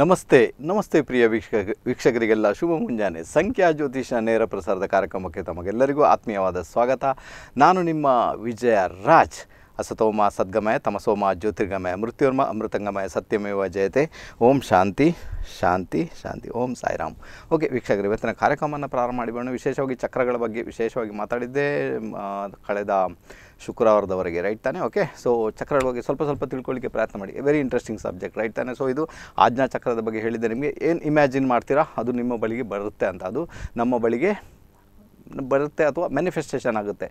ನಮಸ್ತೆ ನಮಸ್ತೆ ಪ್ರಿಯ ವೀಕ್ಷಕ ವೀಕ್ಷಕರಿಗೆಲ್ಲ ಶುಭ ಮುಂಜಾನೆ ಸಂಖ್ಯಾ ಜ್ಯೋತಿಷ ನೇರ ಪ್ರಸಾರದ ಕಾರ್ಯಕ್ರಮಕ್ಕೆ ತಮಗೆಲ್ಲರಿಗೂ ಆತ್ಮೀಯವಾದ ಸ್ವಾಗತ ನಾನು ನಿಮ್ಮ ವಿಜಯ ರಾಜ್ ಅಸತೋಮ ಸದ್ಗಮಯ ತಮಸೋಮ ಜ್ಯೋತಿರ್ಗಮಯ ಮೃತ್ಯುರ್ಮ ಅಮೃತಂಗಮಯ ಸತ್ಯಮೇವ ಜಯತೆ ಓಂ ಶಾಂತಿ ಶಾಂತಿ ಶಾಂತಿ ಓಂ ಸಾಯಿರಾಮ್ ಓಕೆ ವೀಕ್ಷಕರು ಇವತ್ತಿನ ಕಾರ್ಯಕ್ರಮವನ್ನು ಪ್ರಾರಂಭ ಮಾಡಿಬಿಡೋಣ ವಿಶೇಷವಾಗಿ ಚಕ್ರಗಳ ಬಗ್ಗೆ ವಿಶೇಷವಾಗಿ ಮಾತಾಡಿದ್ದೆ ಕಳೆದ ಶುಕ್ರವಾರದವರೆಗೆ ರೈಟ್ ತಾನೇ ಓಕೆ ಸೊ ಚಕ್ರಗಳ ಬಗ್ಗೆ ಸ್ವಲ್ಪ ಸ್ವಲ್ಪ ತಿಳ್ಕೊಳ್ಳಿಕ್ಕೆ ಪ್ರಯತ್ನ ಮಾಡಿ ವೆರಿ ಇಂಟ್ರೆಸ್ಟಿಂಗ್ ಸಬ್ಜೆಕ್ಟ್ ರೈಟ್ ತಾನೇ ಸೊ ಇದು ಆಜ್ಞಾ ಚಕ್ರದ ಬಗ್ಗೆ ಹೇಳಿದ್ದೆ ನಿಮಗೆ ಏನು ಇಮ್ಯಾಜಿನ್ ಮಾಡ್ತೀರಾ ಅದು ನಿಮ್ಮ ಬಳಿಗೆ ಬರುತ್ತೆ ಅಂತ ಅದು ನಮ್ಮ ಬಳಿಗೆ ಬರುತ್ತೆ ಅಥವಾ ಮ್ಯಾನಿಫೆಸ್ಟೇಷನ್ ಆಗುತ್ತೆ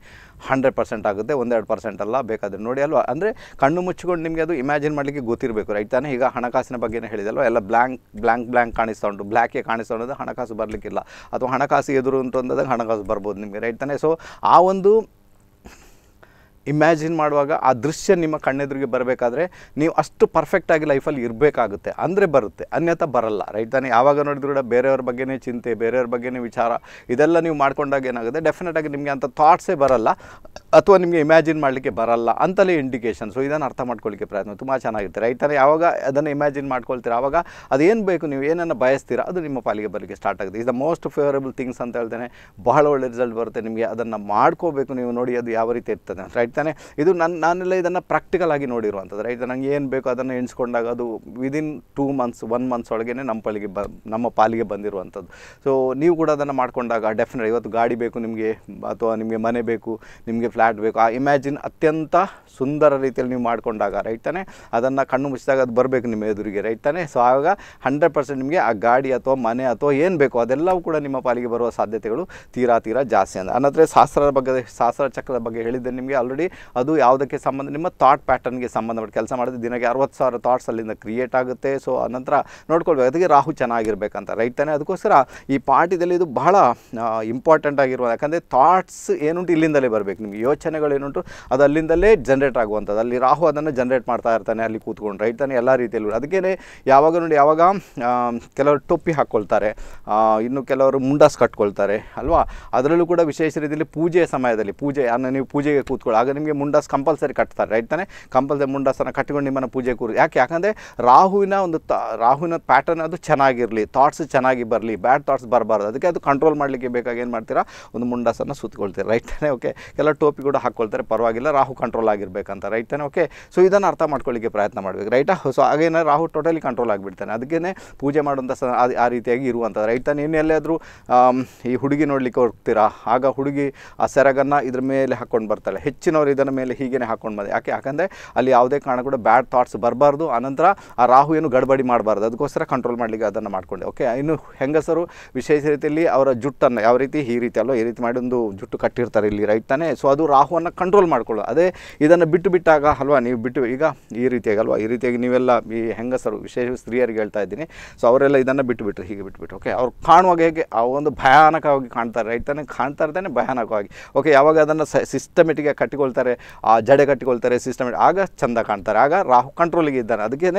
ಹಂಡ್ರೆಡ್ ಪರ್ಸೆಂಟ್ ಆಗುತ್ತೆ ಒಂದೆರಡು ಪರ್ಸೆಂಟ್ ಅಲ್ಲ ಬೇಕಾದರೆ ನೋಡಿ ಅಲ್ವಾ ಅಂದರೆ ಕಣ್ಣು ಮುಚ್ಚಿಕೊಂಡು ನಿಮಗೆ ಅದು ಇಮ್ಯಾಜಿನ್ ಮಾಡಲಿಕ್ಕೆ ಗೊತ್ತಿರಬೇಕು ರೈಟ್ ತಾನೇ ಈಗ ಹಣಕಾಸಿನ ಬಗ್ಗೆನೇ ಹೇಳಿದಲ್ವ ಎಲ್ಲ ಬ್ಲ್ಯಾಂಕ್ ಬ್ಲ್ಯಾಂಕ್ ಬ್ಲ್ಯಾಂಕ್ ಕಾಣಿಸ್ತಾ ಉಂಟು ಬ್ಲ್ಯಾಕೆ ಕಾಣಿಸ್ತಾ ಉಂಟು ಹಣಕಾಸು ಬರಲಿಕ್ಕಿಲ್ಲ ಅಥವಾ ಹಣಕಾಸು ಎದುರು ಅಂತ ಅಂದಾಗ ಹಣಕಾಸು ಬರ್ಬೋದು ನಿಮಗೆ ರೈಟ್ ತಾನೇ ಸೊ ಆ ಒಂದು ಇಮ್ಯಾಜಿನ್ ಮಾಡುವಾಗ ಆ ದೃಶ್ಯ ನಿಮ್ಮ ಕಣ್ಣೆದುರಿಗೆ ಬರಬೇಕಾದ್ರೆ ನೀವು ಅಷ್ಟು ಪರ್ಫೆಕ್ಟಾಗಿ ಲೈಫಲ್ಲಿ ಇರಬೇಕಾಗುತ್ತೆ ಅಂದರೆ ಬರುತ್ತೆ ಅನ್ಯಥ ಬರಲ್ಲ ರೈಟ್ ತಾನೇ ಯಾವಾಗ ನೋಡಿದ್ರು ಕೂಡ ಬೇರೆಯವ್ರ ಬಗ್ಗೆನೇ ಚಿಂತೆ ಬೇರೆಯವ್ರ ಬಗ್ಗೆನೇ ವಿಚಾರ ಇದೆಲ್ಲ ನೀವು ಮಾಡ್ಕೊಂಡಾಗ ಏನಾಗುತ್ತೆ ಡೆಫಿನೆಟಾಗಿ ನಿಮಗೆ ಅಂಥ ಥಾಟ್ಸೇ ಬರಲ್ಲ ಅಥವಾ ನಿಮಗೆ ಇಮ್ಯಾಜಿನ್ ಮಾಡಲಿಕ್ಕೆ ಬರಲ್ಲ ಅಂತಲೇ ಇಂಡಿಕೇಶನ್ ಸೊ ಇದನ್ನು ಅರ್ಥ ಮಾಡ್ಕೊಳ್ಳಿಕ್ಕೆ ಪ್ರಯತ್ನ ತುಂಬ ಚೆನ್ನಾಗಿರುತ್ತೆ ರೈಟ್ ತಾನೇ ಯಾವಾಗ ಅದನ್ನು ಇಮ್ಯಾಜಿನ್ ಮಾಡ್ಕೊಳ್ತೀರ ಆವಾಗ ಅದೇನು ಬೇಕು ನೀವು ಏನನ್ನು ಬಯಸ್ತೀರಾ ಅದು ನಿಮ್ಮ ಪಾಲಿಗೆ ಬರಲಿಕ್ಕೆ ಸ್ಟಾರ್ಟ್ ಆಗುತ್ತೆ is the most favourable things ಅಂತ ಹೇಳ್ತೇನೆ ಬಹಳ ಒಳ್ಳೆ ರಿಸಲ್ಟ್ ಬರುತ್ತೆ ನಿಮಗೆ ಅದನ್ನು ಮಾಡ್ಕೋಬೇಕು ನೀವು ನೋಡಿ ಅದು ಯಾವ ರೀತಿ ಇರ್ತದೆ ರೈಟ್ ತಾನೆ ಇದು ನನ್ನ ನಾನೆಲ್ಲ ಇದನ್ನು ಪ್ರಾಕ್ಟಿಕಲ್ ಆಗಿ ನೋಡಿರುವಂಥದ್ದು ರೈಟ್ ನಂಗೆ ಏನು ಬೇಕು ಅದನ್ನು ಎಣಿಸ್ಕೊಂಡಾಗ ಅದು within two months one months ಒಳಗೆ ನಮ್ಮ ಪಾಲಿಗೆ ಬ ನಮ್ಮ ಪಾಲಿಗೆ ಬಂದಿರುವಂಥದ್ದು ಸೊ ನೀವು ಕೂಡ ಅದನ್ನು ಮಾಡಿಕೊಂಡಾಗ ಡೆಫಿನೆಟ್ ಇವತ್ತು ಗಾಡಿ ಬೇಕು ನಿಮಗೆ ಅಥವಾ ನಿಮಗೆ ಮನೆ ಬೇಕು ನಿಮಗೆ ಫ್ಲ್ಯಾಟ್ ಬೇಕು ಆ ಇಮ್ಯಾಜಿನ್ ಅತ್ಯಂತ ಸುಂದರ ರೀತಿಯಲ್ಲಿ ನೀವು ಮಾಡಿಕೊಂಡಾಗ ರೈಟ್ ತಾನೆ ಅದನ್ನು ಕಣ್ಣು ಮುಚ್ಚಿದಾಗ ಅದು ಬರಬೇಕು ನಿಮ್ಮ ಎದುರಿಗೆ ರೈಟ್ ತಾನೆ ಸೊ ಆಗ ಹಂಡ್ರೆಡ್ ಪರ್ಸೆಂಟ್ ನಿಮಗೆ ಆ ಗಾಡಿ ಅಥವಾ ಮನೆ ಅಥವಾ ಏನು ಬೇಕೋ ಅದೆಲ್ಲವೂ ಕೂಡ ನಿಮ್ಮ ಪಾಲಿಗೆ ಬರುವ ಸಾಧ್ಯತೆಗಳು ತೀರಾ ತೀರಾ ಜಾಸ್ತಿ ಅಂತ ಅನ್ನೋದ್ರೆ ಶಾಸ್ತ್ರದ ಬಗ್ಗೆ ಶಾಸ್ತ್ರ ಚಕ್ರದ ಬಗ್ಗೆ ಹೇಳಿದ್ದೆ ನಿಮಗೆ ಆಲ್ರೆಡಿ ಅದು ಯಾವುದಕ್ಕೆ ಸಂಬಂಧ ನಿಮ್ಮ ಥಾಟ್ ಪ್ಯಾಟರ್ನ್ಗೆ ಸಂಬಂಧಪಟ್ಟು ಕೆಲಸ ಮಾಡಿದ್ರೆ ದಿನಕ್ಕೆ ಅರವತ್ತು ಸಾವಿರ ಥಾಟ್ಸ್ ಅಲ್ಲಿಂದ ಕ್ರಿಯೇಟ್ ಆಗುತ್ತೆ ಸೊ ಅನಂತರ ನೋಡ್ಕೊಳ್ಬೇಕು ಅದಕ್ಕೆ ರಾಹು ಚೆನ್ನಾಗಿರ್ಬೇಕಂತ ರೈಟ್ ತಾನೆ ಅದಕ್ಕೋಸ್ಕರ ಈ ಪಾರ್ಟಿದಲ್ಲಿ ಇದು ಬಹಳ ಇಂಪಾರ್ಟೆಂಟ್ ಆಗಿರುವ ಯಾಕಂದರೆ ಥಾಟ್ಸ್ ಏನುಂಟು ಇಲ್ಲಿಂದಲೇ ಬರಬೇಕು ನಿಮ್ಗೆ ಯೋಚನೆಗಳು ಏನುಂಟು ಅದು ಅಲ್ಲಿಂದಲೇ ಜನ್ರೇಟ್ ಆಗುವಂಥದ್ದು ಅಲ್ಲಿ ರಾಹು ಅದನ್ನು ಜನ್ರೇಟ್ ಮಾಡ್ತಾ ಇರ್ತಾನೆ ಅಲ್ಲಿ ಕೂತ್ಕೊಂಡು ರೈಟ್ ತಾನೆ ಎಲ್ಲ ರೀತಿಯಲ್ಲೂ ಅದಕ್ಕೇ ಯಾವಾಗ ನೋಡಿ ಯಾವಾಗ ಕೆಲವರು ಟೊಪ್ಪಿ ಹಾಕ್ಕೊಳ್ತಾರೆ ಇನ್ನು ಕೆಲವರು ಮುಂಡಾಸ್ ಕಟ್ಕೊಳ್ತಾರೆ ಅಲ್ವಾ ಅದರಲ್ಲೂ ಕೂಡ ವಿಶೇಷ ರೀತಿಯಲ್ಲಿ ಪೂಜೆಯ ಸಮಯದಲ್ಲಿ ಪೂಜೆ ನೀವು ಪೂಜೆಗೆ ಕೂತ್ಕೊಳ್ಳಿ ಆಗ ನಿಮಗೆ ಮುಂಡಾಸ್ ಕಂಪಲ್ಸರಿ ಕಟ್ತಾರೆ ರೈಟ್ ತಾನೆ ಕಂಪಲ್ಸರಿ ಮುಂಡಾಸನ ಕಟ್ಟಿಕೊಂಡು ನಿಮ್ಮನ್ನು ಪೂಜೆ ಕೂರು ಯಾಕೆ ಯಾಕಂದರೆ ರಾಹುವಿನ ಒಂದು ತ ರಾಹುವಿನ ಪ್ಯಾಟರ್ನ್ ಅದು ಚೆನ್ನಾಗಿರಲಿ ಥಾಟ್ಸ್ ಚೆನ್ನಾಗಿ ಬರಲಿ ಬ್ಯಾಡ್ ಥಾಟ್ಸ್ ಬರಬಾರ್ದು ಅದಕ್ಕೆ ಅದು ಕಂಟ್ರೋಲ್ ಮಾಡಲಿಕ್ಕೆ ಬೇಕಾಗಿ ಏನು ಮಾಡ್ತೀರಾ ಒಂದು ಮುಂಡಾಸನ್ನು ಸುತ್ತಕೊಳ್ತೀರ ರೈಟ್ ತಾನೆ ಓಕೆ ಎಲ್ಲ ಟೋಪಿ ಕೂಡ ಹಾಕ್ಕೊಳ್ತಾರೆ ಪರವಾಗಿಲ್ಲ ರಾಹು ಕಂಟ್ರೋಲ್ ಆಗಿರ್ಬೇಕಂತ ರೈಟ್ ತಾನೆ ಓಕೆ ಸೊ ಇದನ್ನು ಅರ್ಥ ಮಾಡ್ಕೊಳ್ಳಿಕ್ಕೆ ಪ್ರಯತ್ನ ಮಾಡಬೇಕು ರೈಟಾ ಸೊ ಹಾಗೇನ ರಾಹು ಟೋಟಲಿ ಕಂಟ್ರೋಲ್ ಆಗಿಬಿಡ್ತಾನೆ ಅದಕ್ಕೇ ಪೂಜೆ ಮಾಡುವಂಥ ಸ ಆ ರೀತಿಯಾಗಿ ಇರುವಂಥದ್ದು ರೈಟ್ ತಾನೆ ಇನ್ನೆಲ್ಲಾದರೂ ಈ ಹುಡುಗಿ ನೋಡಲಿಕ್ಕೆ ಹೋಗ್ತೀರಾ ಆಗ ಹುಡುಗಿ ಆ ಸೆರಗನ್ನು ಇದ್ರ ಮೇಲೆ ಹಾಕ್ಕೊಂಡು ಬರ್ತಾಳೆ ಹೆಚ್ಚಿನ ಅವರು ಇದರ ಮೇಲೆ ಹೀಗೇನೆ ಹಾಕೊಂಡು ಬಂದೆ ಯಾಕೆ ಯಾಕಂದರೆ ಅಲ್ಲಿ ಯಾವುದೇ ಕಾರಣ ಕೂಡ ಬ್ಯಾಡ್ ಥಾಟ್ಸ್ ಬರಬಾರ್ದು ಆನಂತರ ಆ ರಾಹು ಏನು ಗಡಬಡಿ ಮಾಡಬಾರ್ದು ಅದಕ್ಕೋಸ್ಕರ ಕಂಟ್ರೋಲ್ ಮಾಡಲಿಕ್ಕೆ ಅದನ್ನು ಮಾಡ್ಕೊಂಡೆ ಓಕೆ ಇನ್ನು ಹೆಂಗಸರು ವಿಶೇಷ ರೀತಿಯಲ್ಲಿ ಅವರ ಜುಟ್ಟನ್ನು ಯಾವ ರೀತಿ ಈ ರೀತಿ ಅಲ್ಲೋ ಈ ರೀತಿ ಮಾಡಿ ಒಂದು ಜುಟ್ಟು ಕಟ್ಟಿರ್ತಾರೆ ಇಲ್ಲಿ ರೈಟ್ ತಾನೇ ಸೊ ಅದು ರಾಹುವನ್ನು ಕಂಟ್ರೋಲ್ ಮಾಡ್ಕೊಳ್ಳೋ ಅದೇ ಇದನ್ನು ಬಿಟ್ಟು ಬಿಟ್ಟಾಗ ಅಲ್ವಾ ನೀವು ಬಿಟ್ಟು ಈಗ ಈ ರೀತಿಯಾಗಿ ಅಲ್ವಾ ಈ ರೀತಿಯಾಗಿ ನೀವೆಲ್ಲ ಈ ಹೆಂಗಸರು ವಿಶೇಷ ಸ್ತ್ರೀಯರಿಗೆ ಹೇಳ್ತಾ ಇದ್ದೀನಿ ಸೊ ಅವರೆಲ್ಲ ಇದನ್ನು ಬಿಟ್ಟು ಹೀಗೆ ಬಿಟ್ಟುಬಿಟ್ಟು ಓಕೆ ಅವ್ರು ಕಾಣುವಾಗ ಹೇಗೆ ಆ ಒಂದು ಭಯಾನಕವಾಗಿ ಕಾಣ್ತಾರೆ ರೈಟ್ ತಾನೇ ಕಾಣ್ತಾ ಇರ್ತಾನೆ ಭಯಾನಕವಾಗಿ ಓಕೆ ಯಾವಾಗ ಅದನ್ನು ಆಗಿ ಕಟ್ಟಿಕೊಳ್ಳಿ ಕಟ್ಟಿಕೊಳ್ತಾರೆ ಆ ಜಡೆ ಕಟ್ಟಿಕೊಳ್ತಾರೆ ಸಿಸ್ಟಮ್ ಆಗ ಚಂದ ಕಾಣ್ತಾರೆ ಆಗ ರಾಹು ಕಂಟ್ರೋಲಿಗೆ ಇದ್ದಾನೆ ಅದಕ್ಕೇ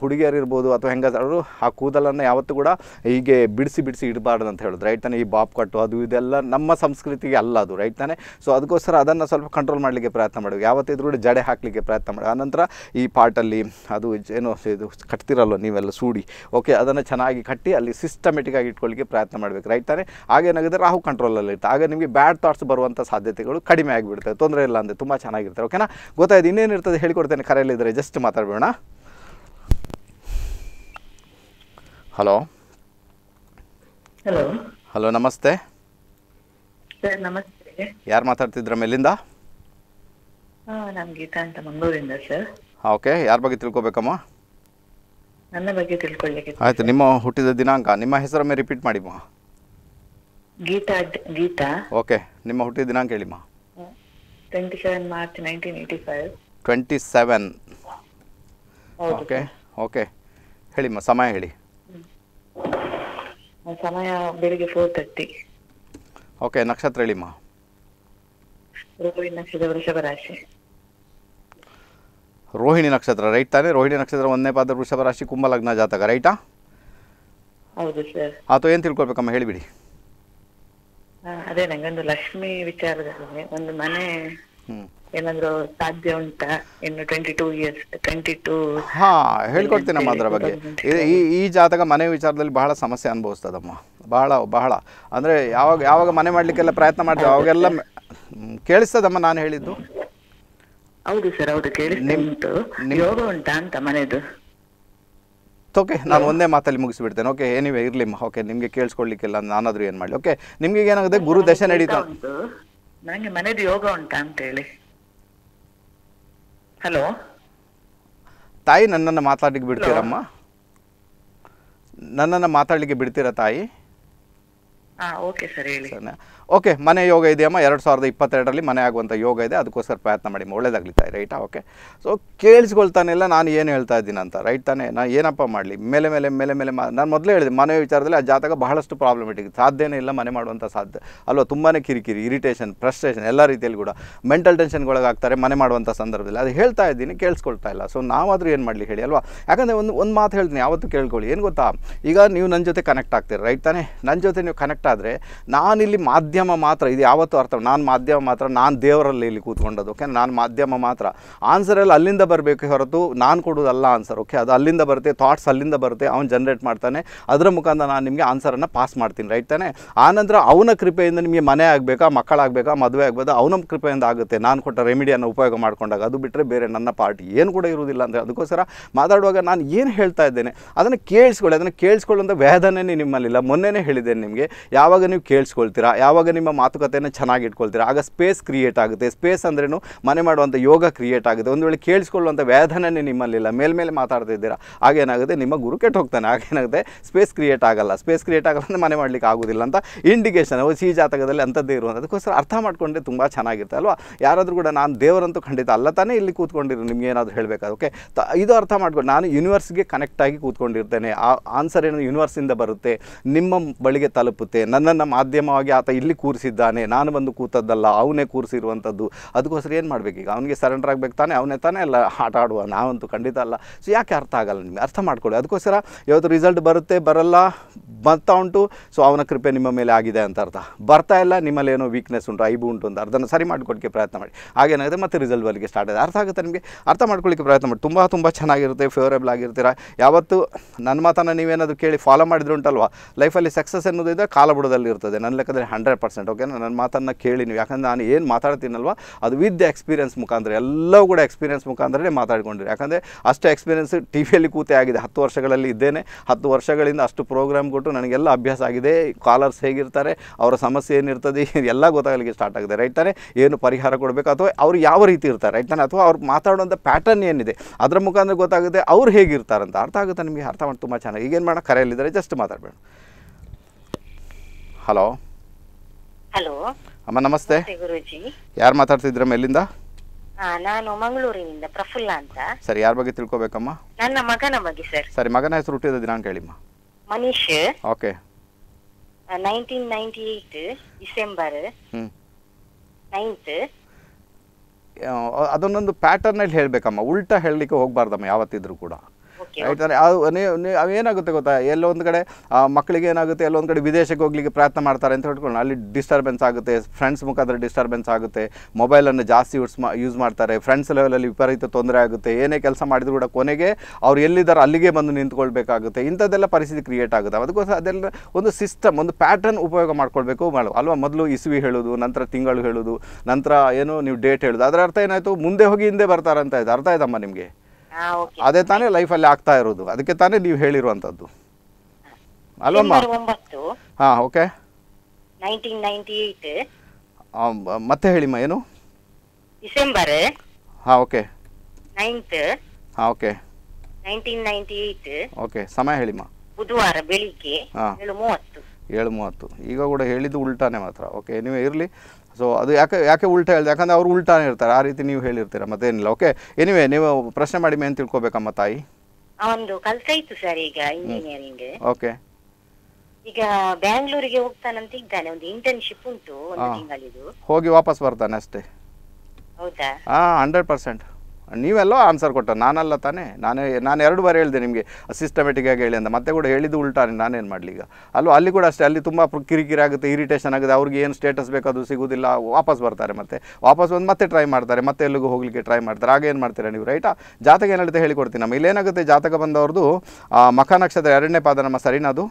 ಹುಡುಗಿಯರಿರ್ಬೋದು ಅಥವಾ ಹೆಂಗಸರು ಆ ಕೂದಲನ್ನು ಯಾವತ್ತೂ ಕೂಡ ಹೀಗೆ ಬಿಡಿಸಿ ಬಿಡಿಸಿ ಇಡಬಾರ್ದು ಅಂತ ಹೇಳೋದು ರೈಟ್ ತಾನೆ ಈ ಬಾಬ್ ಕಟ್ಟು ಅದು ಇದೆಲ್ಲ ನಮ್ಮ ಸಂಸ್ಕೃತಿಗೆ ಅಲ್ಲ ಅದು ರೈಟ್ ತಾನೆ ಸೊ ಅದಕ್ಕೋಸ್ಕರ ಅದನ್ನು ಸ್ವಲ್ಪ ಕಂಟ್ರೋಲ್ ಮಾಡಲಿಕ್ಕೆ ಪ್ರಯತ್ನ ಮಾಡಬೇಕು ಯಾವತ್ತಿದ್ರೂ ಕೂಡ ಜಡೆ ಹಾಕಲಿಕ್ಕೆ ಪ್ರಯತ್ನ ಮಾಡಿ ಆನಂತರ ಈ ಪಾಟಲ್ಲಿ ಅದು ಏನು ಇದು ಕಟ್ತಿರಲ್ವ ನೀವೆಲ್ಲ ಸೂಡಿ ಓಕೆ ಅದನ್ನು ಚೆನ್ನಾಗಿ ಕಟ್ಟಿ ಅಲ್ಲಿ ಆಗಿ ಇಟ್ಕೊಳ್ಳಿಕ್ಕೆ ಪ್ರಯತ್ನ ಮಾಡಬೇಕು ರೈಟ್ ತಾನೆ ಆಗೇನಾಗಿದೆ ರಾಹು ಕಂಟ್ರೋಲಲ್ಲಿ ಇರ್ತದೆ ಆಗ ನಿಮಗೆ ಬ್ಯಾಡ್ ಥಾಟ್ಸ್ ಬರುವಂಥ ಸಾಧ್ಯತೆಗಳು ಕಡಿಮೆ ಆಗಿಬಿಡ್ತವೆ ತೊಂದರೆ ಇಲ್ಲ ಅಂದರೆ ತುಂಬ ಚೆನ್ನಾಗಿರ್ತಾರೆ ಓಕೆನಾ ಗೊತ್ತಾಯ್ತು ಇರ್ತದೆ ಹೇಳಿಕೊಡ್ತೇನೆ ಕರೆಯಲ್ಲಿದ್ದರೆ ಜಸ್ಟ್ ಮಾತಾಡಬೇಡ ಹಲೋ ಹಲೋ ಹಲೋ ನಮಸ್ತೆ ನಮಸ್ತೆ ಯಾರು ಮಾತಾಡ್ತಿದ್ರ ಮೇಲಿಂದ ಓಕೆ ಯಾರ ಬಗ್ಗೆ ತಿಳ್ಕೊಬೇಕಮ್ಮ ನನ್ನ ಬಗ್ಗೆ ತಿಳ್ಕೊಳ್ಳಿಕ್ಕೆ ಆಯ್ತು ನಿಮ್ಮ ಹುಟ್ಟಿದ ದಿನಾಂಕ ನಿಮ್ಮ ಹೆಸರೊಮ್ಮೆ ರಿಪೀಟ್ ಮಾಡಿಮ್ಮ ಗೀತಾ ಗೀತಾ ಓಕೆ ನಿಮ್ಮ ಹುಟ್ಟಿದ ದಿನಾಂಕ ಹೇಳಿಮ್ಮ 20 मार्च 1985 27 ओके ओके हेली मां समय हेली समय ಬೆಳಿಗ್ಗೆ 4:30 ओके ನಕ್ಷತ್ರ हेलीಮಾ ರೋಹಿಣಿ ನಕ್ಷತ್ರ ವೃಷಭ ರಾಶಿ ರೋಹಿಣಿ ನಕ್ಷತ್ರ ರೈಟ್ தானே ರೋಹಿಣಿ ನಕ್ಷತ್ರ ಒಂದನೇ ಪದ ವೃಷಭ ರಾಶಿ ಕುಂಭ ಲಗ್ನ ಜಾತಕ ರೈಟ್ ಹಾ ಸರ್ ಆತ ಏನು ತಿಳ್ಕೋಬೇಕು ಅಮ್ಮ ಹೇಳಿ ಬಿಡಿ ಅದೇ ನನಗೆ ಲಕ್ಷ್ಮಿ ವಿಚಾರಗಳು ಒಂದು ಮನೆ ಏನಾದ್ರು ಸಾಧ್ಯ ಟ್ವೆಂಟಿ ಹಾ ಅದರ ಬಗ್ಗೆ ಈ ಈ ಜಾತಕ ಮನೆ ವಿಚಾರದಲ್ಲಿ ಬಹಳ ಸಮಸ್ಯೆ ಅನುಭವಿಸ್ತದಮ್ಮ ಬಹಳ ಬಹಳ ಅಂದ್ರೆ ಯಾವಾಗ ಯಾವಾಗ ಮನೆ ಮಾಡ್ಲಿಕ್ಕೆಲ್ಲ ಪ್ರಯತ್ನ ಮಾಡ್ತೇವೆ ಅವಾಗೆಲ್ಲ ಕೇಳಿಸ್ತದಮ್ಮ ನಾನು ಹೇಳಿದ್ದು ಹೌದು ಸರ್ ಹೌದು ಅಂತ ಮನೆದು ಓಕೆ ನಾನು ಒಂದೇ ಮಾತಲ್ಲಿ ಮುಗಿಸ್ಬಿಡ್ತೇನೆ ಓಕೆ ಏನಿವೆ ಇರ್ಲಿಮ್ಮ ಓಕೆ ನಿಮಗೆ ಕೇಳಿಸ್ಕೊಳ್ಲಿಕ್ಕೆಲ್ಲ ನಾನಾದ್ರೂ ಏನು ಮಾಡಲಿ ಓಕೆ ನಿಮಗೆ ಏನಾಗುತ್ತೆ ಗುರು ದಶೆ ನಡೀತಾ ನನಗೆ ಮನೇದು ಯೋಗ ಉಂಟಾ ಹೇಳಿ ಹಲೋ ತಾಯಿ ನನ್ನನ್ನು ಮಾತಾಡ್ಲಿಕ್ಕೆ ಬಿಡ್ತೀರಮ್ಮ ನನ್ನನ್ನು ಮಾತಾಡ್ಲಿಕ್ಕೆ ಬಿಡ್ತೀರಾ ತಾಯಿ ಓಕೆ ಸರ್ ಹೇಳಿ ಓಕೆ ಮನೆ ಯೋಗ ಇದೆಯಮ್ಮ ಎರಡು ಸಾವಿರದ ಇಪ್ಪತ್ತೆರಡರಲ್ಲಿ ಮನೆ ಆಗುವಂಥ ಯೋಗ ಇದೆ ಅದಕ್ಕೋಸ್ಕರ ಪ್ರಯತ್ನ ಮಾಡಿ ಒಳ್ಳೇದಾಗ್ಲಿತ್ತಾಯಿ ರೈಟಾ ಓಕೆ ಸೊ ಕೇಳಿಸ್ಕೊಳ್ತಾನೆಲ್ಲ ನಾನು ಏನು ಹೇಳ್ತಾ ಇದ್ದೀನಿ ಅಂತ ರೈಟ್ ತಾನೇ ನಾನು ಏನಪ್ಪ ಮಾಡಲಿ ಮೇಲೆ ಮೇಲೆ ಮೇಲೆ ಮೇಲೆ ನಾನು ಮೊದಲೇ ಹೇಳಿದೆ ಮನೆ ವಿಚಾರದಲ್ಲಿ ಆ ಜಾತಕ ಬಹಳಷ್ಟು ಪ್ರಾಬ್ಲಮ್ ಪ್ರಾಬ್ಲಮೆಟಿಕ್ ಸಾಧ್ಯನೇ ಇಲ್ಲ ಮನೆ ಮಾಡುವಂಥ ಸಾಧ್ಯ ಅಲ್ವಾ ತುಂಬಾ ಕಿರಿಕಿರಿ ಇರಿಟೇಷನ್ ಫ್ರಸ್ಟ್ರೇಷನ್ ಎಲ್ಲ ರೀತಿಯಲ್ಲಿ ಕೂಡ ಮೆಂಟಲ್ ಟೆನ್ಷನ್ಗೊಳಗಾಗ್ತಾರೆ ಮನೆ ಮಾಡುವಂಥ ಸಂದರ್ಭದಲ್ಲಿ ಅದು ಹೇಳ್ತಾ ಇದ್ದೀನಿ ಕೇಳಿಸ್ಕೊಳ್ತಾ ಇಲ್ಲ ಸೊ ನಾವಾದರೂ ಏನು ಮಾಡಲಿ ಹೇಳಿ ಅಲ್ವಾ ಯಾಕಂದರೆ ಒಂದು ಒಂದು ಮಾತು ಹೇಳ್ತೀನಿ ಯಾವತ್ತೂ ಕೇಳ್ಕೊಳ್ಳಿ ಏನು ಗೊತ್ತಾ ಈಗ ನೀವು ನನ್ನ ಜೊತೆ ಕನೆಕ್ಟ್ ಆಗ್ತೀರಿ ರೈಟ್ ತಾನೇ ನನ್ನ ಜೊತೆ ನೀವು ಕನೆಕ್ಟ್ ಆದರೆ ನಾನಿಲ್ಲಿ ಮಾಧ್ಯಮ ಮಾಧ್ಯಮ ಮಾತ್ರ ಇದು ಯಾವತ್ತೂ ಅರ್ಥ ನಾನು ಮಾಧ್ಯಮ ಮಾತ್ರ ನಾನು ದೇವರಲ್ಲಿ ಇಲ್ಲಿ ಕೂತ್ಕೊಂಡದ್ದು ಓಕೆ ನಾನು ಮಾಧ್ಯಮ ಮಾತ್ರ ಆನ್ಸರಲ್ಲಿ ಅಲ್ಲಿಂದ ಬರಬೇಕು ಹೊರತು ನಾನು ಕೊಡೋದಲ್ಲ ಆನ್ಸರ್ ಓಕೆ ಅದು ಅಲ್ಲಿಂದ ಬರುತ್ತೆ ಥಾಟ್ಸ್ ಅಲ್ಲಿಂದ ಬರುತ್ತೆ ಅವ್ನು ಜನ್ರೇಟ್ ಮಾಡ್ತಾನೆ ಅದರ ಮುಖಾಂತರ ನಾನು ನಿಮಗೆ ಆನ್ಸರನ್ನು ಪಾಸ್ ಮಾಡ್ತೀನಿ ರೈಟ್ ತಾನೆ ಆನಂತರ ಅವನ ಕೃಪೆಯಿಂದ ನಿಮಗೆ ಮನೆ ಆಗಬೇಕಾ ಮಕ್ಕಳಾಗಬೇಕಾ ಮದುವೆ ಆಗ್ಬೋದು ಅವನ ಕೃಪೆಯಿಂದ ಆಗುತ್ತೆ ನಾನು ಕೊಟ್ಟ ರೆಮಿಡಿಯನ್ನು ಉಪಯೋಗ ಮಾಡ್ಕೊಂಡಾಗ ಅದು ಬಿಟ್ಟರೆ ಬೇರೆ ನನ್ನ ಪಾರ್ಟಿ ಏನು ಕೂಡ ಇರುವುದಿಲ್ಲ ಅಂದರೆ ಅದಕ್ಕೋಸ್ಕರ ಮಾತಾಡುವಾಗ ನಾನು ಏನು ಹೇಳ್ತಾ ಇದ್ದೇನೆ ಅದನ್ನು ಕೇಳಿಸ್ಕೊಳ್ಳಿ ಅದನ್ನು ಕೇಳಿಸ್ಕೊಳ್ಳುವಂಥ ವೇದನೆ ನಿಮ್ಮಲ್ಲಿಲ್ಲ ಮೊನ್ನೆನೇ ಹೇಳಿದ್ದೇನೆ ನಿಮಗೆ ಯಾವಾಗ ನೀವು ಕೇಳಿಸ್ಕೊಳ್ತೀರಾ ಯಾವಾಗ ನಿಮ್ಮ ಮಾತುಕತೆಯನ್ನು ಚೆನ್ನಾಗಿ ಇಟ್ಕೊಳ್ತೀರಾ ಆಗ ಸ್ಪೇಸ್ ಕ್ರಿಯೇಟ್ ಆಗುತ್ತೆ ಸ್ಪೇಸ್ ಅಂದ್ರೇನು ಮನೆ ಮಾಡುವಂಥ ಯೋಗ ಕ್ರಿಯೇಟ್ ಆಗುತ್ತೆ ಒಂದು ವೇಳೆ ಕೇಳಿಸ್ಕೊಳ್ಳುವಂಥ ವ್ಯಾಧನೇ ನಿಮ್ಮಲ್ಲಿಲ್ಲ ಮೇಲ್ಮೇಲೆ ಮಾತಾಡ್ತಿದ್ದೀರಾ ಆಗೇನಾಗುತ್ತೆ ನಿಮ್ಮ ಗುರು ಕೆಟ್ಟು ಹೋಗ್ತಾನೆ ಆಗೇನಾಗುತ್ತೆ ಸ್ಪೇಸ್ ಕ್ರಿಯೇಟ್ ಆಗಲ್ಲ ಸ್ಪೇಸ್ ಕ್ರಿಯೇಟ್ ಆಗಲ್ಲ ಅಂದರೆ ಮನೆ ಮಾಡಲಿಕ್ಕೆ ಆಗೋದಿಲ್ಲ ಅಂತ ಇಂಡಿಕೇಷನ್ ಅವು ಸಿ ಜಾತಕದಲ್ಲಿ ಅಂಥದ್ದೇ ಇರುವಂಥ ಅದಕ್ಕೋಸ್ಕರ ಅರ್ಥ ಮಾಡಿಕೊಂಡ್ರೆ ತುಂಬ ಚೆನ್ನಾಗಿರುತ್ತೆ ಅಲ್ವಾ ಯಾರಾದರೂ ಕೂಡ ನಾನು ದೇವರಂತೂ ಖಂಡಿತ ಅಲ್ಲ ತಾನೇ ಇಲ್ಲಿ ಕೂತ್ಕೊಂಡಿರು ನಿಮ್ಗೆ ಏನಾದರೂ ಹೇಳಬೇಕಾದ ಓಕೆ ತ ಇದು ಅರ್ಥ ಮಾಡ್ಕೊಂಡು ನಾನು ಯೂನಿವರ್ಸ್ಗೆ ಕನೆಕ್ಟ್ ಆಗಿ ಕೂತ್ಕೊಂಡಿರ್ತೇನೆ ಆ ಆನ್ಸರ್ ಏನು ಯೂನಿವರ್ಸಿಂದ ಬರುತ್ತೆ ನಿಮ್ಮ ಬಳಿಗೆ ತಲುಪುತ್ತೆ ನನ್ನನ್ನು ಮಾಧ್ಯಮವಾಗಿ ಆತ ಇಲ್ಲಿ ಕೂರಿಸಿದ್ದಾನೆ ನಾನು ಬಂದು ಕೂತದ್ದಲ್ಲ ಅವನೇ ಕೂರಿಸಿರುವಂಥದ್ದು ಅದಕ್ಕೋಸ್ಕರ ಏನು ಮಾಡಬೇಕು ಈಗ ಅವನಿಗೆ ಸರೆಂಡರ್ ಆಗಬೇಕು ತಾನೇ ಅವನೇ ತಾನೇ ಎಲ್ಲ ಆಟ ಆಡುವ ನಾವಂತೂ ಖಂಡಿತ ಅಲ್ಲ ಸೊ ಯಾಕೆ ಅರ್ಥ ಆಗಲ್ಲ ನಿಮಗೆ ಅರ್ಥ ಮಾಡ್ಕೊಳ್ಳಿ ಅದಕ್ಕೋಸ್ಕರ ಯಾವುದು ರಿಸಲ್ಟ್ ಬರುತ್ತೆ ಬರಲ್ಲ ಬರ್ತಾ ಉಂಟು ಸೊ ಅವನ ಕೃಪೆ ನಿಮ್ಮ ಮೇಲೆ ಆಗಿದೆ ಅಂತ ಅರ್ಥ ಬರ್ತಾ ಇಲ್ಲ ನಿಮ್ಮಲ್ಲಿ ಏನೋ ವೀಕ್ನೆಸ್ ಉಂಟು ಐಬು ಉಂಟು ಅಂತ ಅರ್ಧನ ಸರಿ ಮಾಡಿಕೊಡೋಕ್ಕೆ ಪ್ರಯತ್ನ ಮಾಡಿ ಹಾಗೇನಾಗುತ್ತೆ ಮತ್ತೆ ರಿಸಲ್ಟ್ ಬರಲಿಕ್ಕೆ ಸ್ಟಾರ್ಟ್ ಆಗಿದೆ ಅರ್ಥ ಆಗುತ್ತೆ ನಿಮಗೆ ಅರ್ಥ ಮಾಡ್ಕೊಳ್ಳಿಕ್ಕೆ ಪ್ರಯತ್ನ ಮಾಡಿ ತುಂಬ ತುಂಬ ಚೆನ್ನಾಗಿರುತ್ತೆ ಫೇವರೇಬಲ್ ಆಗಿರ್ತೀರ ಯಾವತ್ತು ನನ್ನ ಮಾತನ್ನು ನೀವೇನಾದರೂ ಕೇಳಿ ಫಾಲೋ ಮಾಡಿದ್ರು ಉಂಟಲ್ವಾ ಲೈಫಲ್ಲಿ ಸಕ್ಸಸ್ ಅನ್ನೋದಿದೆ ಕಾಲ ಬುಡದಲ್ಲಿ ಇರ್ತದೆ ನನ್ನ ಲೆಕ್ಕದಲ್ಲಿ ಹಂಡ್ರೆಡ್ ಪರ್ಸೆಂಟ್ ನಾನು ನನ್ನ ಮಾತನ್ನು ಕೇಳಿ ನೀವು ಯಾಕಂದರೆ ನಾನು ಏನು ಮಾತಾಡ್ತೀನಲ್ವ ಅದು ವಿತ್ ಎಕ್ಸ್ಪೀರಿಯನ್ಸ್ ಮುಖಾಂತರ ಎಲ್ಲವೂ ಕೂಡ ಎಕ್ಸ್ಪೀರಿಯನ್ಸ್ ಮುಖಾಂತರನೇ ಮಾತಾಡ್ಕೊಂಡಿರಿ ಯಾಕಂದರೆ ಅಷ್ಟು ಎಕ್ಸ್ಪೀರಿಯನ್ಸ್ ಟಿ ವಿಯಲ್ಲಿ ಕೂತೆ ಆಗಿದೆ ಹತ್ತು ವರ್ಷಗಳಲ್ಲಿ ಇದ್ದೇನೆ ಹತ್ತು ವರ್ಷಗಳಿಂದ ಅಷ್ಟು ಪ್ರೋಗ್ರಾಮ್ ಕೊಟ್ಟು ನನಗೆಲ್ಲ ಅಭ್ಯಾಸ ಆಗಿದೆ ಕಾಲರ್ಸ್ ಹೇಗಿರ್ತಾರೆ ಅವರ ಸಮಸ್ಯೆ ಏನಿರ್ತದೆ ಎಲ್ಲ ಗೊತ್ತಾಗಲಿಕ್ಕೆ ಸ್ಟಾರ್ಟ್ ಆಗಿದೆ ರೈಟ್ ಏನು ಪರಿಹಾರ ಕೊಡಬೇಕು ಅಥವಾ ಅವ್ರು ಯಾವ ರೀತಿ ಇರ್ತಾರೆ ರೈಟ್ ತಾನೆ ಅಥವಾ ಅವ್ರು ಮಾತಾಡುವಂಥ ಪ್ಯಾಟರ್ನ್ ಏನಿದೆ ಅದರ ಮುಖಾಂತರ ಗೊತ್ತಾಗುತ್ತೆ ಅವ್ರು ಹೇಗಿರ್ತಾರಂತ ಅರ್ಥ ಆಗುತ್ತೆ ನಿಮಗೆ ಅರ್ಥ ಮಾಡಿ ತುಂಬ ಚೆನ್ನಾಗಿ ಈಗೇನು ಮಾಡೋಣ ಕರೆಯಲ್ಲಿದ್ದಾರೆ ಜಸ್ಟ್ ಮಾತಾಡಬೇಡ ಹಲೋ ಹಲೋ ಅಮ್ಮ ನಮಸ್ತೆ ಗುರುಜಿ ಯಾರು ಮಾತಾಡ್ತಿದ್ರಮ್ಮ ಎಲ್ಲಿಂದ ನಾನು ಮಂಗಳೂರಿನಿಂದ ಪ್ರಫುಲ್ಲ ಅಂತ ಸರಿ ಯಾರ ಬಗ್ಗೆ ತಿಳ್ಕೊಬೇಕಮ್ಮ ನನ್ನ ಮಗನ ಬಗ್ಗೆ ಸರ್ ಸರಿ ಮಗನ ಹೆಸರು ಹುಟ್ಟಿದ ದಿನಾಂಕ ಹೇಳಿಮ್ಮ Manish okay nineteen ninety eight December ninth ಅದನ್ನೊಂದು ಪ್ಯಾಟರ್ನಲ್ಲಿ ಹೇಳಬೇಕಮ್ಮ ಉಲ್ಟಾ ಹೇಳಲಿಕ್ಕೆ ಹೋಗಬಾರ್ದಮ್ಮ ಯಾವತ್ತಿದ್ರೂ ಕೂಡ ಹೇಳ್ತಾರೆ ಅದು ನೀವು ಗೊತ್ತಾ ಎಲ್ಲೋ ಒಂದು ಕಡೆ ಮಕ್ಕಳಿಗೆ ಏನಾಗುತ್ತೆ ಎಲ್ಲೋ ಕಡೆ ವಿದೇಶಕ್ಕೆ ಹೋಗ್ಲಿಕ್ಕೆ ಪ್ರಯತ್ನ ಮಾಡ್ತಾರೆ ಅಂತ ಹೇಳ್ಕೊಂಡು ಅಲ್ಲಿ ಡಿಸ್ಟರ್ಬೆನ್ಸ್ ಆಗುತ್ತೆ ಫ್ರೆಂಡ್ಸ್ ಮುಖಾಂತರ ಡಿಸ್ಟರ್ಬೆನ್ಸ್ ಆಗುತ್ತೆ ಮೊಬೈಲನ್ನು ಜಾಸ್ತಿ ಯೂಸ್ ಯೂಸ್ ಮಾಡ್ತಾರೆ ಫ್ರೆಂಡ್ಸ್ ಲೆವೆಲಲ್ಲಿ ವಿಪರೀತ ತೊಂದರೆ ಆಗುತ್ತೆ ಏನೇ ಕೆಲಸ ಮಾಡಿದ್ರು ಕೂಡ ಕೊನೆಗೆ ಅವ್ರು ಎಲ್ಲಿದ್ದಾರೆ ಅಲ್ಲಿಗೆ ಬಂದು ನಿಂತ್ಕೊಳ್ಬೇಕಾಗುತ್ತೆ ಇಂಥದ್ದೆಲ್ಲ ಪರಿಸ್ಥಿತಿ ಕ್ರಿಯೇಟ್ ಆಗುತ್ತೆ ಅದಕ್ಕೋಸ್ಕರ ಅದೆಲ್ಲ ಒಂದು ಸಿಸ್ಟಮ್ ಒಂದು ಪ್ಯಾಟರ್ನ್ ಉಪಯೋಗ ಮಾಡ್ಕೊಳ್ಬೇಕು ಮಾಡು ಅಲ್ವಾ ಮೊದಲು ಇಸುವಿ ಹೇಳೋದು ನಂತರ ತಿಂಗಳು ಹೇಳೋದು ನಂತರ ಏನು ನೀವು ಡೇಟ್ ಹೇಳೋದು ಅದರ ಅರ್ಥ ಏನಾಯಿತು ಮುಂದೆ ಹೋಗಿ ಹಿಂದೆ ಬರ್ತಾರಂತ ಇದೆ ಅರ್ಥ ಆಯ್ತಮ್ಮ ನಿಮಗೆ ಅದೇ ತಾನೇ ಲೈಫಲ್ಲಿ ಆಗ್ತಾ ಇರೋದು ಅದಕ್ಕೆ ತಾನೇ ನೀವು ಹೇಳಿರುವಂಥದ್ದು ಅಲ್ವಮ್ಮ ಹಾ ಓಕೆ ಮತ್ತೆ ಹೇಳಿಮ್ಮ ಏನು ಡಿಸೆಂಬರ್ ಹಾಂ ಓಕೆ ನೈನ್ತ್ ಹಾ okay nineteen ninety eight okay ಸಮಯ ಹೇಳಿಮ್ಮ ಬುಧವಾರ ಬೆಳಿಗ್ಗೆ ಏಳು ಮೂವತ್ತು ಏಳು ಮೂವತ್ತು ಈಗ ಕೂಡ ಹೇಳಿದ್ದು ಉಲ್ಟಾನೆ ಮಾತ್ರ ಓಕೆ ನೀವು ಇರಲಿ ಸೊ ಅದು ಯಾಕೆ ಯಾಕೆ ಉಲ್ಟಾ ಹೇಳಿದೆ ಯಾಕಂದರೆ ಅವ್ರು ಉಲ್ಟಾನೇ ಇರ್ತಾರೆ ಆ ರೀತಿ ನೀವು ಹೇಳಿರ್ತೀರ ಮತ್ತೇನಿಲ್ಲ ಓಕೆ ಎನಿವೆ ನೀವು ಪ್ರಶ್ನೆ ಮಾಡಿ ಏನು ತಿಳ್ಕೊಬೇಕಮ್ಮ ತಾಯಿ ಅವನು ಕಲ್ತಾಯ್ತು ಸರ್ ಈಗ ಇಂಜಿನಿಯರಿಂಗ್ ಓಕೆ ಈಗ ಬ್ಯಾಂಗ್ಳೂರಿಗೆ ಹೋಗ್ತಾನಂತ ಇದ್ದಾನೆ ಒಂದು ಇಂಟರ್ನ್ಶಿಪ್ ಉಂಟು ಒಂದು ಹೋಗಿ ವಾಪಸ್ ಬರ್ತಾನೆ ಅಷ್ಟೇ ಹೌದಾ ಹಾ ಹಂಡ್ರೆಡ್ ಪರ್ಸೆಂಟ್ ನೀವೆಲ್ಲೋ ಆನ್ಸರ್ ಕೊಟ್ಟ ನಾನಲ್ಲ ತಾನೇ ನಾನೇ ನಾನು ಎರಡು ಬಾರಿ ಹೇಳಿದೆ ನಿಮಗೆ ಆಗಿ ಹೇಳಿ ಅಂತ ಮತ್ತೆ ಕೂಡ ಹೇಳಿದ್ದು ಉಲ್ಟಾನೆ ನಾನೇನು ಮಾಡಲಿ ಈಗ ಅಲ್ಲೂ ಅಲ್ಲಿ ಕೂಡ ಅಷ್ಟೇ ಅಲ್ಲಿ ತುಂಬ ಕಿರಿಕಿರಿ ಆಗುತ್ತೆ ಇರಿಟೇಷನ್ ಆಗುತ್ತೆ ಅವ್ರಿಗೆ ಏನು ಸ್ಟೇಟಸ್ ಬೇಕಾದರೂ ಸಿಗೋದಿಲ್ಲ ವಾಪಸ್ ಬರ್ತಾರೆ ಮತ್ತೆ ವಾಪಸ್ ಬಂದು ಮತ್ತೆ ಟ್ರೈ ಮಾಡ್ತಾರೆ ಮತ್ತೆ ಎಲ್ಲಿಗೂ ಹೋಗಲಿಕ್ಕೆ ಟ್ರೈ ಮಾಡ್ತಾರೆ ಆಗ ಏನು ಮಾಡ್ತೀರಾ ನೀವು ರೈಟಾ ಜಾತಕ ಏನಾಗುತ್ತೆ ಹೇಳಿಕೊಡ್ತೀನಿ ನಮ್ಮ ಇಲ್ಲೇನಾಗುತ್ತೆ ಜಾತಕ ಬಂದವ್ರದ್ದು ಮಖ ನಕ್ಷತ್ರ ಎರಡನೇ ಪಾದ ನಮ್ಮ ಸರಿನಾದು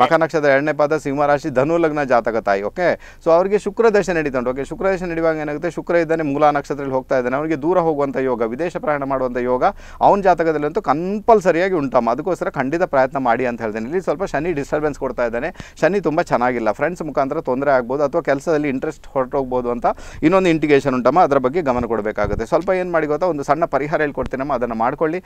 ಮಖ ನಕ್ಷತ್ರ ಎರಡನೇ ಪಾದ ಸಿಂಹರಾಶಿ ಧನು ಲಗ್ನ ಜಾತಕ ತಾಯಿ ಓಕೆ ಸೊ ಅವರಿಗೆ ಶುಕ್ರ ದಶೆ ಉಂಟು ಓಕೆ ಶುಕ್ರ ದಶೆ ನಡೆಯುವಾಗ ಏನಾಗುತ್ತೆ ಶುಕ್ರ ಇದ್ದಾನೆ ಮೂಲಾ ನಕ್ಷತ್ರದಲ್ಲಿ ಹೋಗ್ತಾ ಇದ್ದಾನೆ ಅವರಿಗೆ ದೂರ ಹೋಗುವಂತಹ ಯೋಗ ವಿದೇಶ ಪ್ರಯಾಣ ಮಾಡುವಂಥ ಯೋಗ ಅವನ ಅಂತೂ ಕಂಪಲ್ಸರಿಯಾಗಿ ಉಂಟಮ್ಮ ಅದಕ್ಕೋಸ್ಕರ ಖಂಡಿತ ಪ್ರಯತ್ನ ಮಾಡಿ ಅಂತ ಹೇಳ್ತೇನೆ ಇಲ್ಲಿ ಸ್ವಲ್ಪ ಶನಿ ಡಿಸ್ಟರ್ಬೆನ್ಸ್ ಕೊಡ್ತಾ ಇದ್ದಾನೆ ಶನಿ ತುಂಬ ಚೆನ್ನಾಗಿಲ್ಲ ಫ್ರೆಂಡ್ಸ್ ಮುಖಾಂತರ ತೊಂದರೆ ಆಗ್ಬೋದು ಅಥವಾ ಕೆಲಸದಲ್ಲಿ ಇಂಟ್ರೆಸ್ಟ್ ಹೊರಟೋಗ್ಬೋದು ಅಂತ ಇನ್ನೊಂದು ಇಂಟಿಗೇಷನ್ ಉಂಟಮ್ಮ ಅದರ ಬಗ್ಗೆ ಗಮನ ಕೊಡಬೇಕಾಗುತ್ತೆ ಸ್ವಲ್ಪ ಏನು ಮಾಡಿ ಗೊತ್ತಾ ಒಂದು ಸಣ್ಣ ಪರಿಹಾರ ಹೇಳ್ಕೊಡ್ತೀನಮ್ಮ ಅದನ್ನು ಮಾಡ್ಕೊಳ್ಳಿ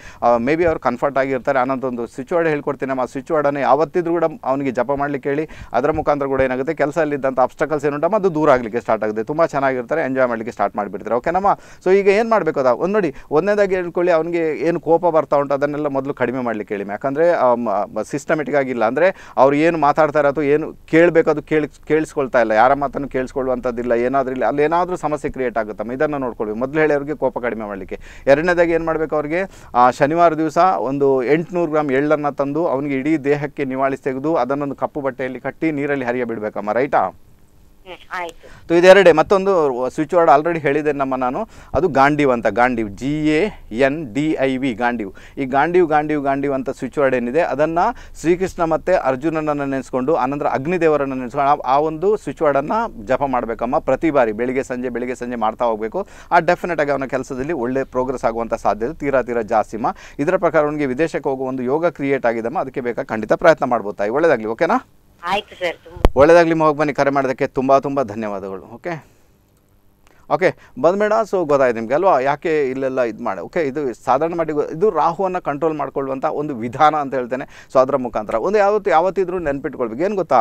ಮೇ ಬಿ ಅವ್ರು ಕಂಫರ್ಟ್ ಆಗಿರ್ತಾರೆ ಆನಂದ ಒಂದು ಸ್ವಿಚ್ ವರ್ಡ್ ಹೇಳ್ಕೊಡ್ತೀನಮ್ಮ ಆ ಸ್ವಿಚ್ ವರ್ಡನ್ನು ಯಾವತ್ತಿದ್ರು ಅದು ಕೂಡ ಅವನಿಗೆ ಜಪ ಮಾಡಲಿಕ್ಕೆ ಹೇಳಿ ಅದರ ಮುಖಾಂತರ ಕೂಡ ಏನಾಗುತ್ತೆ ಅಲ್ಲಿದ್ದಂಥ ಅಬ್ಸ್ಟಕಲ್ಸ್ ಏನುಂಟಮ್ಮ ಅದು ದೂರ ಆಗಲಿಕ್ಕೆ ಸ್ಟಾರ್ಟ್ ಆಗುತ್ತೆ ತುಂಬ ಚೆನ್ನಾಗಿರ್ತಾರೆ ಎಂಜಾಯ್ ಮಾಡಲಿಕ್ಕೆ ಸ್ಟಾರ್ಟ್ ಮಾಡಿಬಿಡ್ತಾರೆ ಓಕೆನಮ್ಮ ಸೊ ಈಗ ಏನು ಮಾಡಬೇಕು ಒಂದು ನೋಡಿ ಒಂದನೇದಾಗಿ ಹೇಳ್ಕೊಳ್ಳಿ ಅವನಿಗೆ ಏನು ಕೋಪ ಬರ್ತಾ ಉಂಟು ಅದನ್ನೆಲ್ಲ ಮೊದಲು ಕಡಿಮೆ ಮಾಡಲಿಕ್ಕೆ ಹೇಳಿ ಯಾಕಂದರೆ ಸಿಸ್ಟಮೆಟಿಕ್ ಆಗಿಲ್ಲ ಅಂದರೆ ಅವ್ರು ಏನು ಮಾತಾಡ್ತಾರೆ ಅಥವಾ ಏನು ಕೇಳಬೇಕು ಅದು ಕೇಳಿ ಕೇಳಿಸ್ಕೊಳ್ತಾ ಇಲ್ಲ ಯಾರ ಮಾತನ್ನು ಕೇಳಿಸ್ಕೊಳ್ಳುವಂಥದ್ದಿಲ್ಲ ಏನಾದರೂ ಇಲ್ಲ ಅಲ್ಲಿ ಏನಾದರೂ ಸಮಸ್ಯೆ ಕ್ರಿಯೇಟ್ ಆಗುತ್ತಮ್ಮ ಇದನ್ನು ನೋಡ್ಕೊಳ್ಳಿ ಮೊದಲು ಹೇಳಿ ಅವರಿಗೆ ಕೋಪ ಕಡಿಮೆ ಮಾಡಲಿಕ್ಕೆ ಎರಡನೇದಾಗಿ ಏನು ಮಾಡಬೇಕು ಅವ್ರಿಗೆ ಶನಿವಾರ ದಿವಸ ಒಂದು ಎಂಟುನೂರು ಗ್ರಾಮ್ ಎಳ್ಳನ್ನು ತಂದು ಅವನಿಗೆ ಇಡೀ ದೇಹಕ್ಕೆ ನಿವಾಳಿಸಿ ಪೀಸ್ ತೆಗೆದು ಅದನ್ನೊಂದು ಕಪ್ಪು ಬಟ್ಟೆಯಲ್ಲಿ ಕಟ್ಟಿ ನೀರಲ್ಲಿ ಹರಿಯ ಬಿಡಬೇಕಮ್ಮ ರೈಟಾ ಇದೆರಡೇ ಮತ್ತೊಂದು ಸ್ವಿಚ್ ವರ್ಡ್ ಆಲ್ರೆಡಿ ಹೇಳಿದೆ ನಮ್ಮ ನಾನು ಅದು ಗಾಂಡಿವ್ ಅಂತ Gandiv G A N D I V Gandiv ಈ ಗಾಂಡಿವ್ ಗಾಂಡಿವ್ ಗಾಂಡಿವ್ ಅಂತ ಸ್ವಿಚ್ ವರ್ಡ್ ಏನಿದೆ ಅದನ್ನು ಶ್ರೀಕೃಷ್ಣ ಮತ್ತು ಅರ್ಜುನನನ್ನು ನೆನೆಸ್ಕೊಂಡು ಆನಂತರ ಅಗ್ನಿದೇವರನ್ನು ನೆನೆಸ್ಕೊಂಡು ಆ ಒಂದು ಸ್ವಿಚ್ ವರ್ಡನ್ನು ಜಪ ಮಾಡಬೇಕಮ್ಮ ಪ್ರತಿ ಬಾರಿ ಬೆಳಿಗ್ಗೆ ಸಂಜೆ ಬೆಳಿಗ್ಗೆ ಸಂಜೆ ಮಾಡ್ತಾ ಹೋಗಬೇಕು ಆ ಆಗಿ ಅವನ ಕೆಲಸದಲ್ಲಿ ಒಳ್ಳೆ ಪ್ರೋಗ್ರೆಸ್ ಆಗುವಂಥ ಸಾಧ್ಯತೆ ತೀರಾ ತೀರಾ ಜಾಸ್ತಿಮ್ಮ ಇದರ ಪ್ರಕಾರ ಅವನಿಗೆ ವಿದೇಶಕ್ಕೆ ಹೋಗುವ ಒಂದು ಯೋಗ ಕ್ರಿಯೇಟ್ ಆಗಿದೆಮ್ಮ ಅದಕ್ಕೆ ಬೇಕಾ ಖಂಡಿತ ಪ್ರಯತ್ನ ಮಾಡ್ಬೋದು ತಾಯಿ ಒಳ್ಳೆಯದಾಗಲಿ ಓಕೆನಾ ಆಯ್ತು ಸರ್ ಒಳ್ಳೇದಾಗ್ಲಿ ಮೋಹಕ್ ಬನ್ನಿ ಕರೆ ಮಾಡೋದಕ್ಕೆ ತುಂಬಾ ತುಂಬಾ ಧನ್ಯವಾದಗಳು ಓಕೆ ಓಕೆ ಬಂದ್ಬೇಡ ಸೊ ಗೊತ್ತಾಯ್ತು ನಿಮಗೆ ಅಲ್ವಾ ಯಾಕೆ ಇಲ್ಲೆಲ್ಲ ಇದು ಮಾಡಿ ಓಕೆ ಇದು ಸಾಧಾರಣ ಮಾಡಿ ಇದು ರಾಹುವನ್ನು ಕಂಟ್ರೋಲ್ ಮಾಡ್ಕೊಳ್ಳುವಂಥ ಒಂದು ವಿಧಾನ ಅಂತ ಹೇಳ್ತೇನೆ ಸೊ ಅದರ ಮುಖಾಂತರ ಒಂದು ಯಾವತ್ತು ಯಾವತ್ತಿದ್ರೂ ನೆನ್ಪಿಟ್ಕೊಳ್ಬೇಕು ಏನು ಗೊತ್ತಾ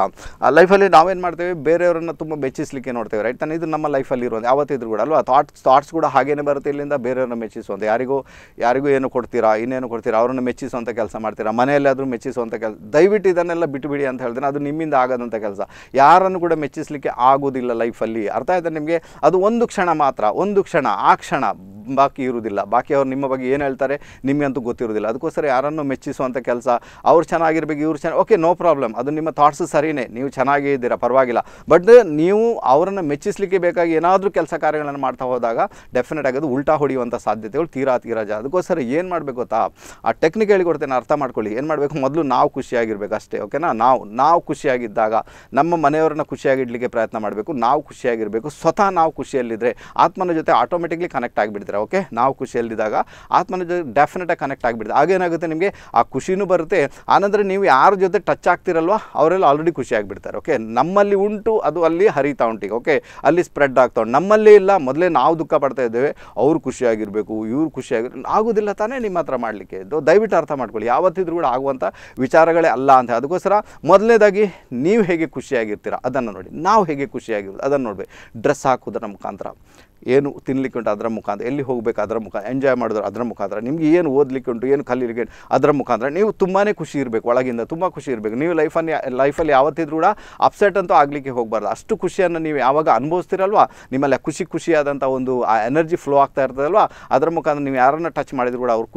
ಲೈಫಲ್ಲಿ ನಾವೇನು ಮಾಡ್ತೇವೆ ಬೇರೆಯವ್ರನ್ನ ತುಂಬ ಮೆಚ್ಚಿಸಲಿಕ್ಕೆ ನೋಡ್ತೇವೆ ರೈಟ್ ತಾನೆ ಇದು ನಮ್ಮ ಲೈಫಲ್ಲಿ ಇರುವಂಥ ಯಾವತ್ತಿದ್ರು ಕೂಡ ಅಲ್ವಾ ಥಾಟ್ಸ್ ಥಾಟ್ಸ್ ಕೂಡ ಹಾಗೇನೇ ಬರುತ್ತೆ ಇಲ್ಲಿಂದ ಬೇರೆಯವ್ರನ್ನ ಮೆಚ್ಚಿಸುವಂಥ ಯಾರಿಗೂ ಯಾರಿಗೂ ಏನು ಕೊಡ್ತೀರಾ ಇನ್ನೇನು ಕೊಡ್ತೀರಾ ಅವ್ರನ್ನ ಮೆಚ್ಚಿಸುವಂಥ ಕೆಲಸ ಮಾಡ್ತೀರಾ ಮನೆಯಲ್ಲಾದರೂ ಮೆಚ್ಚಿಸುವಂಥ ಕೆಲಸ ದಯವಿಟ್ಟು ಇದನ್ನೆಲ್ಲ ಬಿಟ್ಟುಬಿಡಿ ಅಂತ ಹೇಳ್ತೇನೆ ಅದು ನಿಮ್ಮಿಂದ ಆಗದಂಥ ಕೆಲಸ ಯಾರನ್ನು ಕೂಡ ಮೆಚ್ಚಿಸಲಿಕ್ಕೆ ಆಗೋದಿಲ್ಲ ಲೈಫಲ್ಲಿ ಅರ್ಥ ಆಯ್ತಾ ನಿಮಗೆ ಅದು ಒಂದು ಕ್ಷಣ ಮಾತ್ರ ಒಂದು ಕ್ಷಣ ಆ ಕ್ಷಣ ಬಾಕಿ ಇರುವುದಿಲ್ಲ ಅವರು ನಿಮ್ಮ ಬಗ್ಗೆ ಏನು ಹೇಳ್ತಾರೆ ಅಂತೂ ಗೊತ್ತಿರೋದಿಲ್ಲ ಅದಕ್ಕೋಸ್ಕರ ಯಾರನ್ನು ಮೆಚ್ಚಿಸುವಂಥ ಕೆಲಸ ಅವ್ರು ಚೆನ್ನಾಗಿರ್ಬೇಕು ಇವ್ರು ಚೆನ್ನಾಗಿ ಓಕೆ ನೋ ಪ್ರಾಬ್ಲಮ್ ಅದು ನಿಮ್ಮ ಥಾಟ್ಸ್ ಸರಿಯೇ ನೀವು ಚೆನ್ನಾಗೇ ಇದ್ದೀರಾ ಪರವಾಗಿಲ್ಲ ಬಟ್ ನೀವು ಅವರನ್ನು ಮೆಚ್ಚಿಸಲಿಕ್ಕೆ ಬೇಕಾಗಿ ಏನಾದರೂ ಕೆಲಸ ಕಾರ್ಯಗಳನ್ನು ಮಾಡ್ತಾ ಹೋದಾಗ ಡೆಫಿನೆಟ್ ಆಗೋದು ಉಲ್ಟಾ ಹೊಡೆಯುವಂಥ ಸಾಧ್ಯತೆಗಳು ತೀರಾ ತೀರಾಜ ಅದಕ್ಕೋಸ್ಕರ ಏನು ಮಾಡಬೇಕು ಗೊತ್ತಾ ಆ ಟೆಕ್ನಿಕ್ ಹೇಳಿಕೊಡ್ತೇನೆ ಅರ್ಥ ಮಾಡ್ಕೊಳ್ಳಿ ಏನು ಮಾಡಬೇಕು ಮೊದಲು ನಾವು ಖುಷಿಯಾಗಿರಬೇಕು ಅಷ್ಟೇ ಓಕೆನಾ ನಾವು ನಾವು ಖುಷಿಯಾಗಿದ್ದಾಗ ನಮ್ಮ ಮನೆಯವರನ್ನ ಖುಷಿಯಾಗಿಡಲಿಕ್ಕೆ ಪ್ರಯತ್ನ ಮಾಡಬೇಕು ನಾವು ಖುಷಿಯಾಗಿರಬೇಕು ಸ್ವತಃ ನಾವು ಖುಷಿಯಲ್ಲಿದ್ದರೆ ಆತ್ಮನ ಜೊತೆ ಆಟೋಮೆಟಿಕ್ಲಿ ಕನೆಕ್ಟ್ ಆಗಿಬಿಡ್ತೀರ ಓಕೆ ನಾವು ಖುಷಿಯಲ್ಲಿದ್ದಾಗ ಆತ್ಮನ ಜೊತೆ ಡೆಫಿನೆಟಾಗಿ ಕನೆಕ್ಟ್ ಆಗಿಬಿಡುತ್ತೆ ಆಗೇನಾಗುತ್ತೆ ನಿಮಗೆ ಆ ಖುಷಿನೂ ಬರುತ್ತೆ ಆನಂದರೆ ನೀವು ಯಾರ ಜೊತೆ ಟಚ್ ಆಗ್ತಿರಲ್ವ ಅವರೆಲ್ಲ ಆಲ್ರೆಡಿ ಖುಷಿ ಆಗಿಬಿಡ್ತಾರೆ ಓಕೆ ನಮ್ಮಲ್ಲಿ ಉಂಟು ಅದು ಅಲ್ಲಿ ಹರಿತಾ ಉಂಟಿಗೆ ಓಕೆ ಅಲ್ಲಿ ಸ್ಪ್ರೆಡ್ ಆಗ್ತಾ ಉಂಟು ನಮ್ಮಲ್ಲೇ ಇಲ್ಲ ಮೊದಲೇ ನಾವು ದುಃಖ ಪಡ್ತಾ ಇದ್ದೇವೆ ಅವರು ಖುಷಿಯಾಗಿರಬೇಕು ಇವ್ರು ಖುಷಿಯಾಗಿರ್ ಆಗೋದಿಲ್ಲ ತಾನೇ ನಿಮ್ಮ ಹತ್ರ ಮಾಡಲಿಕ್ಕೆ ದಯವಿಟ್ಟು ಅರ್ಥ ಮಾಡ್ಕೊಳ್ಳಿ ಯಾವತ್ತಿದ್ರೂ ಕೂಡ ಆಗುವಂಥ ವಿಚಾರಗಳೇ ಅಲ್ಲ ಅಂತ ಅದಕ್ಕೋಸ್ಕರ ಮೊದಲನೇದಾಗಿ ನೀವು ಹೇಗೆ ಖುಷಿಯಾಗಿರ್ತೀರ ಅದನ್ನು ನೋಡಿ ನಾವು ಹೇಗೆ ಖುಷಿಯಾಗಿರೋದು ಅದನ್ನು ನೋಡಬೇಕು ಡ್ರೆಸ್ ಹಾಕೋದ್ರ ಮುಖಾಂತರ ಏನು ತಿನ್ಲಿಕ್ಕೆ ಉಂಟು ಅದರ ಮುಖಾಂತರ ಎಲ್ಲಿ ಹೋಗಬೇಕು ಅದರ ಮುಖಾಂತರ ಎಂಜಾಯ್ ಮಾಡಿದ್ರು ಅದರ ಮುಖಾಂತರ ನಿಮಗೆ ಏನು ಓದಲಿಕ್ಕೆ ಉಂಟು ಏನು ಕಲೀಲಿಕ್ಕೆ ಅದರ ಮುಖಾಂತರ ನೀವು ತುಂಬಾ ಖುಷಿ ಇರಬೇಕು ಒಳಗಿಂದ ತುಂಬ ಖುಷಿ ಇರಬೇಕು ನೀವು ಲೈಫನ್ನು ಲೈಫಲ್ಲಿ ಯಾವತ್ತಿದ್ರೂ ಕೂಡ ಅಪ್ಸೆಟ್ ಅಂತೂ ಆಗಲಿಕ್ಕೆ ಹೋಗಬಾರ್ದು ಅಷ್ಟು ಖುಷಿಯನ್ನು ನೀವು ಯಾವಾಗ ಅನುಭವಿಸ್ತೀರಲ್ವಾ ನಿಮ್ಮಲ್ಲಿ ಖುಷಿ ಖುಷಿಯಾದಂಥ ಒಂದು ಆ ಎನರ್ಜಿ ಫ್ಲೋ ಆಗ್ತಾ ಇರ್ತದಲ್ವ ಅದರ ಮುಖಾಂತರ ನೀವು ಯಾರನ್ನ ಟಚ್ ಮಾಡಿದ್ರು ಕೂಡ ಅವ್ರು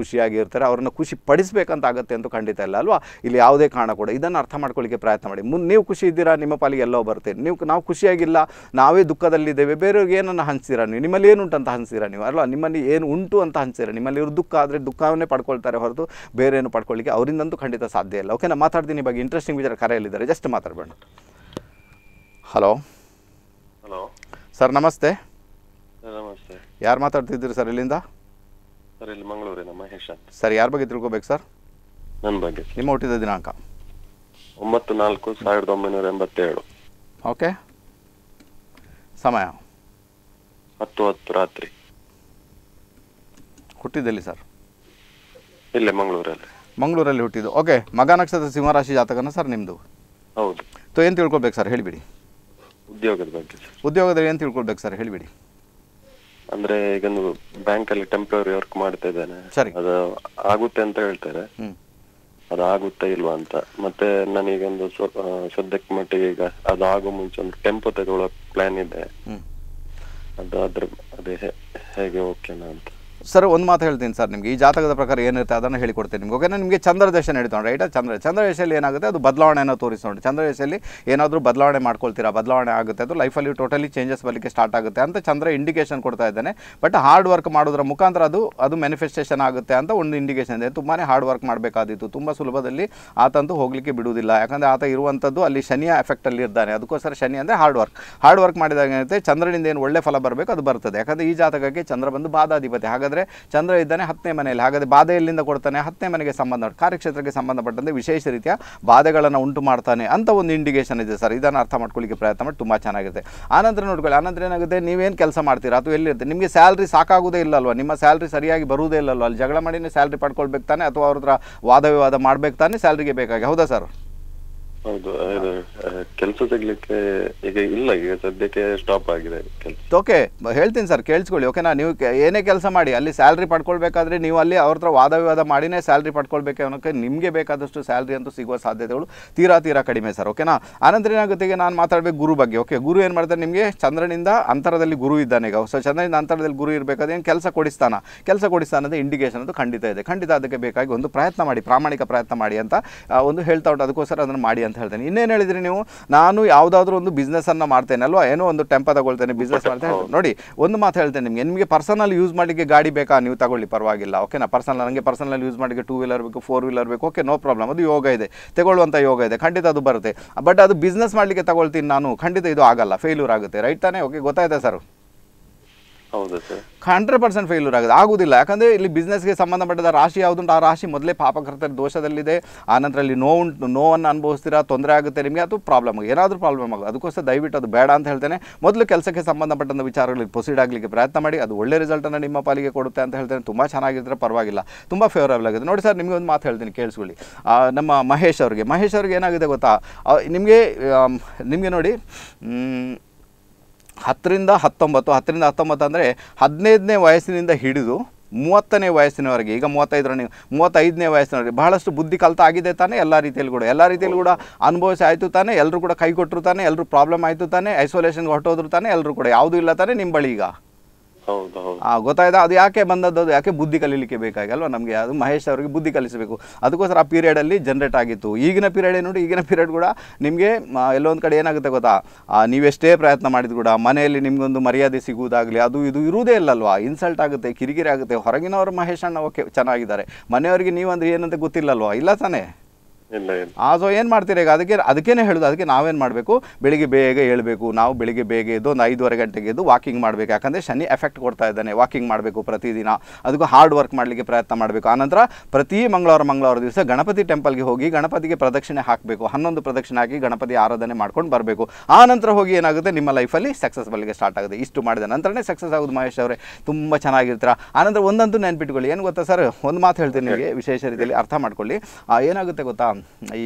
ಇರ್ತಾರೆ ಅವ್ರನ್ನ ಖುಷಿ ಪಡಿಸಬೇಕಂತ ಆಗುತ್ತೆ ಅಂತ ಖಂಡಿತ ಇಲ್ಲ ಅಲ್ವಾ ಇಲ್ಲಿ ಯಾವುದೇ ಕಾರಣ ಕೂಡ ಇದನ್ನು ಅರ್ಥ ಮಾಡ್ಕೊಳ್ಳಿಕ್ಕೆ ಪ್ರಯತ್ನ ಮಾಡಿ ಮುಂದೆ ನೀವು ಖುಷಿ ಇದ್ದೀರಾ ನಿಮ್ಮ ಪಾಲಿಗೆ ಎಲ್ಲೋ ಬರ್ತೀರಿ ನೀವು ನಾವು ಖುಷಿಯಾಗಿಲ್ಲ ನಾವೇ ದುಃಖದಲ್ಲಿದ್ದೇವೆ ಬೇರೆಯವ್ರಿಗೆ ಏನನ್ನು ಹಂಚ್ತೀರಾ ನೀವು ನಿಮ್ಮಲ್ಲಿ ಏನು ಉಂಟು ಅಂತ ಹಂಚ್ತೀರಾ ನೀವು ಅಲ್ಲ ನಿಮ್ಮಲ್ಲಿ ಏನು ಉಂಟು ಅಂತ ಹಂಚ್ತೀರಾ ನಿಮ್ಮಲ್ಲಿ ಇವರು ದುಃಖ ಆದರೆ ದುಃಖವನ್ನೇ ಪಡ್ಕೊಳ್ತಾರೆ ಹೊರತು ಬೇರೆ ಏನು ಪಡ್ಕೊಳ್ಳಿಕ್ಕೆ ಅವರಿಂದಂತೂ ಖಂಡಿತ ಸಾಧ್ಯ ಇಲ್ಲ ಓಕೆ ನಾನು ಮಾತಾಡ್ತೀನಿ ಬಗ್ಗೆ ಇಂಟ್ರೆಸ್ಟಿಂಗ್ ವಿಚಾರ ಕರೆಯಲ್ಲಿದ್ದಾರೆ ಜಸ್ಟ್ ಮಾತಾಡಬೇಡ ಹಲೋ ಹಲೋ ಸರ್ ನಮಸ್ತೆ ಯಾರು ಮಾತಾಡ್ತಿದ್ದೀರಿ ಸರ್ ಇಲ್ಲಿಂದ ಸರ್ ಇಲ್ಲಿ ಸರ್ ಯಾರ ಬಗ್ಗೆ ತಿಳ್ಕೊಬೇಕು ಸರ್ ನನ್ನ ಬಗ್ಗೆ ನಿಮ್ಮ ಹುಟ್ಟಿದ ದಿನಾಂಕ ಒಂಬತ್ತು ನಾಲ್ಕು ಸಾವಿರದ ಒಂಬೈನೂರ ಎಂಬತ್ತೇಳು ಓಕೆ ಸಮಯ ಹತ್ತು ಹತ್ತು ರಾತ್ರಿ ಹುಟ್ಟಿದ್ದಲ್ಲಿ ಸರ್ ಇಲ್ಲೇ ಮಂಗಳೂರಲ್ಲಿ ಮಂಗಳೂರಲ್ಲಿ ಹುಟ್ಟಿದ್ದು ಓಕೆ ಮಗ ನಕ್ಷತ್ರ ಸಿಂಹರಾಶಿ ಜಾತಕನ ಸರ್ ನಿಮ್ಮದು ಹೌದು ಸೊ ಏನು ತಿಳ್ಕೊಬೇಕು ಸರ್ ಹೇಳಿಬಿಡಿ ಉದ್ಯೋಗದ ಬಗ್ಗೆ ಸರ್ ಉದ್ಯೋಗದಲ್ಲಿ ಏನು ತಿಳ್ಕೊಳ್ಬೇಕು ಸರ್ ಹೇಳಿಬಿಡಿ ಅಂದ್ರೆ ಈಗ ಬ್ಯಾಂಕಲ್ಲಿ ಟೆಂಪ್ರರಿ ವರ್ಕ್ ಮಾಡ್ತಾ ಇದ್ದೇನೆ ಸರಿ ಅದು ಆಗುತ್ತೆ ಅಂತ ಹೇಳ್ತಾರೆ ಅದು ಆಗುತ್ತೆ ಇಲ್ವಾ ಅಂತ ಮತ್ತೆ ನನಗೆ ಒಂದು ಸದ್ಯಕ್ಕೆ ಮಟ್ಟಿಗೆ ಈಗ ಅದು ಆಗೋ ಮುಂಚೆ ಒಂದು ಟೆಂಪೋ ತಗೊಳ್ಳೋ ಪ್ಲಾನ್ ಇದೆ ಅದು ಅದ್ರ ಅದೇ ಹೇಗೆ ಓಕೆ ಅಂತ ಸರ್ ಒಂದು ಮಾತು ಹೇಳ್ತೀನಿ ಸರ್ ನಿಮಗೆ ಈ ಜಾತಕದ ಪ್ರಕಾರ ಏನಿರುತ್ತೆ ಅದನ್ನು ಹೇಳಿಕೊಡ್ತೀನಿ ನಿಮಗೆ ಓಕೆನಾ ನಿಮಗೆ ಚಂದ್ರ ದೇಶ ನಡೀತಾನೆ ರೈಟ್ ಚಂದ್ರ ಚಂದ್ರ ದೇಶದಲ್ಲಿ ಏನಾಗುತ್ತೆ ಅದು ಬದಲಾವಣೆಯನ್ನು ತೋರಿಸೋಣ ದೇಶದಲ್ಲಿ ಏನಾದರೂ ಬದಲಾವಣೆ ಮಾಡ್ಕೊಳ್ತೀರಾ ಬದಲಾವಣೆ ಆಗುತ್ತೆ ಅದು ಲೈಫಲ್ಲಿ ಟೋಟಲಿ ಚೇಂಜಸ್ ಬರಲಿಕ್ಕೆ ಸ್ಟಾರ್ಟ್ ಆಗುತ್ತೆ ಅಂತ ಚಂದ್ರ ಇಂಡಿಕೇಶನ್ ಕೊಡ್ತಾ ಇದ್ದಾನೆ ಬಟ್ ಹಾರ್ಡ್ ವರ್ಕ್ ಮಾಡೋದ್ರ ಮುಖಾಂತರ ಅದು ಅದು ಮ್ಯಾನಿಫೆಸ್ಟೇಷನ್ ಆಗುತ್ತೆ ಅಂತ ಒಂದು ಇಂಡಿಕೇಶನ್ ಇದೆ ತುಂಬಾ ಹಾರ್ಡ್ ವರ್ಕ್ ಮಾಡಬೇಕಾದಿತ್ತು ತುಂಬ ಸುಲಭದಲ್ಲಿ ಆತಂತೂ ಹೋಗಲಿಕ್ಕೆ ಬಿಡುವುದಿಲ್ಲ ಯಾಕಂದರೆ ಆತ ಇರುವಂಥದ್ದು ಅಲ್ಲಿ ಶನಿಯ ಎಫೆಕ್ಟಲ್ಲಿ ಇದ್ದಾನೆ ಅದಕ್ಕೋಸ್ಕರ ಶನಿ ಅಂದರೆ ಹಾರ್ಡ್ ವರ್ಕ್ ಹಾರ್ಡ್ ವರ್ಕ್ ಮಾಡಿದಾಗ ಏನಾಗುತ್ತೆ ಚಂದ್ರನಿಂದ ಏನು ಒಳ್ಳೆ ಫಲ ಬರಬೇಕು ಅದು ಬರ್ತದೆ ಯಾಕಂದರೆ ಈ ಜಾತಕಕ್ಕೆ ಚಂದ್ರ ಬಂದು ಬಾಧಾಧಿಪತಿ ಹಾಗಾದರೆ ಯಾಕಂದರೆ ಚಂದ್ರ ಇದ್ದಾನೆ ಹತ್ತನೇ ಮನೆಯಲ್ಲಿ ಹಾಗಾದರೆ ಬಾಧೆ ಎಲ್ಲಿಂದ ಕೊಡ್ತಾನೆ ಹತ್ತನೇ ಮನೆಗೆ ಸಂಬಂಧ ಕಾರ್ಯಕ್ಷೇತ್ರಕ್ಕೆ ಸಂಬಂಧಪಟ್ಟಂತೆ ವಿಶೇಷ ರೀತಿಯ ಬಾಧೆಗಳನ್ನು ಉಂಟು ಮಾಡ್ತಾನೆ ಅಂತ ಒಂದು ಇಂಡಿಕೇಶನ್ ಇದೆ ಸರ್ ಇದನ್ನು ಅರ್ಥ ಮಾಡ್ಕೊಳ್ಳಿಕ್ಕೆ ಪ್ರಯತ್ನ ಮಾಡಿ ತುಂಬ ಚೆನ್ನಾಗಿರುತ್ತೆ ಆನಂತರ ನೋಡ್ಕೊಳ್ಳಿ ಆನಂತರ ಏನಾಗುತ್ತೆ ನೀವೇನು ಕೆಲಸ ಮಾಡ್ತೀರಾ ಅಥವಾ ಎಲ್ಲಿರುತ್ತೆ ನಿಮಗೆ ಸ್ಯಾಲ್ರಿ ಸಾಕಾಗೋದೇ ಅಲ್ವಾ ನಿಮ್ಮ ಸ್ಯಾಲ್ರಿ ಸರಿಯಾಗಿ ಬರುವುದೇ ಇಲ್ಲಲ್ವ ಅಲ್ಲಿ ಜಗಳ ಮಾಡಿನೇ ಸ್ಯಾಲ್ರಿ ಪಡ್ಕೊಳ್ಬೇಕು ತಾನೆ ಅಥವಾ ಅವ್ರ ಹತ್ರ ವಾದ ವಿವಾದ ಮಾಡಬೇಕು ತಾನೆ ಸ್ಯಾಲ್ರಿಗೆ ಬೇಕಾಗಿ ಹೌದಾ ಸರ್ ಹೌದು ಕೆಲಸ ಸಿಗ್ಲಿಕ್ಕೆ ಈಗ ಇಲ್ಲ ಈಗ ಸದ್ಯಕ್ಕೆ ಸ್ಟಾಪ್ ಆಗಿದೆ ಓಕೆ ಹೇಳ್ತೀನಿ ಸರ್ ಕೇಳಿಸ್ಕೊಳ್ಳಿ ಓಕೆನಾ ನೀವು ಏನೇ ಕೆಲಸ ಮಾಡಿ ಅಲ್ಲಿ ಸ್ಯಾಲ್ರಿ ಪಡ್ಕೊಳ್ಬೇಕಾದ್ರೆ ನೀವು ಅಲ್ಲಿ ಅವ್ರ ಹತ್ರ ವಾದ ವಿವಾದ ಮಾಡಿನೇ ಸ್ಯಾಲ್ರಿ ಪಡ್ಕೊಳ್ಬೇಕು ನಿಮಗೆ ಬೇಕಾದಷ್ಟು ಸ್ಯಾಲ್ರಿ ಅಂತೂ ಸಿಗುವ ಸಾಧ್ಯತೆಗಳು ತೀರಾ ತೀರಾ ಕಡಿಮೆ ಸರ್ ಓಕೆನಾ ಆನಂತರ ಏನಾಗುತ್ತೆ ನಾನು ಮಾತಾಡಬೇಕು ಗುರು ಬಗ್ಗೆ ಓಕೆ ಗುರು ಏನು ಮಾಡ್ತಾರೆ ನಿಮಗೆ ಚಂದ್ರನಿಂದ ಅಂತರದಲ್ಲಿ ಗುರು ಇದ್ದಾನೆ ಈಗ ಸೊ ಚಂದ್ರನಿಂದ ಅಂತರದಲ್ಲಿ ಗುರು ಇರಬೇಕಾದ್ರೆ ಏನು ಕೆಲಸ ಕೊಡಿಸ್ತಾನ ಕೆಲಸ ಕೊಡಿಸ್ತಾನದ ಇಂಡಿಕೇಶನ್ ಅದು ಖಂಡಿತ ಇದೆ ಖಂಡಿತ ಅದಕ್ಕೆ ಬೇಕಾಗಿ ಒಂದು ಪ್ರಯತ್ನ ಮಾಡಿ ಪ್ರಾಮಾಣಿಕ ಪ್ರಯತ್ನ ಮಾಡಿ ಅಂತ ಒಂದು ಹೇಳ್ತಾ ಉಂಟು ಅದಕ್ಕೋಸ್ಕರ ಅದನ್ನು ಮಾಡಿ ಅಂತ ಅಂತ ಹೇಳ್ತೇನೆ ಇನ್ನೇನು ಹೇಳಿದ್ರಿ ನೀವು ನಾನು ಯಾವುದಾದ್ರೂ ಒಂದು ಬಿಸ್ನೆಸ್ಸನ್ನು ಮಾಡ್ತೇನೆ ಅಲ್ವಾ ಏನೋ ಒಂದು ಟೆಂಪ ತಗೊಳ್ತೇನೆ ಬಿಸ್ನೆಸ್ ಮಾಡ್ತೇನೆ ನೋಡಿ ಒಂದು ಮಾತು ಹೇಳ್ತೇನೆ ನಿಮಗೆ ನಿಮಗೆ ಪರ್ಸನಲ್ ಯೂಸ್ ಮಾಡಲಿಕ್ಕೆ ಗಾಡಿ ಬೇಕಾ ನೀವು ತಗೊಳ್ಳಿ ಪರವಾಗಿಲ್ಲ ಓಕೆನಾ ಪರ್ಸನಲ್ ನನಗೆ ಪರ್ಸನಲ್ ಯೂಸ್ ಮಾಡಲಿಕ್ಕೆ ಟೂ ವೀಲರ್ ಬೇಕು ಫೋರ್ ವೀಲರ್ ಬೇಕು ಓಕೆ ನೋ ಪ್ರಾಬ್ಲಮ್ ಅದು ಯೋಗ ಇದೆ ತಗೊಳ್ಳುವಂಥ ಯೋಗ ಇದೆ ಖಂಡಿತ ಅದು ಬರುತ್ತೆ ಬಟ್ ಅದು ಬಿಸ್ನೆಸ್ ಮಾಡಲಿಕ್ಕೆ ತಗೊಳ್ತೀನಿ ನಾನು ಖಂಡಿತ ಇದು ಆಗಲ್ಲ ಫೇಲ್ಯೂರ್ ಆಗುತ್ತೆ ರೈಟ್ ತಾನೇ ಓಕೆ ಗೊತ್ತಾಯ್ತಾ ಸರ್ ಹಂಡ್ರೆಡ್ ಪರ್ಸೆಂಟ್ ಫೇಲ್ಯೂರ್ ಆಗುತ್ತೆ ಆಗುವುದಿಲ್ಲ ಯಾಕಂದರೆ ಇಲ್ಲಿ ಬಿಸ್ನೆಸ್ಗೆ ಸಂಬಂಧಪಟ್ಟದ ರಾಶಿ ಯಾವುದುಂಟು ಆ ರಾಶಿ ಮೊದಲೇ ಪಾಪಕರ್ತರ ದೋಷದಲ್ಲಿದೆ ಆನಂತರ ಇಲ್ಲಿ ನೋ ನೋವನ್ನು ಅನುಭವಿಸ್ತೀರಾ ತೊಂದರೆ ಆಗುತ್ತೆ ನಿಮಗೆ ಅದು ಪ್ರಾಬ್ಲಮ್ ಆಗಿ ಏನಾದರೂ ಪ್ರಾಬ್ಲಮ್ ಆಗೋದು ಅದಕ್ಕೋಸ್ಕರ ದಯವಿಟ್ಟು ಅದು ಬೇಡ ಅಂತ ಹೇಳ್ತೇನೆ ಮೊದಲು ಕೆಲಸಕ್ಕೆ ಸಂಬಂಧಪಟ್ಟಂಥ ವಿಚಾರಗಳಿಗೆ ಪ್ರೊಸೀಡ್ ಆಗಲಿಕ್ಕೆ ಪ್ರಯತ್ನ ಮಾಡಿ ಅದು ಒಳ್ಳೆ ರಿಸಲ್ಟನ್ನು ನಿಮ್ಮ ಪಾಲಿಗೆ ಕೊಡುತ್ತೆ ಅಂತ ಹೇಳ್ತೇನೆ ತುಂಬ ಚೆನ್ನಾಗಿದ್ರೆ ಪರವಾಗಿಲ್ಲ ತುಂಬ ಫೇವರಬಲ್ ಆಗಿದೆ ನೋಡಿ ಸರ್ ನಿಮಗೆ ಒಂದು ಮಾತು ಹೇಳ್ತೀನಿ ಕೇಳಿಸ್ಕೊಳ್ಳಿ ನಮ್ಮ ಮಹೇಶ್ ಅವರಿಗೆ ಮಹೇಶ್ ಅವ್ರಿಗೆ ಏನಾಗಿದೆ ಗೊತ್ತಾ ನಿಮಗೆ ನಿಮಗೆ ನೋಡಿ ಹತ್ತರಿಂದ ಹತ್ತೊಂಬತ್ತು ಹತ್ತರಿಂದ ಹತ್ತೊಂಬತ್ತು ಅಂದರೆ ಹದಿನೈದನೇ ವಯಸ್ಸಿನಿಂದ ಹಿಡಿದು ಮೂವತ್ತನೇ ವಯಸ್ಸಿನವರೆಗೆ ಈಗ ಮೂವತ್ತೈದರ ಮೂವತ್ತೈದನೇ ವಯಸ್ಸಿನವರೆಗೆ ಬಹಳಷ್ಟು ಬುದ್ಧಿ ಕಲಿತ ಆಗಿದೆ ತಾನೇ ಎಲ್ಲ ರೀತಿಯಲ್ಲಿ ಕೂಡ ಎಲ್ಲ ರೀತಿಯಲ್ಲಿ ಕೂಡ ಅನುಭವಿಸಿ ಆಯಿತು ತಾನೇ ಎಲ್ಲರೂ ಕೂಡ ಕೈ ಕೊಟ್ಟರು ತಾನೇ ಎಲ್ಲರೂ ಪ್ರಾಬ್ಲಮ್ ಆಯಿತು ತಾನೇ ಐಸೋಲೇಷನ್ಗೆ ಹೊಟ್ಟೋದ್ರು ತಾನೇ ಎಲ್ಲರೂ ಕೂಡ ಯಾವುದೂ ಇಲ್ಲ ತಾನೇ ನಿಮ್ಮ ಬಳಿ ಈಗ ಆ ಗೊತ್ತಾಯ್ತಾ ಅದು ಯಾಕೆ ಬಂದದ್ದು ಅದು ಯಾಕೆ ಬುದ್ಧಿ ಕಲೀಲಿಕ್ಕೆ ಬೇಕಾಗಲ್ವ ನಮಗೆ ಅದು ಮಹೇಶ್ ಅವರಿಗೆ ಬುದ್ಧಿ ಕಲಿಸಬೇಕು ಅದಕ್ಕೋಸ್ಕರ ಆ ಪೀರಿಯಡಲ್ಲಿ ಜನ್ರೇಟ್ ಆಗಿತ್ತು ಈಗಿನ ಪೀರಿಯಡ್ ಏನು ನೋಡಿ ಈಗಿನ ಪೀರಿಯಡ್ ಕೂಡ ನಿಮಗೆ ಎಲ್ಲೊಂದು ಕಡೆ ಏನಾಗುತ್ತೆ ಗೊತ್ತಾ ನೀವೆಷ್ಟೇ ಪ್ರಯತ್ನ ಮಾಡಿದ್ರು ಕೂಡ ಮನೆಯಲ್ಲಿ ನಿಮಗೊಂದು ಮರ್ಯಾದೆ ಸಿಗುವುದಾಗಲಿ ಅದು ಇದು ಇರುವುದೇ ಇಲ್ಲಲ್ವಾ ಇನ್ಸಲ್ಟ್ ಆಗುತ್ತೆ ಕಿರಿಕಿರಿ ಆಗುತ್ತೆ ಹೊರಗಿನವರು ಮಹೇಶ್ ಅಣ್ಣ ಓಕೆ ಚೆನ್ನಾಗಿದ್ದಾರೆ ಮನೆಯವರಿಗೆ ನೀವಂದ್ರೆ ಏನಂತ ಗೊತ್ತಿಲ್ಲಲ್ವಾ ಇಲ್ಲ ತಾನೇ ಅದು ಏನು ಮಾಡ್ತೀರಿ ಈಗ ಅದಕ್ಕೆ ಅದಕ್ಕೇನೆ ಹೇಳುದು ಅದಕ್ಕೆ ನಾವೇನು ಮಾಡಬೇಕು ಬೆಳಿಗ್ಗೆ ಬೇಗ ಹೇಳಬೇಕು ನಾವು ಬೆಳಿಗ್ಗೆ ಬೇಗ ಎದ್ದು ಒಂದು ಐದುವರೆ ಗಂಟೆಗೆ ಎದ್ದು ವಾಕಿಂಗ್ ಮಾಡಬೇಕು ಯಾಕಂದರೆ ಶನಿ ಎಫೆಕ್ಟ್ ಕೊಡ್ತಾ ಇದ್ದಾನೆ ವಾಕಿಂಗ್ ಮಾಡಬೇಕು ಪ್ರತಿದಿನ ಅದಕ್ಕೂ ಹಾರ್ಡ್ ವರ್ಕ್ ಮಾಡಲಿಕ್ಕೆ ಪ್ರಯತ್ನ ಮಾಡಬೇಕು ಆನಂತರ ಪ್ರತಿ ಮಂಗಳವಾರ ಮಂಗಳವಾರ ದಿವಸ ಗಣಪತಿ ಟೆಂಪಲ್ಗೆ ಹೋಗಿ ಗಣಪತಿಗೆ ಪ್ರದಕ್ಷಿಣೆ ಹಾಕಬೇಕು ಹನ್ನೊಂದು ಪ್ರದಕ್ಷಿಣೆ ಹಾಕಿ ಗಣಪತಿ ಆರಾಧನೆ ಮಾಡ್ಕೊಂಡು ಬರಬೇಕು ಆನಂತರ ಹೋಗಿ ಏನಾಗುತ್ತೆ ನಿಮ್ಮ ಲೈಫಲ್ಲಿ ಸಕ್ಸಸ್ಫುಲ್ಗೆ ಸ್ಟಾರ್ಟ್ ಆಗುತ್ತೆ ಇಷ್ಟು ಮಾಡಿದ ನಂತರನೇ ಸಕ್ಸಸ್ ಆಗೋದು ಮಹೇಶ್ ಅವರೇ ತುಂಬ ಚೆನ್ನಾಗಿರ್ತೀರ ಆನಂತರ ಒಂದಂತೂ ನೆನ್ಪಿಟ್ಕೊಳ್ಳಿ ಏನು ಗೊತ್ತಾ ಸರ್ ಒಂದು ಮಾತು ಹೇಳ್ತೀನಿ ನಿಮಗೆ ವಿಶೇಷ ರೀತಿಯಲ್ಲಿ ಅರ್ಥ ಮಾಡ್ಕೊಳ್ಳಿ ಏನಾಗುತ್ತೆ ಗೊತ್ತಾ ಈ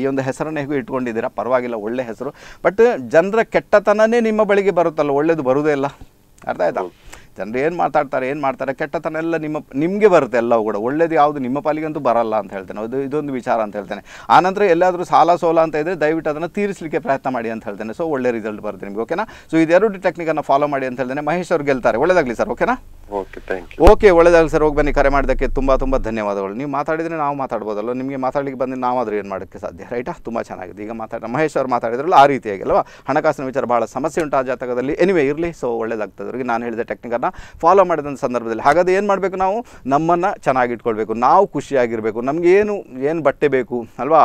ಈ ಒಂದು ಹೆಸರನ್ನು ಹೇಗೂ ಇಟ್ಕೊಂಡಿದ್ದೀರಾ ಪರವಾಗಿಲ್ಲ ಒಳ್ಳೆ ಹೆಸರು ಬಟ್ ಜನರ ಕೆಟ್ಟತನನೇ ನಿಮ್ಮ ಬಳಿಗೆ ಬರುತ್ತಲ್ಲ ಒಳ್ಳೇದು ಬರುವುದೇ ಇಲ್ಲ ಅರ್ಥ ಆಯ್ತಾ ಜನರು ಏನು ಮಾತಾಡ್ತಾರೆ ಏನು ಮಾಡ್ತಾರೆ ಕೆಟ್ಟತನ ಎಲ್ಲ ನಿಮ್ಮ ನಿಮಗೆ ಬರುತ್ತೆ ಎಲ್ಲವೂ ಕೂಡ ಒಳ್ಳೇದು ಯಾವುದು ನಿಮ್ಮ ಪಾಲಿಗಂತೂ ಬರಲ್ಲ ಅಂತ ಹೇಳ್ತೇನೆ ಅದು ಇದೊಂದು ವಿಚಾರ ಅಂತ ಹೇಳ್ತೇನೆ ಆನಂತರ ಎಲ್ಲಾದರೂ ಸಾಲ ಸೋಲ ಅಂತ ಇದ್ದರೆ ದಯವಿಟ್ಟು ಅದನ್ನು ತೀರಿಸಲಿಕ್ಕೆ ಪ್ರಯತ್ನ ಮಾಡಿ ಅಂತ ಹೇಳ್ತೇನೆ ಸೊ ಒಳ್ಳೆ ರಿಸಲ್ಟ್ ಬರುತ್ತೆ ನಿಮಗೆ ಓಕೆನಾ ಸೊ ಇದೆರಡು ಟೆಕ್ನಿಕನ್ನು ಫಾಲೋ ಮಾಡಿ ಅಂತ ಹೇಳ್ತೇನೆ ಮಹೇಶ್ ಅವ್ರು ಗೆಲ್ತಾರೆ ಒಳ್ಳೆದಾಗಲಿ ಸರ್ ಓಕೆನಾ ಓಕೆ ಒಳ್ಳೆದಾಗಲಿ ಸರ್ ಹೋಗಿ ಬನ್ನಿ ಕರೆ ಮಾಡೋದಕ್ಕೆ ತುಂಬ ತುಂಬ ಧನ್ಯವಾದಗಳು ನೀವು ಮಾತಾಡಿದರೆ ನಾವು ಮಾತಾಡ್ಬೋದಲ್ಲ ನಿಮಗೆ ಮಾತಾಡಲಿಕ್ಕೆ ಬಂದು ನಾವಾದರೂ ಏನು ಮಾಡೋಕ್ಕೆ ಸಾಧ್ಯ ರೈಟಾ ತುಂಬ ಚೆನ್ನಾಗಿದೆ ಈಗ ಮಾತಾಡ ಮಹೇಶ್ ಅವ್ರು ಮಾತಾಡಿದ್ರಲ್ಲ ಆ ರೀತಿಯಾಗಿ ಅಲ್ವಾ ಹಣಕಾಸಿನ ವಿಚಾರ ಭಾಳ ಸಮಸ್ಯೆ ಉಂಟು ಆ ಜಾತಕದಲ್ಲಿ ಎನಿವೆ ಇರಲಿ ಸೊ ಒಳ್ಳೆದಾಗ್ತದೆ ನಾನು ಹೇಳಿದ ಟೆಕ್ನಿಕನ್ನು ಫಾಲೋ ಮಾಡಿದಂಥ ಸಂದರ್ಭದಲ್ಲಿ ಹಾಗಾದ್ರೆ ಏನು ಮಾಡಬೇಕು ನಾವು ನಮ್ಮನ್ನು ಚೆನ್ನಾಗಿಟ್ಕೊಳ್ಬೇಕು ನಾವು ಖುಷಿಯಾಗಿರಬೇಕು ನಮಗೆ ಏನು ಬಟ್ಟೆ ಬೇಕು ಅಲ್ವಾ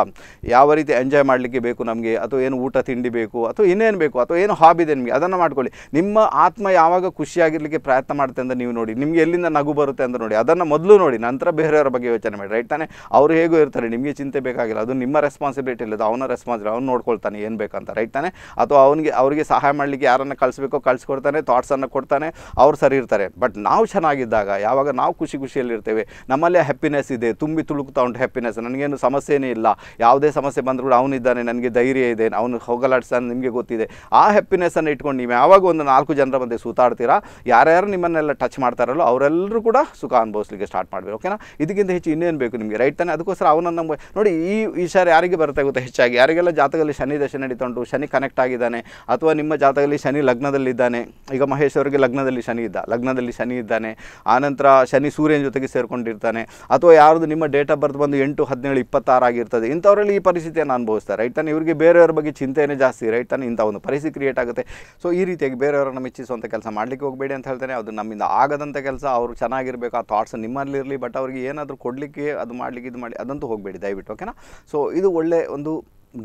ಯಾವ ರೀತಿ ಎಂಜಾಯ್ ಮಾಡಲಿಕ್ಕೆ ಬೇಕು ನಮಗೆ ಅಥವಾ ಏನು ಊಟ ತಿಂಡಿ ಬೇಕು ಅಥವಾ ಇನ್ನೇನು ಬೇಕು ಅಥವಾ ಏನು ಹಾಬಿ ಇದೆ ನಿಮಗೆ ಅದನ್ನು ಮಾಡ್ಕೊಳ್ಳಿ ನಿಮ್ಮ ಆತ್ಮ ಯಾವಾಗ ಖುಷಿಯಾಗಿರಲಿಕ್ಕೆ ಪ್ರಯತ್ನ ಮಾಡುತ್ತೆ ಅಂತ ನೀವು ನೋಡಿ ನಿಮಗೆ ಎಲ್ಲಿಂದ ನಗು ಬರುತ್ತೆ ಅಂತ ನೋಡಿ ಅದನ್ನು ಮೊದಲು ನೋಡಿ ನಂತರ ಬೇರೆಯವರ ಬಗ್ಗೆ ಯೋಚನೆ ಮಾಡಿ ರೈಟ್ ತಾನೆ ಅವರು ಹೇಗೂ ಇರ್ತಾರೆ ನಿಮಗೆ ಚಿಂತೆ ಬೇಕಾಗಿಲ್ಲ ಅದು ನಿಮ್ಮ ರೆಸ್ಪಾನ್ಸಿಬಿಲಿಟಿ ಇಲ್ಲ ಅದು ಅವನ ರೆಸ್ಪಾನ್ಸಿಬಿಲಿಟಿ ಅವ್ನು ನೋಡ್ಕೊಳ್ತಾನೆ ಏನು ಬೇಕಂತ ರೈಟ್ ತಾನೆ ಅಥವಾ ಅವನಿಗೆ ಅವರಿಗೆ ಸಹಾಯ ಮಾಡಲಿಕ್ಕೆ ಯಾರನ್ನು ಕಳಿಸ್ಬೇಕೋ ಕಳಿಸ್ಕೊಡ್ತಾನೆ ಥಾಟ್ಸನ್ನು ಕೊಡ್ತಾನೆ ಅವ್ರು ಸರಿ ಇರ್ತಾರೆ ಬಟ್ ನಾವು ಚೆನ್ನಾಗಿದ್ದಾಗ ಯಾವಾಗ ನಾವು ಖುಷಿ ಖುಷಿಯಲ್ಲಿರ್ತೇವೆ ನಮ್ಮಲ್ಲೇ ಹ್ಯಾಪಿನೆಸ್ ಇದೆ ತುಂಬಿ ತುಳುಕ್ತಾ ಉಂಟು ಹ್ಯಾಪಿನೆಸ್ ನನಗೇನು ಸಮಸ್ಯೆನೇ ಇಲ್ಲ ಯಾವುದೇ ಸಮಸ್ಯೆ ಬಂದರೂ ಅವನಿದ್ದಾನೆ ನನಗೆ ಧೈರ್ಯ ಇದೆ ಅವನು ಹೋಗಲಾಡಿಸ್ತಾನೆ ನಿಮಗೆ ಗೊತ್ತಿದೆ ಆ ಹ್ಯಾಪಿನೆಸ್ಸನ್ನು ಇಟ್ಕೊಂಡು ನೀವು ಯಾವಾಗ ಒಂದು ನಾಲ್ಕು ಜನರ ಮಧ್ಯೆ ಸೂತಾಡ್ತೀರಾ ಯಾರ್ಯಾರು ನಿಮ್ಮನ್ನೆಲ್ಲ ಟಚ್ ಮಾಡ್ತಾರಲ್ಲೋ ಅವರೆಲ್ಲರೂ ಕೂಡ ಸುಖ ಅನುಭವಿಸ್ಲಿಕ್ಕೆ ಸ್ಟಾರ್ಟ್ ಮಾಡಬೇಕು ಓಕೆನಾ ಇದಕ್ಕಿಂತ ಹೆಚ್ಚು ಇನ್ನೇನು ಬೇಕು ನಿಮಗೆ ರೈಟ್ ತಾನೆ ಅದಕ್ಕೋಸ್ಕರ ಅವನನ್ನು ನೋಡಿ ಈ ವಿಚಾರ ಯಾರಿಗೆ ಬರ್ತಾ ಗೊತ್ತೆ ಹೆಚ್ಚಾಗಿ ಯಾರಿಗೆಲ್ಲ ಜಾತಕದಲ್ಲಿ ಶನಿ ದಶೆ ನಡೀತಾ ಉಂಟು ಶನಿ ಕನೆಕ್ಟ್ ಆಗಿದ್ದಾನೆ ಅಥವಾ ನಿಮ್ಮ ಜಾತಕದಲ್ಲಿ ಶನಿ ಲಗ್ನದಲ್ಲಿದ್ದಾನೆ ಈಗ ಮಹೇಶ್ ಅವರಿಗೆ ಲಗ್ನದಲ್ಲಿ ಶನಿ ಇದ್ದ ಲಗ್ನದಲ್ಲಿ ಶನಿ ಇದ್ದಾನೆ ಆನಂತರ ಶನಿ ಸೂರ್ಯನ ಜೊತೆಗೆ ಸೇರಿಕೊಂಡಿರ್ತಾನೆ ಅಥವಾ ಯಾರ್ದು ನಿಮ್ಮ ಡೇಟ್ ಆಫ್ ಬರ್ತ್ ಬಂದು ಎಂಟು ಹದಿನೇಳು ಇಪ್ಪತ್ತಾರು ಆಗಿರ್ತದೆ ಇಂಥವರಲ್ಲಿ ಈ ಪರಿಸ್ಥಿತಿಯನ್ನು ಅನುಭವಿಸ್ತಾರೆ ರೈಟ್ ತಾನೆ ಇವರಿಗೆ ಬೇರೆಯವ್ರ ಬಗ್ಗೆ ಚಿಂತೆಯೇ ಜಾಸ್ತಿ ರೈಟ್ ತಾನೆ ಇಂಥ ಒಂದು ಪರಿಸ್ಥಿತಿ ಕ್ರಿಯೇಟ್ ಆಗುತ್ತೆ ಸೊ ಈ ರೀತಿಯಾಗಿ ಬೇರೆಯವರನ್ನು ಮೆಚ್ಚಿಸುವಂಥ ಕೆಲಸ ಮಾಡಲಿಕ್ಕೆ ಹೋಗಬೇಡಿ ಅಂತ ಹೇಳ್ತೇನೆ ಅದು ನಮ್ಮಿಂದ ಆಗದಂಥ ಕೆಲಸ ಅವರು ಚೆನ್ನಾಗಿರಬೇಕು ಆ ಥಾಟ್ಸ್ ನಿಮ್ಮಲ್ಲಿರಲಿ ಬಟ್ ಅವರಿಗೆ ಏನಾದರೂ ಕೊಡಲಿಕ್ಕೆ ಅದು ಮಾಡಲಿಕ್ಕೆ ಇದು ಮಾಡಿ ಅದಂತೂ ಹೋಗಬೇಡಿ ದಯವಿಟ್ಟು ಓಕೆನಾ ಸೊ ಇದು ಒಳ್ಳೆ ಒಂದು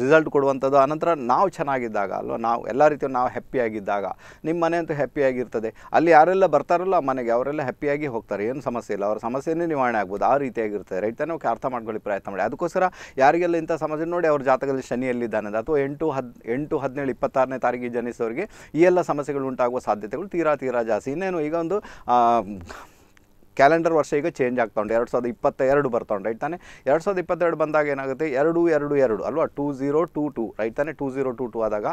ರಿಸಲ್ಟ್ ಕೊಡುವಂಥದ್ದು ಆನಂತರ ನಾವು ಚೆನ್ನಾಗಿದ್ದಾಗ ಅಲ್ವ ನಾವು ಎಲ್ಲ ರೀತಿಯೂ ನಾವು ಹ್ಯಾಪಿಯಾಗಿದ್ದಾಗ ನಿಮ್ಮ ಮನೆ ಅಂತೂ ಹ್ಯಾಪಿಯಾಗಿರ್ತದೆ ಅಲ್ಲಿ ಯಾರೆಲ್ಲ ಬರ್ತಾರಲ್ಲ ಮನೆಗೆ ಅವರೆಲ್ಲ ಹ್ಯಾಪಿಯಾಗಿ ಹೋಗ್ತಾರೆ ಏನು ಸಮಸ್ಯೆ ಇಲ್ಲ ಅವರ ಸಮಸ್ಯೆಯೇ ನಿವಾರಣೆ ಆಗ್ಬೋದು ಆ ರೀತಿಯಾಗಿರ್ತದೆ ರೈಟ್ ತಾನೇ ಅರ್ಥ ಮಾಡ್ಕೊಳ್ಳಿ ಪ್ರಯತ್ನ ಮಾಡಿ ಅದಕ್ಕೋಸ್ಕರ ಯಾರಿಗೆಲ್ಲ ಇಂಥ ಸಮಸ್ಯೆ ನೋಡಿ ಅವ್ರ ಜಾತಕದಲ್ಲಿ ಶನಿಯಲ್ಲಿದ್ದಾನೆ ಅಥವಾ ಎಂಟು ಹದ್ ಎಂಟು ಹದಿನೇಳು ಇಪ್ಪತ್ತಾರನೇ ತಾರೀಕಿಗೆ ಜನಿಸೋರಿಗೆ ಈ ಎಲ್ಲ ಸಮಸ್ಯೆಗಳು ಉಂಟಾಗುವ ಸಾಧ್ಯತೆಗಳು ತೀರಾ ತೀರಾ ಜಾಸ್ತಿ ಇನ್ನೇನು ಈಗ ಒಂದು ಕ್ಯಾಲೆಂಡರ್ ವರ್ಷ ಈಗ ಚೇಂಜ್ ಆಗ್ತಾ ಉಂಟು ಎರಡು ಸಾವಿರದ ಇಪ್ಪತ್ತ ಎರಡು ಬರ್ತಾ ಉಂಟು ರೈಟ್ ತಾನೆ ಎರಡು ಸಾವಿರದ ಇಪ್ಪತ್ತೆರಡು ಬಂದಾಗ ಏನಾಗುತ್ತೆ ಎರಡು ಎರಡು ಎರಡು ಅಲ್ವಾ two zero two two right ತಾನೆ ಟೂ ಝೀರೋ ಟೂ ಟೂ ಆದಾಗ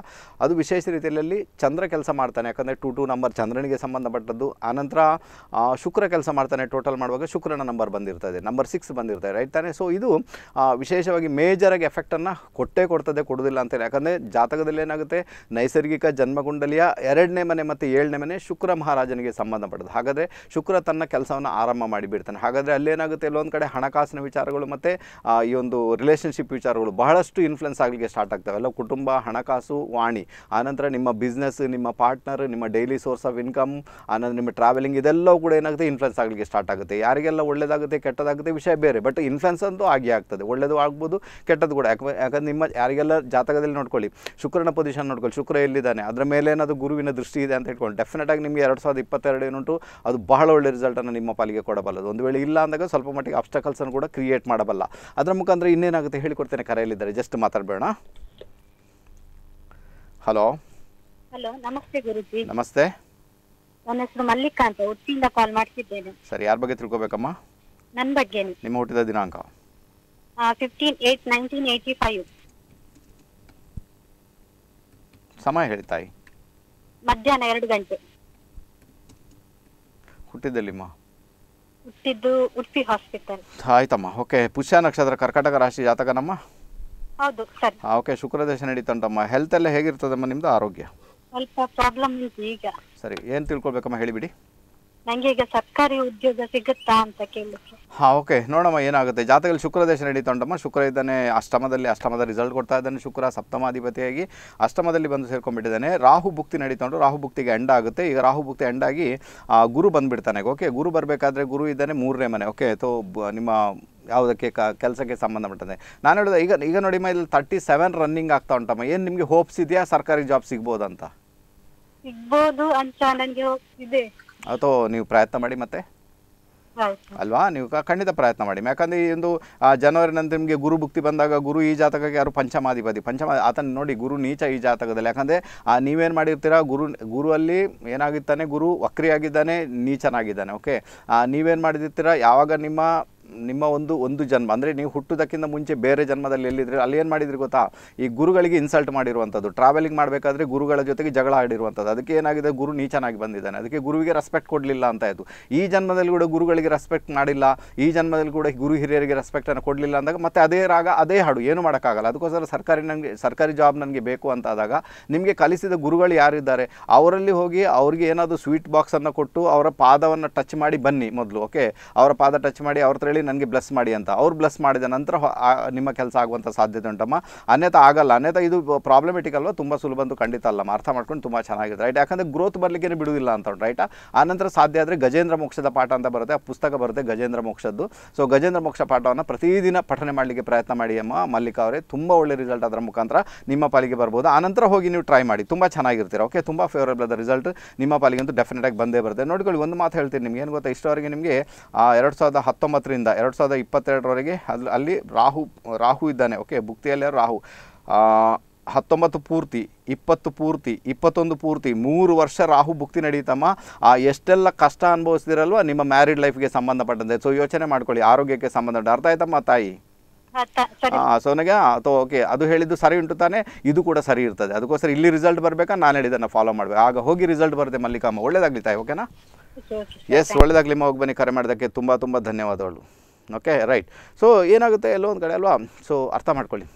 ಅದು ವಿಶೇಷ ರೀತಿಯಲ್ಲಿ ಚಂದ್ರ ಕೆಲಸ ಮಾಡ್ತಾನೆ ಯಾಕಂದರೆ ಟೂ ಟು ನಂಬರ್ ಚಂದ್ರನಿಗೆ ಸಂಬಂಧಪಟ್ಟದ್ದು ಆನಂತರ ಶುಕ್ರ ಕೆಲಸ ಮಾಡ್ತಾನೆ ಟೋಟಲ್ ಮಾಡುವಾಗ ಶುಕ್ರನ ನಂಬರ್ ಬಂದಿರ್ತದೆ ನಂಬರ್ ಸಿಕ್ಸ್ ಬಂದಿರ್ತದೆ ರೈಟ್ ತಾನೆ ಸೊ ಇದು ವಿಶೇಷವಾಗಿ ಮೇಜರಾಗಿ ಎಫೆಕ್ಟನ್ನು ಕೊಟ್ಟೇ ಕೊಡ್ತದೆ ಕೊಡೋದಿಲ್ಲ ಅಂತೇಳಿ ಯಾಕಂದರೆ ಜಾತಕದಲ್ಲಿ ಏನಾಗುತ್ತೆ ನೈಸರ್ಗಿಕ ಜನ್ಮಗುಂಡಲಿಯ ಎರಡನೇ ಮನೆ ಮತ್ತು ಏಳನೇ ಮನೆ ಶುಕ್ರ ಮಹಾರಾಜನಿಗೆ ಸಂಬಂಧಪಟ್ಟದ್ದು ಹಾಗಾದರೆ ಶುಕ್ರ ತನ್ನ ಕೆಲಸವನ್ನು ಆರಂಭ ಮಾಡಿಬಿಡ್ತಾನೆ ಹಾಗಾದರೆ ಅಲ್ಲೇನಾಗುತ್ತೆ ಎಲ್ಲೊಂದು ಕಡೆ ಹಣಕಾಸಿನ ವಿಚಾರಗಳು ಮತ್ತು ಈ ಒಂದು ರಿಲೇಷನ್ಶಿಪ್ ವಿಚಾರಗಳು ಬಹಳಷ್ಟು ಇನ್ಫ್ಲುಯೆನ್ಸ್ ಆಗಲಿಕ್ಕೆ ಸ್ಟಾರ್ಟ್ ಆಗ್ತವೆ ಎಲ್ಲ ಕುಟುಂಬ ಹಣಕಾಸು ವಾಣಿ ಆನಂತರ ನಿಮ್ಮ ಬಿಸ್ನೆಸ್ ನಿಮ್ಮ ಪಾರ್ಟ್ನರ್ ನಿಮ್ಮ ಡೈಲಿ ಸೋರ್ಸ್ ಆಫ್ ಇನ್ಕಮ್ ಆನಂತರ ನಿಮ್ಮ ಟ್ರಾವೆಲಿಂಗ್ ಇದೆಲ್ಲವೂ ಕೂಡ ಏನಾಗುತ್ತೆ ಇನ್ಫ್ಲುಯೆನ್ಸ್ ಆಗಲಿಕ್ಕೆ ಸ್ಟಾರ್ಟ್ ಆಗುತ್ತೆ ಯಾರಿಗೆಲ್ಲ ಒಳ್ಳೆಯದಾಗುತ್ತೆ ಕೆಟ್ಟದಾಗುತ್ತೆ ವಿಷಯ ಬೇರೆ ಬಟ್ ಇನ್ಫ್ಲುಯೆನ್ಸ್ ಅಂತೂ ಆಗಿ ಆಗ್ತದೆ ಒಳ್ಳೆಯದು ಆಗ್ಬೋದು ಕೆಟ್ಟದ್ದು ಕೂಡ ಯಾಕೆ ಯಾಕಂದ್ರೆ ನಿಮ್ಮ ಯಾರಿಗೆಲ್ಲ ಜಾತಕದಲ್ಲಿ ನೋಡ್ಕೊಳ್ಳಿ ಶುಕ್ರನ ಪೊಸಿಷನ್ ನೋಡ್ಕೊಳ್ಳಿ ಶುಕ್ರ ಎಲ್ಲಿದ್ದಾನೆ ಅದರ ಮೇಲೆ ಏನಾದರೂ ಗುರುವಿನ ದೃಷ್ಟಿ ಇದೆ ಅಂತ ಹೇಳ್ಕೊಂಡು ಆಗಿ ನಿಮಗೆ ಎರಡು ಸಾವಿರದ ಇಪ್ಪತ್ತೆರಡು ಏನುಂಟು ಅದು ಬಹಳ ಒಳ್ಳೆ ರಿಸಲ್ಟನ್ನು ನಿಮ್ಮ ಪಾಲಿಗೆ ಕೊಡಬಲ್ಲದು ಒಂದು ವೇಳೆ ಇಲ್ಲ ಅಂದಾಗ ಸ್ವಲ್ಪ ಮಟ್ಟಿಗೆ ಅಬ್ಸ್ಟಕಲ್ಸನ್ನು ಕೂಡ ಕ್ರಿಯೇಟ್ ಮಾಡಬಲ್ಲ ಅದರ ಮುಖಾಂತರ ಇನ್ನೇನಾಗುತ್ತೆ ಹೇಳಿಕೊಡ್ತೇನೆ ಕರೆಯಲ್ಲಿದ್ದಾರೆ ಜಸ್ಟ್ ಮಾತಾಡಬೇಡ ಹಲೋ ಹಲೋ ನಮಸ್ತೆ ಗುರುಜಿ ನಮಸ್ತೆ ನನ್ನ ಹೆಸರು ಮಲ್ಲಿಕಾ ಅಂತ ಉಡುಪಿಯಿಂದ ಕಾಲ್ ಮಾಡ್ತಿದ್ದೇನೆ ಸರಿ ಯಾರ ಬಗ್ಗೆ ತಿಳ್ಕೊಬೇಕಮ್ಮ ನನ್ನ ಬಗ್ಗೆ ನಿಮ್ಮ ಹುಟ್ಟಿದ ದಿನಾಂಕ fifteen eight nineteen eighty five ಸಮಯ ತಾಯಿ ಮಧ್ಯಾಹ್ನ ಎರಡು ಗಂಟೆ ಹುಟ್ಟಿದ್ದಲ್ಲಿಮ್ಮ ಹುಟ್ಟಿದ್ದು ಉಡುಪಿ ಹಾಸ್ಪಿಟಲ್ ಆಯ್ತಮ್ಮ ಓಕೆ ಪುಷ್ಯ ನಕ್ಷತ್ರ ಕರ್ಕಾಟಕ ರಾಶಿ ಜಾತಕನಮ್ಮ ಹೌದು ಸರ್ ಓಕೆ ಶುಕ್ರದೇಶ ನಡೀತಂಟಮ್ಮ ಹೆಲ್ತ್ ಎಲ್ಲ ಹೇಗಿರ್ತದಮ್ಮ ನಿಮ್ದು ಆರೋಗ್ಯ ಸ್ವಲ್ಪ ಪ್ರಾಬ್ಲಮ್ ಈಗ ಸರಿ ಏನು ತಿಳ್ಕೊಳ್ಬೇಕಮ್ಮ ಹೇಳಿಬಿಡಿ ನಂಗೆ ಸರ್ಕಾರಿ ಉದ್ಯೋಗ ಸಿಗುತ್ತಾ ಅಂತ ಹಾ ಓಕೆ ನೋಡಮ್ಮ ಏನಾಗುತ್ತೆ ಜಾತಕದಲ್ಲಿ ಶುಕ್ರದೇಶ ನಡೀತಾ ಉಂಟಮ್ಮ ಶುಕ್ರ ಇದ್ದಾನೆ ಅಷ್ಟಮದಲ್ಲಿ ಅಷ್ಟಮದ ರಿಸಲ್ಟ್ ಕೊಡ್ತಾ ಇದ್ದಾನೆ ಶುಕ್ರ ಸಪ್ತಮಾಧಿಪತಿಯಾಗಿ ಅಷ್ಟಮದಲ್ಲಿ ಬಂದು ಸೇರ್ಕೊಂಡ್ಬಿಟ್ಟಿದ್ದಾನೆ ರಾಹು ಭಕ್ತಿ ನಡೀತಾ ಉಂಟು ರಾಹು ಭುಕ್ತಿಗೆ ಎಂಡ್ ಆಗುತ್ತೆ ಈಗ ರಾಹು ಭಕ್ತಿ ಎಂಡ್ ಆಗಿ ಗುರು ಬಂದ್ಬಿಡ್ತಾನೆ ಓಕೆ ಗುರು ಬರಬೇಕಾದ್ರೆ ಗುರು ಇದ್ದಾನೆ ಮೂರನೇ ಮನೆ ಓಕೆ ಅಥವಾ ನಿಮ್ಮ ಯಾವುದಕ್ಕೆ ಕ ಕೆಲಸಕ್ಕೆ ಸಂಬಂಧಪಟ್ಟಂತೆ ನಾನು ಹೇಳಿದೆ ಈಗ ಈಗ ನೋಡಿಮ್ಮ ಇಲ್ಲಿ ತರ್ಟಿ ಸೆವೆನ್ ರನ್ನಿಂಗ್ ಆಗ್ತಾ ಉಂಟಮ್ಮ ಏನು ನಿಮಗೆ ಹೋಪ್ಸ್ ಇದೆಯಾ ಸರ್ಕಾರಿ ಜಾಬ್ ಸಿಗ್ಬೋದಂತ ಅಂತ ಸಿಗ್ಬೋದು ಅಂತ ನನಗೆ ಇದೆ ಅಥವಾ ನೀವು ಪ್ರಯತ್ನ ಮಾಡಿ ಮತ್ತೆ ಅಲ್ವಾ ನೀವು ಖಂಡಿತ ಪ್ರಯತ್ನ ಮಾಡಿ ಯಾಕಂದ್ರೆ ಈ ಒಂದು ಜನವರಿ ನಂತರ ನಿಮಗೆ ಗುರು ಭುಕ್ತಿ ಬಂದಾಗ ಗುರು ಈ ಜಾತಕಕ್ಕೆ ಯಾರು ಪಂಚಮಾಧಿಪತಿ ಪಂಚಮ ಆತನ ನೋಡಿ ಗುರು ನೀಚ ಈ ಜಾತಕದಲ್ಲಿ ಆ ನೀವೇನು ಮಾಡಿರ್ತೀರಾ ಗುರು ಗುರುವಲ್ಲಿ ಏನಾಗಿರ್ತಾನೆ ಗುರು ವಕ್ರಿಯಾಗಿದ್ದಾನೆ ನೀಚನಾಗಿದ್ದಾನೆ ಓಕೆ ನೀವೇನು ಮಾಡಿದಿರ್ತೀರ ಯಾವಾಗ ನಿಮ್ಮ ನಿಮ್ಮ ಒಂದು ಒಂದು ಜನ್ಮ ಅಂದರೆ ನೀವು ಹುಟ್ಟುದಕ್ಕಿಂತ ಮುಂಚೆ ಬೇರೆ ಜನ್ಮದಲ್ಲಿ ಎಲ್ಲಿದ್ರೆ ಅಲ್ಲಿ ಏನು ಮಾಡಿದ್ರಿ ಗೊತ್ತಾ ಈ ಗುರುಗಳಿಗೆ ಇನ್ಸಲ್ಟ್ ಮಾಡಿರುವಂಥದ್ದು ಟ್ರಾವೆಲಿಂಗ್ ಮಾಡಬೇಕಾದ್ರೆ ಗುರುಗಳ ಜೊತೆಗೆ ಜಗಳ ಆಡಿರುವಂಥದ್ದು ಅದಕ್ಕೆ ಏನಾಗಿದೆ ಗುರು ನೀಚನಾಗಿ ಬಂದಿದ್ದಾನೆ ಅದಕ್ಕೆ ಗುರುವಿಗೆ ರೆಸ್ಪೆಕ್ಟ್ ಕೊಡಲಿಲ್ಲ ಅಂತ ಆಯಿತು ಈ ಜನ್ಮದಲ್ಲಿ ಕೂಡ ಗುರುಗಳಿಗೆ ರೆಸ್ಪೆಕ್ಟ್ ಮಾಡಿಲ್ಲ ಈ ಜನ್ಮದಲ್ಲಿ ಕೂಡ ಗುರು ಹಿರಿಯರಿಗೆ ರೆಸ್ಪೆಕ್ಟನ್ನು ಕೊಡಲಿಲ್ಲ ಅಂದಾಗ ಮತ್ತೆ ಅದೇ ರಾಗ ಅದೇ ಹಾಡು ಏನು ಮಾಡೋಕ್ಕಾಗಲ್ಲ ಅದಕ್ಕೋಸ್ಕರ ಸರ್ಕಾರಿ ನನಗೆ ಸರ್ಕಾರಿ ಜಾಬ್ ನನಗೆ ಬೇಕು ಅಂತ ಆದಾಗ ನಿಮಗೆ ಕಲಿಸಿದ ಗುರುಗಳು ಯಾರಿದ್ದಾರೆ ಅವರಲ್ಲಿ ಹೋಗಿ ಅವ್ರಿಗೆ ಏನಾದರೂ ಸ್ವೀಟ್ ಬಾಕ್ಸನ್ನು ಕೊಟ್ಟು ಅವರ ಪಾದವನ್ನು ಟಚ್ ಮಾಡಿ ಬನ್ನಿ ಮೊದಲು ಓಕೆ ಅವರ ಪಾದ ಟಚ್ ಮಾಡಿ ಅವ್ರ ಹತ್ರ ಹೇಳಿ ನನಗೆ ಬ್ಲಸ್ ಮಾಡಿ ಅಂತ ಅವ್ರು ಬ್ಲಸ್ ಮಾಡಿದ ನಂತರ ನಿಮ್ಮ ಕೆಲಸ ಆಗುವಂಥ ಸಾಧ್ಯತೆ ಉಂಟಮ್ಮ ಅನ್ಯತಾ ಆಗಲ್ಲ ಅನ್ಯತಾ ಇದು ಪ್ರಾಬ್ಲಮೆಟಿಕ್ ಅಲ್ವಾ ತುಂಬ ಸುಲಭ ಅಂತೂ ಖಂಡಿತ ಅಲ್ಲಮ್ಮ ಅರ್ಥ ಮಾಡ್ಕೊಂಡು ತುಂಬ ಚೆನ್ನಾಗಿದೆ ರೈಟ್ ಯಾಕಂದರೆ ಗ್ರೋತ್ ಬರಲಿಕ್ಕೆ ಬಿಡುವುದಿಲ್ಲ ಅಂತ ಉಂಟು ರೈಟ್ ನಂತರ ಸಾಧ್ಯ ಆದರೆ ಗಜೇಂದ್ರ ಮೋಕ್ಷದ ಪಾಠ ಅಂತ ಬರುತ್ತೆ ಆ ಪುಸ್ತಕ ಬರುತ್ತೆ ಗಜೇಂದ್ರ ಮೋಕ್ಷದ್ದು ಸೊ ಗಜೇಂದ್ರ ಮೋಕ್ಷ ಪಾಠವನ್ನು ಪ್ರತಿದಿನ ಪಠನೆ ಮಾಡಲಿಕ್ಕೆ ಪ್ರಯತ್ನ ಮಾಡಿ ಅಮ್ಮ ಮಲ್ಲಿಕಾ ಅವರೇ ತುಂಬ ಒಳ್ಳೆ ರಿಸಲ್ಟ್ ಅದರ ಮುಖಾಂತರ ನಿಮ್ಮ ಪಾಲಿಗೆ ಬರ್ಬೋದು ನಂತರ ಹೋಗಿ ನೀವು ಟ್ರೈ ಮಾಡಿ ತುಂಬ ಚೆನ್ನಾಗಿರ್ತೀರ ಓಕೆ ತುಂಬ ಫೇವರೇಬಲ್ ಅದ ರಿಸಲ್ಟ್ ನಿಮ್ಮ ಪಾಲಿಗೆ ಅಂತೂ ಡೆಫಿನೆಟಾಗಿ ಬಂದೇ ಬರುತ್ತೆ ನೋಡ್ಕೊಳ್ಳಿ ಒಂದು ಮಾತು ಹೇಳ್ತೀನಿ ನಿಮ್ಗೆ ಏನು ಗೊತ್ತಾ ಇಷ್ಟವರೆಗೆ ನಿಮಗೆ ಎರಡು ಸಾವಿರದ ಹತ್ತೊಂಬತ್ತರಿಂದ ಇಪ್ಪತ್ತರಿಂದ ಎರಡು ಸಾವಿರದ ಇಪ್ಪತ್ತೆರಡರವರೆಗೆ ಅಲ್ಲಿ ಅಲ್ಲಿ ರಾಹು ರಾಹು ಇದ್ದಾನೆ ಓಕೆ ಭುಕ್ತಿಯಲ್ಲಿ ರಾಹು ಹತ್ತೊಂಬತ್ತು ಪೂರ್ತಿ ಇಪ್ಪತ್ತು ಪೂರ್ತಿ ಇಪ್ಪತ್ತೊಂದು ಪೂರ್ತಿ ಮೂರು ವರ್ಷ ರಾಹು ಭುಕ್ತಿ ನಡೀತಮ್ಮ ಆ ಎಷ್ಟೆಲ್ಲ ಕಷ್ಟ ಅನುಭವಿಸಿದಿರಲ್ವ ನಿಮ್ಮ ಮ್ಯಾರಿಡ್ ಲೈಫ್ಗೆ ಸಂಬಂಧಪಟ್ಟಂತೆ ಸೊ ಯೋಚನೆ ಮಾಡ್ಕೊಳ್ಳಿ ಆರೋಗ್ಯಕ್ಕೆ ಸಂಬಂಧಪಟ್ಟ ಅರ್ಥ ಆಯ್ತಮ್ಮ ತಾಯಿ ಸೊ ನನಗೆ ಓಕೆ ಅದು ಹೇಳಿದ್ದು ಸರಿ ಉಂಟು ತಾನೆ ಇದು ಕೂಡ ಸರಿ ಇರ್ತದೆ ಅದಕ್ಕೋಸ್ಕರ ಇಲ್ಲಿ ರಿಸಲ್ಟ್ ಬರಬೇಕಾ ನಾನು ಹೇಳಿದ್ದನ್ನು ಫಾಲೋ ಮಾಡಬೇಕು ಆಗ ಹೋಗಿ ರಿಸಲ್ಟ್ ಬರುತ್ತೆ ಮಲ್ಲಿಕಮ್ಮ ಒಳ್ಳೇದಾಗ್ಲಿ ತಾಯಿ ಓಕೆನಾ ಎಸ್ ಒಳ್ಳೆದಾಗಲಿ ಹೋಗಿ ಬನ್ನಿ ಕರೆ ಮಾಡೋದಕ್ಕೆ ತುಂಬ ತುಂಬ ಧನ್ಯವಾದಗಳು ಓಕೆ ರೈಟ್ ಸೊ ಏನಾಗುತ್ತೆ ಎಲ್ಲೋ ಒಂದು ಕಡೆ ಅಲ್ವಾ ಸೊ ಅರ್ಥ ಮಾಡ್ಕೊಳ್ಳಿ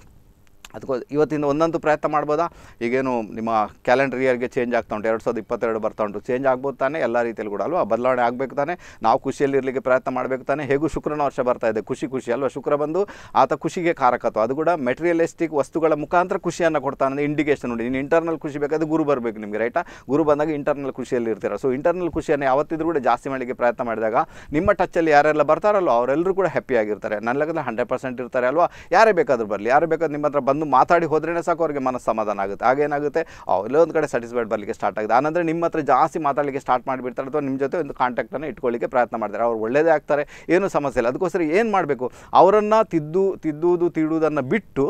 ಅದಕ್ಕೋ ಇವತ್ತಿಂದ ಒಂದೊಂದು ಪ್ರಯತ್ನ ಮಾಡ್ಬೋದಾ ಈಗೇನು ನಿಮ್ಮ ಕ್ಯಾಲೆಂಡರ್ ಇಯರ್ಗೆ ಚೇಂಜ್ ಆಗ್ತಾ ಉಂಟು ಎರಡು ಸಾವಿರದ ಇಪ್ಪತ್ತೆರಡು ಬರ್ತಾ ಉಂಟು ಚೇಂಜ್ ಆಗ್ಬೋದು ತಾನೇ ಎಲ್ಲ ರೀತಿಯಲ್ಲಿ ಕೂಡ ಅಲ್ವಾ ಬದಲಾವಣೆ ಆಗಬೇಕು ತಾನೇ ನಾವು ಖುಷಿಯಲ್ಲಿರಲಿಕ್ಕೆ ಪ್ರಯತ್ನ ಮಾಡಬೇಕು ತಾನೇ ಹೇಗೂ ಶುಕ್ರನ ವರ್ಷ ಬರ್ತಾ ಇದೆ ಖುಷಿ ಖುಷಿ ಅಲ್ವಾ ಶುಕ್ರ ಬಂದು ಆತ ಖುಷಿಗೆ ಕಾರಕತ್ವ ಅದು ಕೂಡ ಮೆಟೀರಿಯಲಿಸ್ಟಿಕ್ ವಸ್ತುಗಳ ಮುಖಾಂತರ ಖುಷಿಯನ್ನು ಕೊಡ್ತಾನೆ ಇಂಡಿಕೇಶನ್ ನೋಡಿ ನೀನು ಇಂಟರ್ನಲ್ ಖುಷಿ ಬೇಕಾದ್ರೆ ಗುರು ಬರಬೇಕು ನಿಮಗೆ ರೈಟಾ ಗುರು ಬಂದಾಗ ಇಂಟರ್ನಲ್ ಖುಷಿಯಲ್ಲಿ ಇರ್ತೀರ ಸೊ ಇಂಟರ್ನಲ್ ಖುಷಿಯನ್ನು ಯಾವತ್ತಿದ್ರೂ ಕೂಡ ಜಾಸ್ತಿ ಮಾಡಲಿಕ್ಕೆ ಪ್ರಯತ್ನ ಮಾಡಿದಾಗ ನಿಮ್ಮ ಟಚಲ್ಲಿ ಯಾರೆಲ್ಲ ಬರ್ತಾರಲ್ಲೋ ಅವರೆಲ್ಲರೂ ಕೂಡ ಹ್ಯಾಪಿಯಾಗಿರ್ತಾರೆ ನನ್ನ ಲೆಕ್ಕದಲ್ಲಿ ಹಂಡ್ರೆಡ್ ಪರ್ಸೆಂಟ್ ಇರ್ತಾರೆ ಅಲ್ವಾ ಯಾರೇ ಬೇಕಾದರೂ ಬರಲಿ ಯಾರು ಬೇಕಾದ್ರೂ ನಿಮ್ಮ ಹತ್ರ ಬಂದು ಒಂದು ಮಾತಾಡಿ ಹೋದ್ರೇ ಸಾಕು ಅವ್ರಿಗೆ ಮನಸ್ಸು ಸಮಾಧಾನ ಆಗುತ್ತೆ ಆಗೇನಾಗುತ್ತೆ ಅವರೇ ಒಂದು ಕಡೆ ಸ್ಯಾಟಿಸ್ಫೈಡ್ ಬರಲಿಕ್ಕೆ ಸ್ಟಾರ್ಟ್ ಆಗುತ್ತೆ ಆನಂದರೆ ನಿಮ್ಮ ಹತ್ರ ಜಾಸ್ತಿ ಮಾತಾಡಲಿಕ್ಕೆ ಸ್ಟಾರ್ಟ್ ಮಾಡಿಬಿಡ್ತಾರೆ ಅಥವಾ ನಿಮ್ಮ ಜೊತೆ ಒಂದು ಕಾಂಟ್ಯಾಕ್ಟನ್ನು ಇಟ್ಕೊಳ್ಳಿಕ್ಕೆ ಪ್ರಯತ್ನ ಮಾಡ್ತಾರೆ ಅವ್ರು ಒಳ್ಳೆಯದೇ ಆಗ್ತಾರೆ ಏನು ಸಮಸ್ಯೆ ಇಲ್ಲ ಅದಕ್ಕೋಸ್ಕರ ಏನು ಮಾಡಬೇಕು ಅವರನ್ನು ತಿದ್ದು ತಿದ್ದುವುದು ತಿಳುವುದನ್ನು ಬಿಟ್ಟು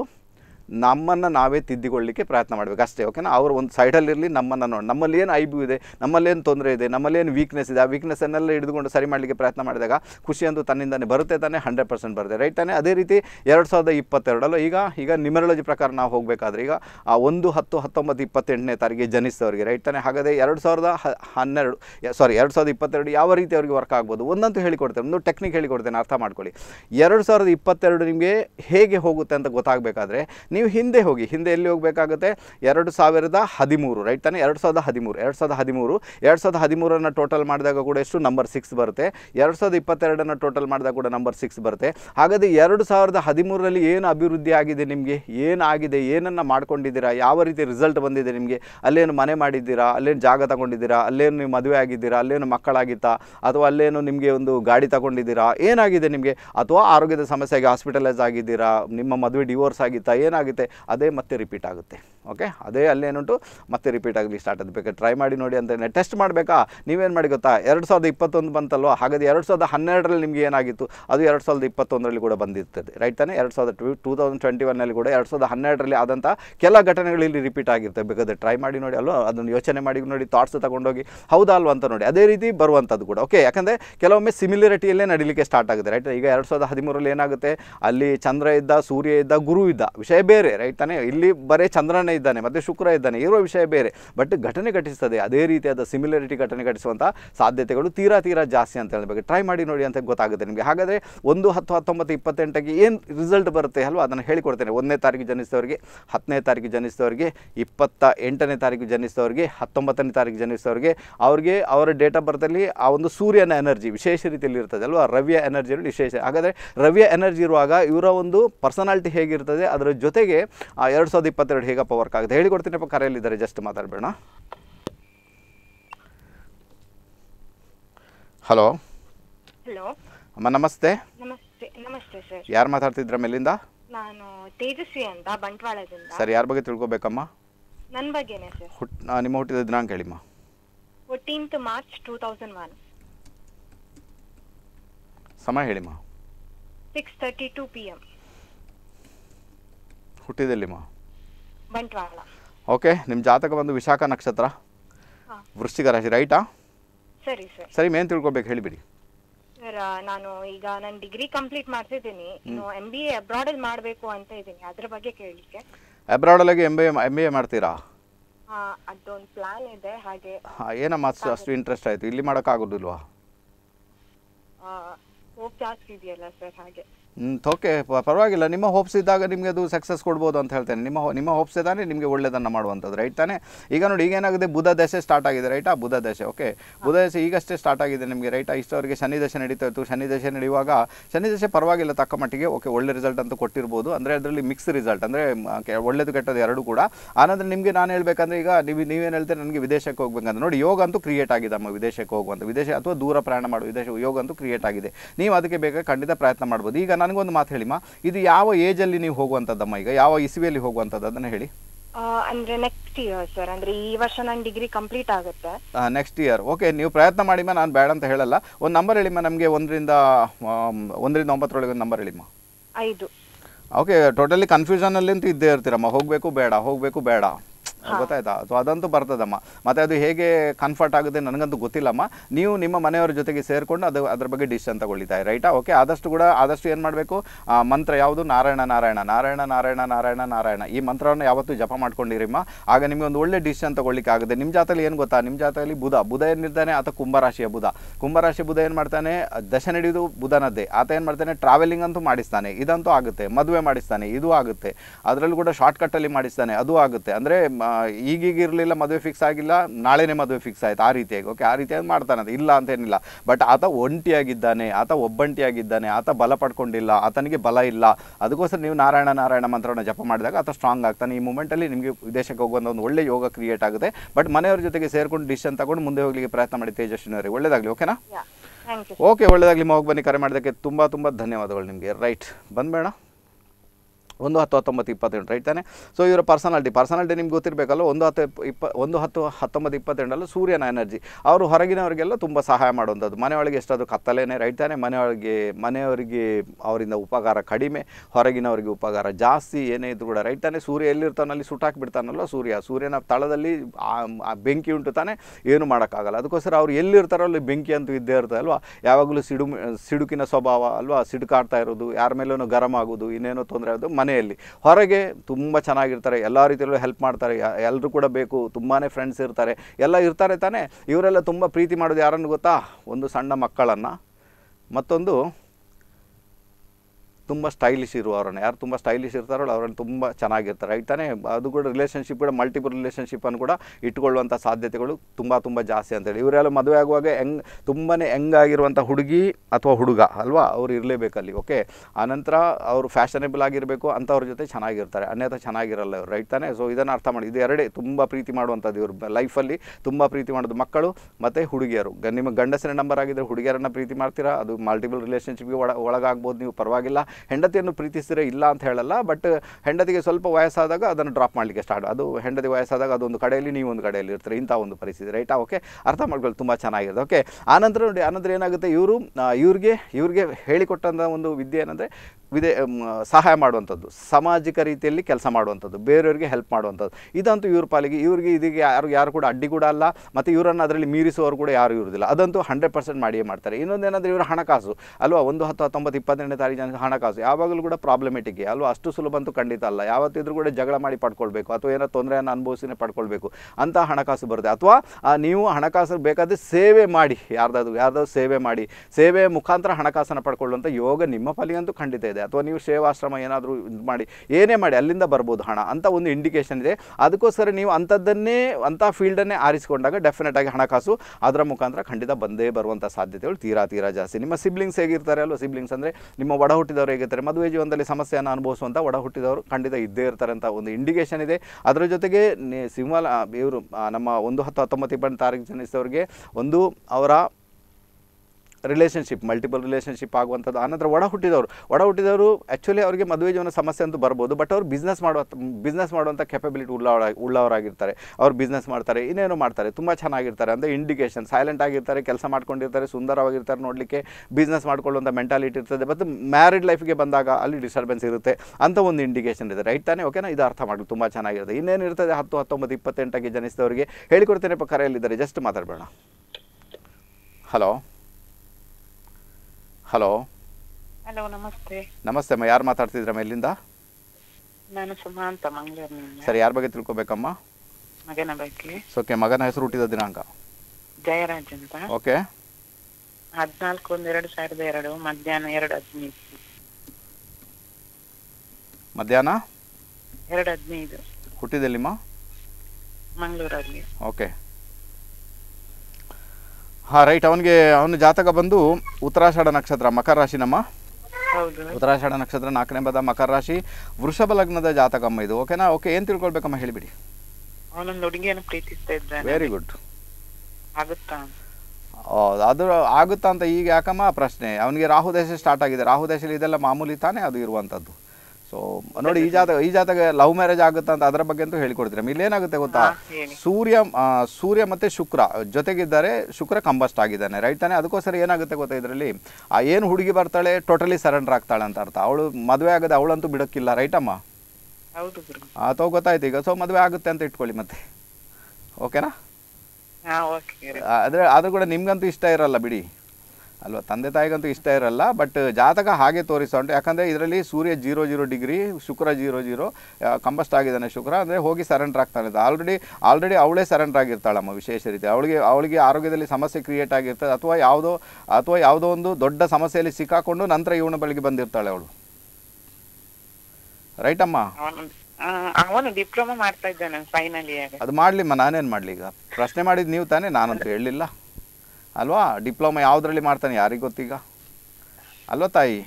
ನಮ್ಮನ್ನು ನಾವೇ ತಿದ್ದಿಕೊಳ್ಳಲಿಕ್ಕೆ ಪ್ರಯತ್ನ ಮಾಡಬೇಕು ಅಷ್ಟೇ ಓಕೆನಾ ಅವರು ಒಂದು ಸೈಡಲ್ಲಿರಲಿ ನಮ್ಮನ್ನು ನೋಡಿ ನಮ್ಮಲ್ಲಿ ಏನು ಐಬು ಇದೆ ನಮ್ಮಲ್ಲಿ ಏನು ತೊಂದರೆ ಇದೆ ನಮ್ಮಲ್ಲೇನು ವೀಕ್ನೆಸ್ ಇದೆ ಆ ವೀಕ್ನೆಸ್ಸನ್ನೆಲ್ಲ ಹಿಡಿದುಕೊಂಡು ಸರಿ ಮಾಡಲಿಕ್ಕೆ ಪ್ರಯತ್ನ ಮಾಡಿದಾಗ ಖುಷಿ ಅಂತೂ ತನ್ನಿಂದಾನೆ ಬರುತ್ತೆ ತಾನೇ ಹಂಡ್ರೆಡ್ ಪರ್ಸೆಂಟ್ ಬರುತ್ತೆ ರೈಟ್ ತಾನೇ ಅದೇ ರೀತಿ ಎರಡು ಸಾವಿರದ ಇಪ್ಪತ್ತೆರಡಲ್ಲೂ ಈಗ ಈಗ ನ್ಯೂಮರಾಲಜಿ ಪ್ರಕಾರ ನಾವು ಹೋಗಬೇಕಾದ್ರೆ ಈಗ ಆ ಒಂದು ಹತ್ತು ಹತ್ತೊಂಬತ್ತು ಇಪ್ಪತ್ತೆಂಟನೇ ತಾರೀಕಿಗೆ ಜನಿಸಿದವರಿಗೆ ರೈಟ್ ತಾನೇ ಹಾಗಾದರೆ ಎರಡು ಸಾವಿರದ ಹನ್ನೆರಡು ಸಾರಿ ಎರಡು ಸಾವಿರದ ಇಪ್ಪತ್ತೆರಡು ಯಾವ ರೀತಿ ಅವರಿಗೆ ವರ್ಕ್ ಆಗ್ಬೋದು ಒಂದಂತೂ ಹೇಳಿಕೊಡ್ತೇನೆ ಒಂದು ಟೆಕ್ನಿಕ್ ಹೇಳಿಕೊಡ್ತೇನೆ ಅರ್ಥ ಮಾಡ್ಕೊಳ್ಳಿ ಎರಡು ಸಾವಿರದ ಇಪ್ಪತ್ತೆರಡು ನಿಮಗೆ ಹೇಗೆ ಹೋಗುತ್ತೆ ಅಂತ ಗೊತ್ತಾಗಬೇಕಾದ್ರೆ ನೀವು ನೀವು ಹಿಂದೆ ಹೋಗಿ ಹಿಂದೆ ಎಲ್ಲಿ ಹೋಗಬೇಕಾಗುತ್ತೆ ಎರಡು ಸಾವಿರದ ಹದಿಮೂರು ರೈಟ್ ತಾನೆ ಎರಡು ಸಾವಿರದ ಹದಿಮೂರು ಎರಡು ಸಾವಿರದ ಹದಿಮೂರು ಎರಡು ಸಾವಿರದ ಹದಿಮೂರನ್ನು ಟೋಟಲ್ ಮಾಡಿದಾಗ ಕೂಡ ಎಷ್ಟು ನಂಬರ್ ಸಿಕ್ಸ್ ಬರುತ್ತೆ ಎರಡು ಸಾವಿರದ ಇಪ್ಪತ್ತೆರಡನ್ನು ಟೋಟಲ್ ಮಾಡಿದಾಗ ಕೂಡ ನಂಬರ್ ಸಿಕ್ಸ್ ಬರುತ್ತೆ ಹಾಗಾದರೆ ಎರಡು ಸಾವಿರದ ಹದಿಮೂರರಲ್ಲಿ ಏನು ಅಭಿವೃದ್ಧಿ ಆಗಿದೆ ನಿಮಗೆ ಏನಾಗಿದೆ ಏನನ್ನು ಮಾಡ್ಕೊಂಡಿದ್ದೀರಾ ಯಾವ ರೀತಿ ರಿಸಲ್ಟ್ ಬಂದಿದೆ ನಿಮಗೆ ಅಲ್ಲೇನು ಮನೆ ಮಾಡಿದ್ದೀರಾ ಅಲ್ಲೇನು ಜಾಗ ತಗೊಂಡಿದ್ದೀರಾ ಅಲ್ಲೇನು ನೀವು ಮದುವೆ ಆಗಿದ್ದೀರಾ ಅಲ್ಲೇನು ಮಕ್ಕಳಾಗಿತ್ತಾ ಅಥವಾ ಅಲ್ಲೇನು ನಿಮಗೆ ಒಂದು ಗಾಡಿ ತಗೊಂಡಿದ್ದೀರಾ ಏನಾಗಿದೆ ನಿಮಗೆ ಅಥವಾ ಆರೋಗ್ಯದ ಸಮಸ್ಯೆಗೆ ಹಾಸ್ಪಿಟಲೈಸ್ ಆಗಿದ್ದೀರಾ ನಿಮ್ಮ ಮದುವೆ ಡಿವೋರ್ಸ್ ಆಗಿತ್ತಾ ಏನಾಗಿದೆ ಆಗುತ್ತೆ ಅದೇ ಮತ್ತೆ ರಿಪೀಟ್ ಆಗುತ್ತೆ ಓಕೆ ಅದೇ ಅಲ್ಲೇನುಂಟು ಮತ್ತೆ ರಿಪೀಟ್ ಆಗಲಿ ಸ್ಟಾರ್ಟ್ ಅದು ಬೇಕಾದ್ರೆ ಟ್ರೈ ಮಾಡಿ ನೋಡಿ ಅಂತ ಟೆಸ್ಟ್ ಮಾಡಬೇಕಾ ನೀವೇನು ಮಾಡಿ ಗೊತ್ತಾ ಎರಡು ಸಾವಿರದ ಇಪ್ಪತ್ತೊಂದು ಬಂತಲ್ವ ಹಾಗಾದ್ರೆ ಎರಡು ಸಾವಿರದ ಹನ್ನೆರಡರಲ್ಲಿ ನಿಮಗೆ ಏನಾಗಿತ್ತು ಅದು ಎರಡು ಸಾವಿರದ ಇಪ್ಪತ್ತೊಂದರಲ್ಲಿ ಕೂಡ ಬಂದಿರ್ತದೆ ರೈಟ್ ತಾನೇ ಎರಡು ಸಾವಿರದ ಟ್ವಿ ಟೂ ತೌಸಂಡ್ ಟ್ವೆಂಟಿ ಒನ್ನಲ್ಲಿ ಕೂಡ ಎರಡು ಸಾವಿರದ ಹನ್ನೆರಡರಲ್ಲಿ ಆದಂಥ ಕೆಲ ಘಟನೆಗಳು ಇಲ್ಲಿ ರಿಪೀಟ್ ಆಗಿರ್ತವೆ ಬೇಕಾದ್ರೆ ಟ್ರೈ ಮಾಡಿ ನೋಡಿ ಅಲ್ವಾ ಅದನ್ನು ಯೋಚನೆ ಮಾಡಿ ನೋಡಿ ಥಾಟ್ಸ್ ತಗೊಂಡೋಗಿ ಹೌದಾ ಅಲ್ವಾ ಅಂತ ನೋಡಿ ಅದೇ ರೀತಿ ಬರುವಂಥದ್ದು ಕೂಡ ಓಕೆ ಯಾಕಂದರೆ ಕೆಲವೊಮ್ಮೆ ಸಿಮಿಲರಿಟಿಯಲ್ಲೇ ನಡೀಲಿಕ್ಕೆ ಸ್ಟಾರ್ಟ್ ಆಗುತ್ತೆ ರೈಟ್ ಈಗ ಎರಡು ಸಾವಿರದ ಹದಿಮೂರಲ್ಲಿ ಏನಾಗುತ್ತೆ ಅಲ್ಲಿ ಚಂದ್ರ ಇದ್ದ ಸೂರ್ಯ ಇದ್ದ ಗುರು ಇದ್ದ ವಿಷಯ ಬೇರೆ ರೈಟ್ ತಾನೆ ಇಲ್ಲಿ ಬರೇ ಚಂದ್ರನೇ ಇದ್ದಾನೆ ಮತ್ತೆ ಶುಕ್ರ ಇದ್ದಾನೆ ಇರುವ ವಿಷಯ ಬೇರೆ ಬಟ್ ಘಟನೆ ಘಟಿಸ್ತದೆ ಅದೇ ರೀತಿಯಾದ ಸಿಮಿಲರಿಟಿ ಘಟನೆ ಘಟಿಸುವಂಥ ಸಾಧ್ಯತೆಗಳು ತೀರಾ ತೀರಾ ಜಾಸ್ತಿ ಅಂತ ಹೇಳಬೇಕು ಟ್ರೈ ಮಾಡಿ ನೋಡಿ ಅಂತ ಗೊತ್ತಾಗುತ್ತೆ ನಿಮಗೆ ಹಾಗಾದರೆ ಒಂದು ಹತ್ತು ಹತ್ತೊಂಬತ್ತು ಇಪ್ಪತ್ತೆಂಟಕ್ಕೆ ಏನು ರಿಸಲ್ಟ್ ಬರುತ್ತೆ ಅಲ್ವಾ ಅದನ್ನು ಹೇಳಿಕೊಡ್ತೇನೆ ಒಂದನೇ ತಾರೀಕು ಜನಿಸಿದವರಿಗೆ ಹತ್ತನೇ ತಾರೀಕು ಜನಿಸಿದವರಿಗೆ ಇಪ್ಪತ್ತ ಎಂಟನೇ ತಾರೀಕು ಜನಿಸಿದವರಿಗೆ ಹತ್ತೊಂಬತ್ತನೇ ತಾರೀಕು ಜನಿಸಿದವರಿಗೆ ಅವರಿಗೆ ಅವರ ಡೇಟ್ ಆಫ್ ಬರ್ತಲ್ಲಿ ಆ ಒಂದು ಸೂರ್ಯನ ಎನರ್ಜಿ ವಿಶೇಷ ರೀತಿಯಲ್ಲಿ ಇರ್ತದೆ ಅಲ್ವಾ ರವಿಯ ಎನರ್ಜಿ ವಿಶೇಷ ಹಾಗಾದರೆ ರವಿಯ ಎನರ್ಜಿ ಇರುವಾಗ ಇವರ ಒಂದು ಪರ್ಸನಾಲಿಟಿ ಹೇಗಿರ್ತದೆ ಅದರ ಜೊತೆ ಜೊತೆಗೆ ಎರಡು ಸಾವಿರದ ಇಪ್ಪತ್ತೆರಡು ಹೇಗಪ್ಪ ವರ್ಕ್ ಆಗುತ್ತೆ ಹೇಳಿಕೊಡ್ತೀನಪ್ಪ ಕರೆಯಲ್ಲಿದ್ದಾರೆ ಜಸ್ಟ್ ಮಾತಾಡಬೇಡ ಹಲೋ ಹಲೋ ಅಮ್ಮ ನಮಸ್ತೆ ನಮಸ್ತೆ ನಮಸ್ತೆ ಸರ್ ಯಾರು ಮಾತಾಡ್ತಿದ್ರ ಮೇಲಿಂದ ನಾನು ತೇಜಸ್ವಿ ಅಂತ ಬಂಟ್ವಾಳದಿಂದ ಸರ್ ಯಾರ ಬಗ್ಗೆ ತಿಳ್ಕೋಬೇಕಮ್ಮ ನನ್ನ ಬಗ್ಗೆನೇ ಸರ್ ಹುಟ್ ನಿಮ್ಮ ಹುಟ್ಟಿದ ದಿನಾಂಕ ಹೇಳಿಮ್ಮ fourteenth March two thousand one ಸಮಯ ಹೇಳಿಮ್ಮ six thirty two P M ಹುಟ್ಟಿದೆಲ್ಲಿಮ್ಮ ಓಕೆ ನಿಮ್ಮ ಜಾತಕ ಬಂದು ವಿಶಾಖ ನಕ್ಷತ್ರ ವೃಶ್ಚಿಕ ರಾಶಿ ರೈಟಾ ಸರಿ ಸರ್ ಸರಿ ಮೇನ್ ತಿಳ್ಕೊಬೇಕು ಹೇಳಿಬಿಡಿ ಸರ್ ನಾನು ಈಗ ನಾನು ಡಿಗ್ರಿ ಕಂಪ್ಲೀಟ್ ಮಾಡ್ತಿದ್ದೀನಿ ಇನ್ನು ಎಂ ಬಿ ಎ ಅಬ್ರಾಡಲ್ಲಿ ಮಾಡಬೇಕು ಅಂತ ಇದ್ದೀನಿ ಅದ್ರ ಬಗ್ಗೆ ಕೇಳಲಿಕ್ಕೆ ಅಬ್ರಾಡಲ್ಲಾಗಿ M B M B A ಮಾಡ್ತೀರಾ ಅದೊಂದು ಪ್ಲಾನ್ ಇದೆ ಹಾಗೆ ಏನಮ್ಮ ಅಷ್ಟು ಅಷ್ಟು ಇಂಟ್ರೆಸ್ಟ್ ಆಯಿತು ಇಲ್ಲಿ ಮಾಡೋಕ್ಕಾಗೋದಿಲ್ವಾ ಹೋಪ್ ಜಾಸ್ತಿ ಇದೆಯಲ್ಲ ಸರ್ ಹಾಗೆ ಓಕೆ ಪರವಾಗಿಲ್ಲ ನಿಮ್ಮ ಹೋಪ್ಸ್ ಇದ್ದಾಗ ನಿಮಗೆ ಅದು ಸಕ್ಸಸ್ ಕೊಡ್ಬೋದು ಅಂತ ಹೇಳ್ತೇನೆ ನಿಮ್ಮ ನಿಮ್ಮ ಹೋಪ್ಸ್ ಇದ್ದಾನೆ ನಿಮಗೆ ಒಳ್ಳೆಯದನ್ನು ಮಾಡುವಂಥದ್ದು ರೈಟ್ ತಾನೇ ಈಗ ನೋಡಿ ಈಗೇನಾಗಿದೆ ಬುಧ ದಶೆ ಸ್ಟಾರ್ಟ್ ಆಗಿದೆ ಆ ಬುಧ ದಶೆ ಓಕೆ ಬುಧ ದಶೆ ಈಗಷ್ಟೇ ಸ್ಟಾರ್ಟ್ ಆಗಿದೆ ನಿಮಗೆ ರೈಟಾ ಇಷ್ಟವರಿಗೆ ಶನಿ ದಶೆ ನಡೀತಾ ಇತ್ತು ಶನಿ ದಶೆ ನಡೆಯುವಾಗ ಶನಿ ದಶೆ ಪರವಾಗಿಲ್ಲ ತಕ್ಕ ಮಟ್ಟಿಗೆ ಓಕೆ ಒಳ್ಳೆ ರಿಸಲ್ಟ್ ಅಂತ ಕೊಟ್ಟಿರ್ಬೋದು ಅಂದರೆ ಅದರಲ್ಲಿ ಮಿಕ್ಸ್ ರಿಸಲ್ಟ್ ಅಂದರೆ ಒಳ್ಳೇದು ಕೆಟ್ಟದ್ದು ಎರಡೂ ಕೂಡ ಆನಂತರ ನಿಮಗೆ ನಾನು ಹೇಳಬೇಕಂದ್ರೆ ಈಗ ನೀವು ನೀವೇನು ಹೇಳ್ತೀರಿ ನನಗೆ ವಿದೇಶಕ್ಕೆ ಹೋಗ್ಬೇಕಂದ್ರೆ ನೋಡಿ ಯೋಗ ಅಂತೂ ಕ್ರಿಯೇಟ್ ಆಗಿದೆ ಅಮ್ಮ ವಿದೇಶಕ್ಕೆ ಹೋಗುವಂಥ ವಿದೇಶ ಅಥವಾ ದೂರ ಪ್ರಯಾಣ ಮಾಡುವ ವಿದೇಶ ಯೋಗ ಅಂತೂ ಕ್ರಿಯೇಟ್ ಆಗಿದೆ ನೀವು ಅದಕ್ಕೆ ಬೇಕಾಗಿ ಖಂಡಿತ ಪ್ರಯತ್ನ ಮಾಡ್ಬೋದು ಈಗ ನನಗೊಂದು ಮಾತು ಹೇಳಿಮ್ಮ ಇದು ಯಾವ ಏಜ್ ಅಲ್ಲಿ ನೀವು ಹೋಗುವಂತದ್ದಮ್ಮ ಈಗ ಯಾವ ಇಸುವೆಯಲ್ಲಿ ಹೋಗುವಂತದ್ದು ಅದನ್ನ ಹೇಳಿ ಅಂದ್ರೆ ನೆಕ್ಸ್ಟ್ ಇಯರ್ ಸರ್ ಅಂದ್ರೆ ಈ ವರ್ಷ ನನ್ನ ಡಿಗ್ರಿ ಕಂಪ್ಲೀಟ್ ಆಗುತ್ತೆ ನೆಕ್ಸ್ಟ್ ಇಯರ್ ಓಕೆ ನೀವು ಪ್ರಯತ್ನ ಮಾಡಿಮ್ಮ ನಾನು ಬೇಡ ಅಂತ ಹೇಳಲ್ಲ ಒಂದು ನಂಬರ್ ಹೇಳಿಮ್ಮ ನಮಗೆ ಒಂದರಿಂದ ಒಂದರಿಂದ ಒಂಬತ್ತರೊಳಗೆ ಒಂದು ನಂಬರ್ ಹೇಳಿಮ್ಮ ಐದು ಓಕೆ ಟೋಟಲಿ ಕನ್ಫ್ಯೂಷನ್ ಅಂತೂ ಇದ್ದೇ ಇರ್ತೀರಮ್ಮ ಹೋಗಬೇಕು ಬೇಡ ಹೋಗಬೇಕು ಬೇಡ ಗೊತ್ತಾಯ್ತಾ ಸೊ ಅದಂತೂ ಬರ್ತದಮ್ಮ ಮತ್ತೆ ಅದು ಹೇಗೆ ಕನ್ಫರ್ಟ್ ಆಗುತ್ತೆ ನನಗಂತೂ ಗೊತ್ತಿಲ್ಲಮ್ಮ ನೀವು ನಿಮ್ಮ ಮನೆಯವರ ಜೊತೆಗೆ ಸೇರಿಕೊಂಡು ಅದು ಅದ್ರ ಬಗ್ಗೆ ಅಂತ ತಗೊಳ್ತಾ ರೈಟಾ ಓಕೆ ಆದಷ್ಟು ಕೂಡ ಆದಷ್ಟು ಏನು ಮಾಡಬೇಕು ಮಂತ್ರ ಯಾವುದು ನಾರಾಯಣ ನಾರಾಯಣ ನಾರಾಯಣ ನಾರಾಯಣ ನಾರಾಯಣ ನಾರಾಯಣ ಈ ಮಂತ್ರವನ್ನು ಯಾವತ್ತೂ ಜಪ ಮಾಡ್ಕೊಂಡಿರಿಮ್ಮ ಆಗ ನಿಮಗೆ ಒಂದು ಒಳ್ಳೆ ಡಿಸಿಷನ್ ತಗೊಳ್ಳಿಕ್ಕೆ ಆಗುತ್ತೆ ನಿಮ್ಮ ಜಾತಲ್ಲಿ ಏನು ಗೊತ್ತಾ ನಿಮ್ಮ ಜಾತಲ್ಲಿ ಬುಧ ಬುಧ ಏನಿರ್ತಾನೆ ಆತ ಕುಂಭರಾಶಿಯ ಬುಧ ಕುಂಭರಾಶಿ ಬುಧ ಏನು ಮಾಡ್ತಾನೆ ದಶ ನಡೆಯುವುದು ಬುಧನದ್ದೇ ಆತ ಏನು ಮಾಡ್ತಾನೆ ಟ್ರಾವೆಲಿಂಗ್ ಅಂತೂ ಮಾಡಿಸ್ತಾನೆ ಇದಂತೂ ಆಗುತ್ತೆ ಮದುವೆ ಮಾಡಿಸ್ತಾನೆ ಇದು ಆಗುತ್ತೆ ಅದರಲ್ಲೂ ಕೂಡ ಶಾರ್ಟ್ಕಟ್ಟಲ್ಲಿ ಮಾಡಿಸ್ತಾನೆ ಅದು ಆಗುತ್ತೆ ಅಂದರೆ ಈಗೀಗ ಇರಲಿಲ್ಲ ಮದುವೆ ಫಿಕ್ಸ್ ಆಗಿಲ್ಲ ನಾಳೆನೇ ಮದುವೆ ಫಿಕ್ಸ್ ಆಯಿತು ಆ ರೀತಿಯಾಗಿ ಓಕೆ ಆ ರೀತಿಯಾಗಿ ಮಾಡ್ತಾನೆ ಅದು ಇಲ್ಲ ಅಂತೇನಿಲ್ಲ ಬಟ್ ಆತ ಒಂಟಿಯಾಗಿದ್ದಾನೆ ಆತ ಒಬ್ಬಂಟಿಯಾಗಿದ್ದಾನೆ ಆತ ಬಲ ಪಡ್ಕೊಂಡಿಲ್ಲ ಆತನಿಗೆ ಬಲ ಇಲ್ಲ ಅದಕ್ಕೋಸ್ಕರ ನೀವು ನಾರಾಯಣ ನಾರಾಯಣ ಮಂತ್ರವನ್ನು ಜಪ ಮಾಡಿದಾಗ ಆತ ಸ್ಟ್ರಾಂಗ್ ಆಗ್ತಾನೆ ಈ ಮೂಮೆಂಟಲ್ಲಿ ನಿಮಗೆ ವಿದೇಶಕ್ಕೆ ಹೋಗುವಂಥ ಒಂದು ಒಳ್ಳೆ ಯೋಗ ಕ್ರಿಯೇಟ್ ಆಗುತ್ತೆ ಬಟ್ ಮನೆಯವ್ರ ಜೊತೆಗೆ ಸೇರ್ಕೊಂಡು ಡಿಸಿಷನ್ ತಗೊಂಡು ಮುಂದೆ ಹೋಗ್ಲಿಕ್ಕೆ ಪ್ರಯತ್ನ ಮಾಡಿ ತೇಜಸ್ವಿನಿ ಒಳ್ಳೇದಾಗಲಿ ಓಕೆನಾ ಓಕೆ ಒಳ್ಳೇದಾಗಲಿ ಹೋಗಿ ಬನ್ನಿ ಕರೆ ಮಾಡೋದಕ್ಕೆ ತುಂಬ ತುಂಬ ಧನ್ಯವಾದಗಳು ನಿಮಗೆ ರೈಟ್ ಬಂದ್ಬೇಡ ಒಂದು ಹತ್ತು ಹತ್ತೊಂಬತ್ತು ಇಪ್ಪತ್ತೆಂಟು ರೈಟ್ ತಾನೆ ಸೊ ಇವರ ಪರ್ಸನಾಲಿಟಿ ಪರ್ಸನಾಲಿಟಿ ನಿಮ್ಗೆ ಗೊತ್ತಿರಬೇಕಲ್ಲ ಒಂದು ಹತ್ತು ಇಪ್ಪ ಒಂದು ಹತ್ತು ಹತ್ತೊಂಬತ್ತು ಇಪ್ಪತ್ತೆಂಟಲ್ಲ ಸೂರ್ಯನ ಎನರ್ಜಿ ಅವರು ಹೊರಗಿನವರಿಗೆಲ್ಲ ತುಂಬ ಸಹಾಯ ಮಾಡುವಂಥದ್ದು ಮನೆಯೊಳಗೆ ಎಷ್ಟಾದರೂ ಕತ್ತಲೇನೆ ರೈಟ್ ತಾನೆ ಮನೆಯೊಳಗೆ ಮನೆಯವರಿಗೆ ಅವರಿಂದ ಉಪಕಾರ ಕಡಿಮೆ ಹೊರಗಿನವರಿಗೆ ಉಪಕಾರ ಜಾಸ್ತಿ ಏನೇ ಇದ್ರು ಕೂಡ ರೈಟ್ ತಾನೆ ಸೂರ್ಯ ಎಲ್ಲಿರ್ತಾನಲ್ಲಿ ಸುಟ್ಟಾಕ್ಬಿಡ್ತಾನಲ್ಲ ಸೂರ್ಯ ಸೂರ್ಯನ ತಳದಲ್ಲಿ ಬೆಂಕಿ ಉಂಟು ತಾನೆ ಏನು ಮಾಡೋಕ್ಕಾಗಲ್ಲ ಅದಕ್ಕೋಸ್ಕರ ಅವ್ರು ಎಲ್ಲಿರ್ತಾರೋ ಅಲ್ಲಿ ಬೆಂಕಿ ಅಂತೂ ಇದ್ದೇ ಇರ್ತದೆ ಅಲ್ವಾ ಯಾವಾಗಲೂ ಸಿಡು ಸಿಡುಕಿನ ಸ್ವಭಾವ ಅಲ್ವಾ ಸಿಡುಕಾಡ್ತಾ ಇರೋದು ಯಾರ ಮೇಲೂ ಗರಂ ಆಗೋದು ಇನ್ನೇನೋ ತೊಂದರೆ ಆಗೋದು ಮನೆ ಮನೆಯಲ್ಲಿ ಹೊರಗೆ ತುಂಬ ಚೆನ್ನಾಗಿರ್ತಾರೆ ಎಲ್ಲ ರೀತಿಯಲ್ಲೂ ಹೆಲ್ಪ್ ಮಾಡ್ತಾರೆ ಎಲ್ಲರೂ ಕೂಡ ಬೇಕು ತುಂಬಾ ಫ್ರೆಂಡ್ಸ್ ಇರ್ತಾರೆ ಎಲ್ಲ ಇರ್ತಾರೆ ತಾನೇ ಇವರೆಲ್ಲ ತುಂಬ ಪ್ರೀತಿ ಮಾಡೋದು ಯಾರನ್ನು ಗೊತ್ತಾ ಒಂದು ಸಣ್ಣ ಮಕ್ಕಳನ್ನು ಮತ್ತೊಂದು ತುಂಬ ಸ್ಟೈಲಿಶ್ ಅವರನ್ನು ಯಾರು ತುಂಬ ಸ್ಟೈಲಿಶ್ ಇರ್ತಾರೋ ಅವರನ್ನು ತುಂಬ ಚೆನ್ನಾಗಿರ್ತಾರೆ ತಾನೇ ಅದು ಕೂಡ ರಿಲೇಷನ್ಶಿಪ್ ಕೂಡ ಮಲ್ಟಿಪಲ್ ರಿಲೇಷನ್ಶಿಪ್ಪನ್ನು ಕೂಡ ಇಟ್ಕೊಳ್ಳುವಂಥ ಸಾಧ್ಯತೆಗಳು ತುಂಬ ತುಂಬ ಜಾಸ್ತಿ ಅಂತೇಳಿ ಇವರೆಲ್ಲ ಮದುವೆ ಆಗುವಾಗ ಹೆಂಗ್ ತುಂಬಾ ಹೆಂಗಾಗಿರುವಂಥ ಹುಡುಗಿ ಅಥವಾ ಹುಡುಗ ಅಲ್ವಾ ಅವ್ರು ಇರಲೇಬೇಕಲ್ಲಿ ಓಕೆ ಆನಂತರ ಅವರು ಫ್ಯಾಷನೇಬಲ್ ಆಗಿರಬೇಕು ಅಂಥವ್ರ ಜೊತೆ ಚೆನ್ನಾಗಿರ್ತಾರೆ ಅನ್ಯಥ ಚೆನ್ನಾಗಿರಲ್ಲ ಇವರು ರೈಟ್ ತಾನೇ ಸೊ ಇದನ್ನು ಅರ್ಥ ಮಾಡಿ ಇದು ಎರಡೇ ತುಂಬ ಪ್ರೀತಿ ಮಾಡುವಂಥದ್ದು ಇವರು ಲೈಫಲ್ಲಿ ತುಂಬ ಪ್ರೀತಿ ಮಾಡೋದು ಮಕ್ಕಳು ಮತ್ತು ಹುಡುಗಿಯರು ನಿಮ್ಮ ಗಂಡಸಿನ ನಂಬರ್ ಆಗಿದ್ದರೆ ಹುಡುಗಿಯರನ್ನು ಪ್ರೀತಿ ಮಾಡ್ತೀರಾ ಅದು ಮಲ್ಟಿಪಲ್ ರಿಲೇಷನ್ಶಿಪ್ಗೆ ಒಳ ಒಳಗಾಗ್ಬೋದು ನೀವು ಪರವಾಗಿಲ್ಲ ಹೆಂಡತಿಯನ್ನು ಪ್ರೀತಿಸಿದರೆ ಇಲ್ಲ ಅಂತ ಹೇಳಲ್ಲ ಬಟ್ ಹೆಂಡತಿಗೆ ಸ್ವಲ್ಪ ವಯಸ್ಸಾದಾಗ ಅದನ್ನು ಡ್ರಾಪ್ ಮಾಡಲಿಕ್ಕೆ ಸ್ಟಾರ್ಟ್ ಅದು ಹೆಂಡತಿ ವಯಸ್ಸಾದಾಗ ಅದೊಂದು ಕಡೆಯಲ್ಲಿ ನೀವು ಒಂದು ಕಡೆಯಲ್ಲಿ ಇರ್ತೀರಿ ಇಂಥ ಒಂದು ಪರಿಸ್ಥಿತಿ ರೈಟಾ ಓಕೆ ಅರ್ಥ ಮಾಡ್ಕೊಳ್ಳಿ ತುಂಬ ಚೆನ್ನಾಗಿರುತ್ತೆ ಓಕೆ ಆನಂತರ ನೋಡಿ ಆನಂತರ ಏನಾಗುತ್ತೆ ಇವರು ಇವ್ರಿಗೆ ಇವ್ರಿಗೆ ಹೇಳಿಕೊಟ್ಟಂಥ ಒಂದು ವಿದ್ಯೆ ಏನಂದರೆ ವಿದೇ ಸಹಾಯ ಮಾಡುವಂಥದ್ದು ಸಾಮಾಜಿಕ ರೀತಿಯಲ್ಲಿ ಕೆಲಸ ಮಾಡುವಂಥದ್ದು ಬೇರೆಯವರಿಗೆ ಹೆಲ್ಪ್ ಮಾಡುವಂಥದ್ದು ಇದಂತೂ ಇವ್ರ ಪಾಲಿಗೆ ಇವರಿಗೆ ಇದಕ್ಕೆ ಯಾರು ಯಾರು ಕೂಡ ಅಡ್ಡಿ ಕೂಡ ಅಲ್ಲ ಮತ್ತು ಇವರನ್ನು ಅದರಲ್ಲಿ ಮೀರಿಸುವವರು ಕೂಡ ಯಾರು ಇರುವುದಿಲ್ಲ ಅದಂತೂ ಹಂಡ್ರೆಡ್ ಪರ್ಸೆಂಟ್ ಮಾಡಿಯೇ ಮಾಡ್ತಾರೆ ಇನ್ನೊಂದೇನಾದರೆ ಇವರು ಹಣಕಾಸು ಅಲ್ವಾ ಒಂದು ಹತ್ತು ಹತ್ತೊಂಬತ್ತು ಇಪ್ಪತ್ತೆರಡನೇ ತಾರೀಕು ಹಣಕಾಸು ಯಾವಾಗಲೂ ಕೂಡ ಪ್ರಾಬ್ಲಮೆಟಿಗೆ ಅಲ್ವಾ ಅಷ್ಟು ಸುಲಭ ಅಂತೂ ಖಂಡಿತ ಅಲ್ಲ ಯಾವತ್ತಿದ್ರೂ ಕೂಡ ಜಗಳ ಮಾಡಿ ಪಡ್ಕೊಳ್ಬೇಕು ಅಥವಾ ಏನೋ ತೊಂದರೆಯನ್ನು ಅನುಭವಿಸಿನೇ ಪಡ್ಕೊಳ್ಬೇಕು ಅಂತ ಹಣಕಾಸು ಬರುತ್ತೆ ಅಥವಾ ನೀವು ಹಣಕಾಸು ಬೇಕಾದರೆ ಸೇವೆ ಮಾಡಿ ಯಾರ್ದಾದ್ರು ಯಾರ್ದಾದ್ರು ಸೇವೆ ಮಾಡಿ ಸೇವೆ ಮುಖಾಂತರ ಹಣಕಾಸನ್ನು ಪಡ್ಕೊಳ್ಳುವಂಥ ಯೋಗ ನಿಮ್ಮ ಪಾಲಿಗಂತೂ ಖಂಡಿತ ಇದೆ ಇದೆ ಅಥವಾ ನೀವು ಸೇವಾಶ್ರಮ ಏನಾದರೂ ಇದು ಮಾಡಿ ಏನೇ ಮಾಡಿ ಅಲ್ಲಿಂದ ಬರ್ಬೋದು ಹಣ ಅಂತ ಒಂದು ಇಂಡಿಕೇಶನ್ ಇದೆ ಅದಕ್ಕೋಸ್ಕರ ನೀವು ಅಂಥದ್ದನ್ನೇ ಅಂಥ ಫೀಲ್ಡನ್ನೇ ಆರಿಸಿಕೊಂಡಾಗ ಡೆಫಿನೆಟಾಗಿ ಆಗಿ ಹಣಕಾಸು ಅದರ ಮುಖಾಂತರ ಖಂಡಿತ ಬಂದೇ ಬರುವಂಥ ಸಾಧ್ಯತೆಗಳು ತೀರಾ ತೀರಾ ಜಾಸ್ತಿ ನಿಮ್ಮ ಸಿಬ್ಲಿಂಗ್ಸ್ ಹೇಗಿರ್ತಾರೆ ಅಲ್ವ ಸಿಬ್ಲಿಂಗ್ಸ್ ಅಂದರೆ ನಿಮ್ಮ ಒಡ ಹುಟ್ಟಿದವರು ಹೇಗಿರ್ತಾರೆ ಮದುವೆ ಜೀವನದಲ್ಲಿ ಸಮಸ್ಯೆಯನ್ನು ಅನುಭವಿಸುವಂಥ ಒಡ ಹುಟ್ಟಿದವರು ಖಂಡಿತ ಇದ್ದೇ ಇರ್ತಾರೆ ಅಂತ ಒಂದು ಇಂಡಿಕೇಷನ್ ಇದೆ ಅದರ ಜೊತೆಗೆ ಸಿಂಹ ಇವರು ನಮ್ಮ ಒಂದು ಹತ್ತು ಹತ್ತೊಂಬತ್ತು ಇಪ್ಪತ್ತು ತಾರೀಕು ಜನಿಸಿದವರಿಗೆ ಒಂದು ಅವರ ರಿಲೇಷನ್ಶಿಪ್ ಮಲ್ಟಿಪಲ್ ರಿಲೇಷನ್ಶಿಪ್ ಆಗುವಂಥದ್ದು ಆನಂತರ ಒಡ ಹುಟ್ಟಿದವರು ಒಡ ಹುಟ್ಟಿದವರು ಆ್ಯಕ್ಚುಲಿ ಅವರಿಗೆ ಮದುವೆ ಜೀವನ ಸಮಸ್ಯೆ ಅಂತೂ ಬರ್ಬೋದು ಬಟ್ ಅವರು ಬಿಸ್ನೆಸ್ ಮಾಡುವ ಬಿಸ್ನೆಸ್ ಮಾಡುವಂಥ ಕೆಪಬಿಲಿಟಿ ಉಳ್ಳವರ ಉಳ್ಳವರಾಗಿರ್ತಾರೆ ಅವ್ರು ಬಿಸ್ನೆಸ್ ಮಾಡ್ತಾರೆ ಇನ್ನೇನೋ ಮಾಡ್ತಾರೆ ತುಂಬ ಚೆನ್ನಾಗಿರ್ತಾರೆ ಅಂದರೆ ಇಂಡಿಕೇಷನ್ ಸೈಲೆಂಟ್ ಆಗಿರ್ತಾರೆ ಕೆಲಸ ಮಾಡ್ಕೊಂಡಿರ್ತಾರೆ ಸುಂದರವಾಗಿರ್ತಾರೆ ನೋಡಲಿಕ್ಕೆ ಬಿಸ್ನೆಸ್ ಮಾಡ್ಕೊಳ್ಳುವಂಥ ಮೆಂಟಾಲಿಟಿ ಇರ್ತದೆ ಮತ್ತು ಮ್ಯಾರಿಡ್ ಲೈಫ್ಗೆ ಬಂದಾಗ ಅಲ್ಲಿ ಡಿಸ್ಟರ್ಬೆನ್ಸ್ ಇರುತ್ತೆ ಅಂತ ಒಂದು ಇಂಡಿಕೇಷನ್ ಇದೆ ರೈಟ್ ತಾನೇ ಓಕೆನಾ ಇದು ಅರ್ಥ ಮಾಡಲು ತುಂಬ ಚೆನ್ನಾಗಿರುತ್ತೆ ಇರ್ತದೆ ಹತ್ತು ಹತ್ತೊಂಬತ್ತು ಇಪ್ಪತ್ತೆಂಟಕ್ಕೆ ಜನಿಸಿದವರಿಗೆ ಹೇಳಿಕೊಡ್ತೇನೆ ಕರೆಯಲ್ಲಿದ್ದಾರೆ ಜಸ್ಟ್ ಮಾತಾಡಬೇಡ ಹಲೋ ಹಲೋ ಹಲೋ ನಮಸ್ತೆ ನಮಸ್ತೆ ಅಮ್ಮ ಯಾರು ಮಾತಾಡ್ತಿದ್ರಮ್ಮ ಎಲ್ಲಿಂದ ನಾನು ಸುಮಾಂತ ಅಂತ ಮಂಗಳೂರಿನಿಂದ ಸರಿ ಯಾರ ಬಗ್ಗೆ ತಿಳ್ಕೊಬೇಕಮ್ಮ ಮಗನ ಬಗ್ಗೆ ಓಕೆ ಮಗನ ಹೆಸರು ಹುಟ್ಟಿದ ದಿನಾಂಕ ಜಯರಾಜ್ ಅಂತ ಓಕೆ ಹದಿನಾಲ್ಕು ಒಂದು ಎರಡು ಸಾವಿರದ ಎರಡು ಮಧ್ಯಾಹ್ನ ಎರಡು ಹದಿನೈದು ಮಧ್ಯಾಹ್ನ ಎರಡು ಹದಿನೈದು ಹುಟ್ಟಿದೆಲ್ಲಿಮ್ಮ ಮಂಗಳೂರಲ್ಲಿ ಓಕೆ ಹಾ ರೈಟ್ ಅವನಿಗೆ ಅವನ ಜಾತಕ ಬಂದು ಉತ್ತರಾಷಾಢ ನಕ್ಷತ್ರ ಮಕರ ರಾಶಿ ನಮ್ಮ ಉತ್ತರಾಷಾಢ ನಕ್ಷತ್ರ ನಾಲ್ಕನೇ ಪದ ಮಕರ ರಾಶಿ ವೃಷಭ ಲಗ್ನದ ಜಾತಕಮ್ಮ ಇದು ಓಕೆನಾ ಓಕೆ ಏನ್ ತಿಳ್ಕೊಳ್ಬೇಕಮ್ಮ ಹೇಳಿಬಿಡಿ ವೆರಿ ಗುಡ್ ಆಗುತ್ತಾ ಅದು ಆಗುತ್ತಾ ಅಂತ ಈಗ ಯಾಕಮ್ಮ ಪ್ರಶ್ನೆ ಅವನಿಗೆ ರಾಹು ದೇಶ ಸ್ಟಾರ್ಟ್ ಆಗಿದೆ ರಾಹು ದೇಶದಲ್ಲಿ ಇದೆಲ್ಲ ಮಾಮೂಲಿ ತಾನೇ ಅದು ಇರುವಂತದ್ದು ಸೊ ನೋಡಿ ಈ ಜಾತಕ ಈ ಜಾತಕ ಲವ್ ಮ್ಯಾರೇಜ್ ಆಗುತ್ತೆ ಅಂತ ಅದರ ಬಗ್ಗೆ ಅಂತೂ ಹೇಳ್ಕೊಡ್ತೀರಾ ಏನಾಗುತ್ತೆ ಗೊತ್ತಾ ಸೂರ್ಯ ಸೂರ್ಯ ಮತ್ತೆ ಶುಕ್ರ ಜೊತೆಗಿದ್ದಾರೆ ಶುಕ್ರ ಕಂಬಸ್ಟ್ ಆಗಿದ್ದಾನೆ ರೈಟ್ ತಾನೆ ಅದಕ್ಕೋಸ್ಕರ ಏನಾಗುತ್ತೆ ಗೊತ್ತಾ ಇದರಲ್ಲಿ ಆ ಏನು ಹುಡುಗಿ ಬರ್ತಾಳೆ ಟೋಟಲಿ ಸರೆಂಡರ್ ಆಗ್ತಾಳೆ ಅಂತ ಅರ್ಥ ಅವಳು ಮದುವೆ ಆಗದೆ ಅವಳಂತೂ ಬಿಡೋಕ್ಕಿಲ್ಲ ರೈಟ್ ಅಮ್ಮ ಅಥವಾ ಗೊತ್ತಾಯ್ತು ಈಗ ಸೊ ಮದುವೆ ಆಗುತ್ತೆ ಅಂತ ಇಟ್ಕೊಳ್ಳಿ ಮತ್ತೆ ಓಕೆನಾ ಅದ್ರ ಅದು ಕೂಡ ನಿಮ್ಗಂತೂ ಇಷ್ಟ ಇರಲ್ಲ ಬಿಡಿ ಅಲ್ವಾ ತಂದೆ ತಾಯಿಗಂತೂ ಇಷ್ಟ ಇರಲ್ಲ ಬಟ್ ಜಾತಕ ಹಾಗೆ ತೋರಿಸ್ತಾ ಉಂಟು ಯಾಕಂದರೆ ಇದರಲ್ಲಿ ಸೂರ್ಯ ಜೀರೋ ಜೀರೋ ಡಿಗ್ರಿ ಶುಕ್ರ ಜೀರೋ ಜೀರೋ ಕಂಬಸ್ಟ್ ಆಗಿದ್ದಾನೆ ಶುಕ್ರ ಅಂದರೆ ಹೋಗಿ ಸರೆಂಡರ್ ಆಗ್ತಾನೆ ಆಲ್ರೆಡಿ ಆಲ್ರೆಡಿ ಅವಳೇ ಸರೆಂಡರ್ ಆಗಿರ್ತಾಳಮ್ಮ ವಿಶೇಷ ರೀತಿ ಅವಳಿಗೆ ಅವಳಿಗೆ ಆರೋಗ್ಯದಲ್ಲಿ ಸಮಸ್ಯೆ ಕ್ರಿಯೇಟ್ ಆಗಿರ್ತದೆ ಅಥವಾ ಯಾವುದೋ ಅಥವಾ ಯಾವುದೋ ಒಂದು ದೊಡ್ಡ ಸಮಸ್ಯೆಯಲ್ಲಿ ಸಿಕ್ಕಾಕೊಂಡು ನಂತರ ಇವನ ಬಳಿಗೆ ಬಂದಿರ್ತಾಳೆ ಅವಳು ರೈಟ್ ಅಮ್ಮ ಡಿಪ್ಲೊಮಾ ಮಾಡ್ತಾ ಇದ್ದಾನೆ ಅದು ಮಾಡ್ಲಿಮ್ಮ ನಾನೇನು ಮಾಡ್ಲಿ ಈಗ ಪ್ರಶ್ನೆ ಮಾಡಿದ್ ನೀವು ತಾನೇ ನಾನಂತೂ ಹೇಳಿಲ್ಲ ಅಲ್ವಾ ಡಿಪ್ಲೊಮಾ ಯಾವ್ದ್ರಲ್ಲಿ ಮಾಡ್ತಾನೆ ಯಾರಿಗೆ ಗೊತ್ತೀಗ ಅಲ್ವಾ ತಾಯಿ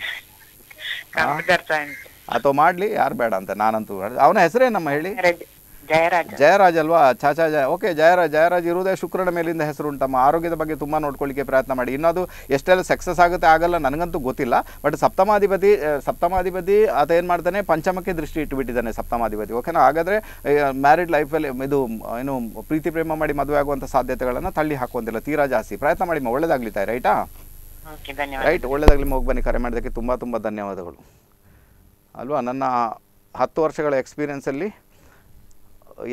ಅಥವಾ ಮಾಡ್ಲಿ ಯಾರು ಬೇಡ ಅಂತ ನಾನಂತೂ ಅವನ ಹೆಸರೇ ನಮ್ಮ ಹೇಳಿ ಜಯರಾಜ್ ಜಯರಾಜ್ ಅಲ್ವಾ ಚಾಚಾ ಜಯ ಓಕೆ ಜಯರಾಜ್ ಜಯರಾಜ್ ಇರುವುದೇ ಶುಕ್ರನ ಮೇಲಿಂದ ಹೆಸರು ಉಂಟಮ್ಮ ಆರೋಗ್ಯದ ಬಗ್ಗೆ ತುಂಬಾ ನೋಡ್ಕೊಳ್ಳಿಕ್ಕೆ ಪ್ರಯತ್ನ ಮಾಡಿ ಇನ್ನೊಂದು ಎಷ್ಟೆಲ್ಲ ಸಕ್ಸಸ್ ಆಗುತ್ತೆ ಆಗಲ್ಲ ನನಗಂತೂ ಗೊತ್ತಿಲ್ಲ ಬಟ್ ಸಪ್ತಮಾಧಿಪತಿ ಸಪ್ತಮಾಧಿಪತಿ ಅದ ಏನು ಮಾಡ್ತಾನೆ ಪಂಚಮಕ್ಕೆ ದೃಷ್ಟಿ ಇಟ್ಟುಬಿಟ್ಟಿದ್ದಾನೆ ಸಪ್ತಮಾಧಿಪತಿ ಓಕೆನಾ ಹಾಗಾದರೆ ಮ್ಯಾರಿಡ್ ಲೈಫಲ್ಲಿ ಇದು ಏನು ಪ್ರೀತಿ ಪ್ರೇಮ ಮಾಡಿ ಮದುವೆ ಆಗುವಂಥ ಸಾಧ್ಯತೆಗಳನ್ನು ತಳ್ಳಿ ಹಾಕುವಂತಿಲ್ಲ ತೀರಾ ಜಾಸ್ತಿ ಪ್ರಯತ್ನ ಮಾಡಿ ಒಳ್ಳೆದಾಗ್ಲಿತಾಯಿ ರೈಟಾ ರೈಟ್ ಒಳ್ಳೇದಾಗ್ಲಿ ಹೋಗಿ ಬನ್ನಿ ಕರೆ ಮಾಡೋದಕ್ಕೆ ತುಂಬ ತುಂಬ ಧನ್ಯವಾದಗಳು ಅಲ್ವಾ ನನ್ನ ಹತ್ತು ವರ್ಷಗಳ ಎಕ್ಸ್ಪೀರಿಯನ್ಸಲ್ಲಿ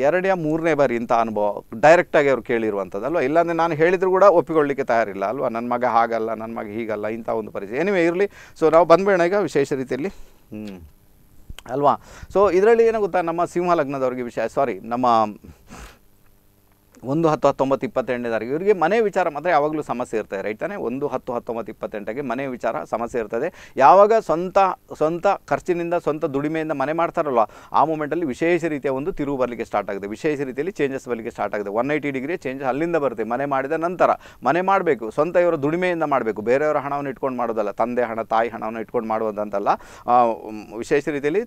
ಎರಡನೇ ಮೂರನೇ ಬಾರಿ ಇಂಥ ಅನುಭವ ಡೈರೆಕ್ಟಾಗಿ ಅವ್ರು ಕೇಳಿರುವಂಥದ್ದಲ್ವ ಇಲ್ಲಾಂದರೆ ನಾನು ಹೇಳಿದರೂ ಕೂಡ ಒಪ್ಪಿಕೊಳ್ಳಲಿಕ್ಕೆ ತಯಾರಿಲ್ಲ ಅಲ್ವಾ ನನ್ನ ಮಗ ಹಾಗಲ್ಲ ನನ್ನ ಮಗ ಹೀಗಲ್ಲ ಇಂಥ ಒಂದು ಪರಿಸ್ಥಿತಿ ಎನಿವೆ ಇರಲಿ ಸೊ ನಾವು ಬಂದ್ಬೇಡ ಈಗ ವಿಶೇಷ ರೀತಿಯಲ್ಲಿ ಹ್ಞೂ ಅಲ್ವಾ ಸೊ ಇದರಲ್ಲಿ ಏನು ಗೊತ್ತಾ ನಮ್ಮ ಸಿಂಹ ಲಗ್ನದವ್ರಿಗೆ ವಿಷಯ ಸಾರಿ ನಮ್ಮ ಒಂದು ಹತ್ತು ಹತ್ತೊಂಬತ್ತು ಇಪ್ಪತ್ತೆಂಟನೇ ತಾರೀಕು ಇವರಿಗೆ ಮನೆ ವಿಚಾರ ಮಾತ್ರ ಯಾವಾಗಲೂ ಸಮಸ್ಯೆ ಇರ್ತದೆ ರೈಟ್ ತಾನೆ ಒಂದು ಹತ್ತು ಹತ್ತೊಂಬತ್ತು ಇಪ್ಪತ್ತೆಂಟಕ್ಕೆ ಮನೆ ವಿಚಾರ ಸಮಸ್ಯೆ ಇರ್ತದೆ ಯಾವಾಗ ಸ್ವಂತ ಸ್ವಂತ ಖರ್ಚಿನಿಂದ ಸ್ವಂತ ದುಡಿಮೆಯಿಂದ ಮನೆ ಮಾಡ್ತಾರಲ್ಲ ಆ ಮೂಮೆಂಟಲ್ಲಿ ವಿಶೇಷ ರೀತಿಯ ಒಂದು ತಿರುವು ಬರಲಿಕ್ಕೆ ಸ್ಟಾರ್ಟ್ ಆಗಿದೆ ವಿಶೇಷ ರೀತಿಯಲ್ಲಿ ಚೇಂಜಸ್ ಬರಲಿಕ್ಕೆ ಸ್ಟಾರ್ಟ್ ಆಗಿದೆ ಒನ್ ಏಯ್ಟಿ ಡಿಗ್ರಿ ಚೇಂಜ್ ಅಲ್ಲಿಂದ ಬರುತ್ತೆ ಮನೆ ಮಾಡಿದ ನಂತರ ಮನೆ ಮಾಡಬೇಕು ಸ್ವಂತ ಇವರ ದುಡಿಮೆಯಿಂದ ಮಾಡಬೇಕು ಬೇರೆಯವರ ಹಣವನ್ನು ಇಟ್ಕೊಂಡು ಮಾಡೋದಲ್ಲ ತಂದೆ ಹಣ ತಾಯಿ ಹಣವನ್ನು ಇಟ್ಕೊಂಡು ಮಾಡುವಂತಲ್ಲ ವಿಶೇಷ ರೀತಿಯಲ್ಲಿ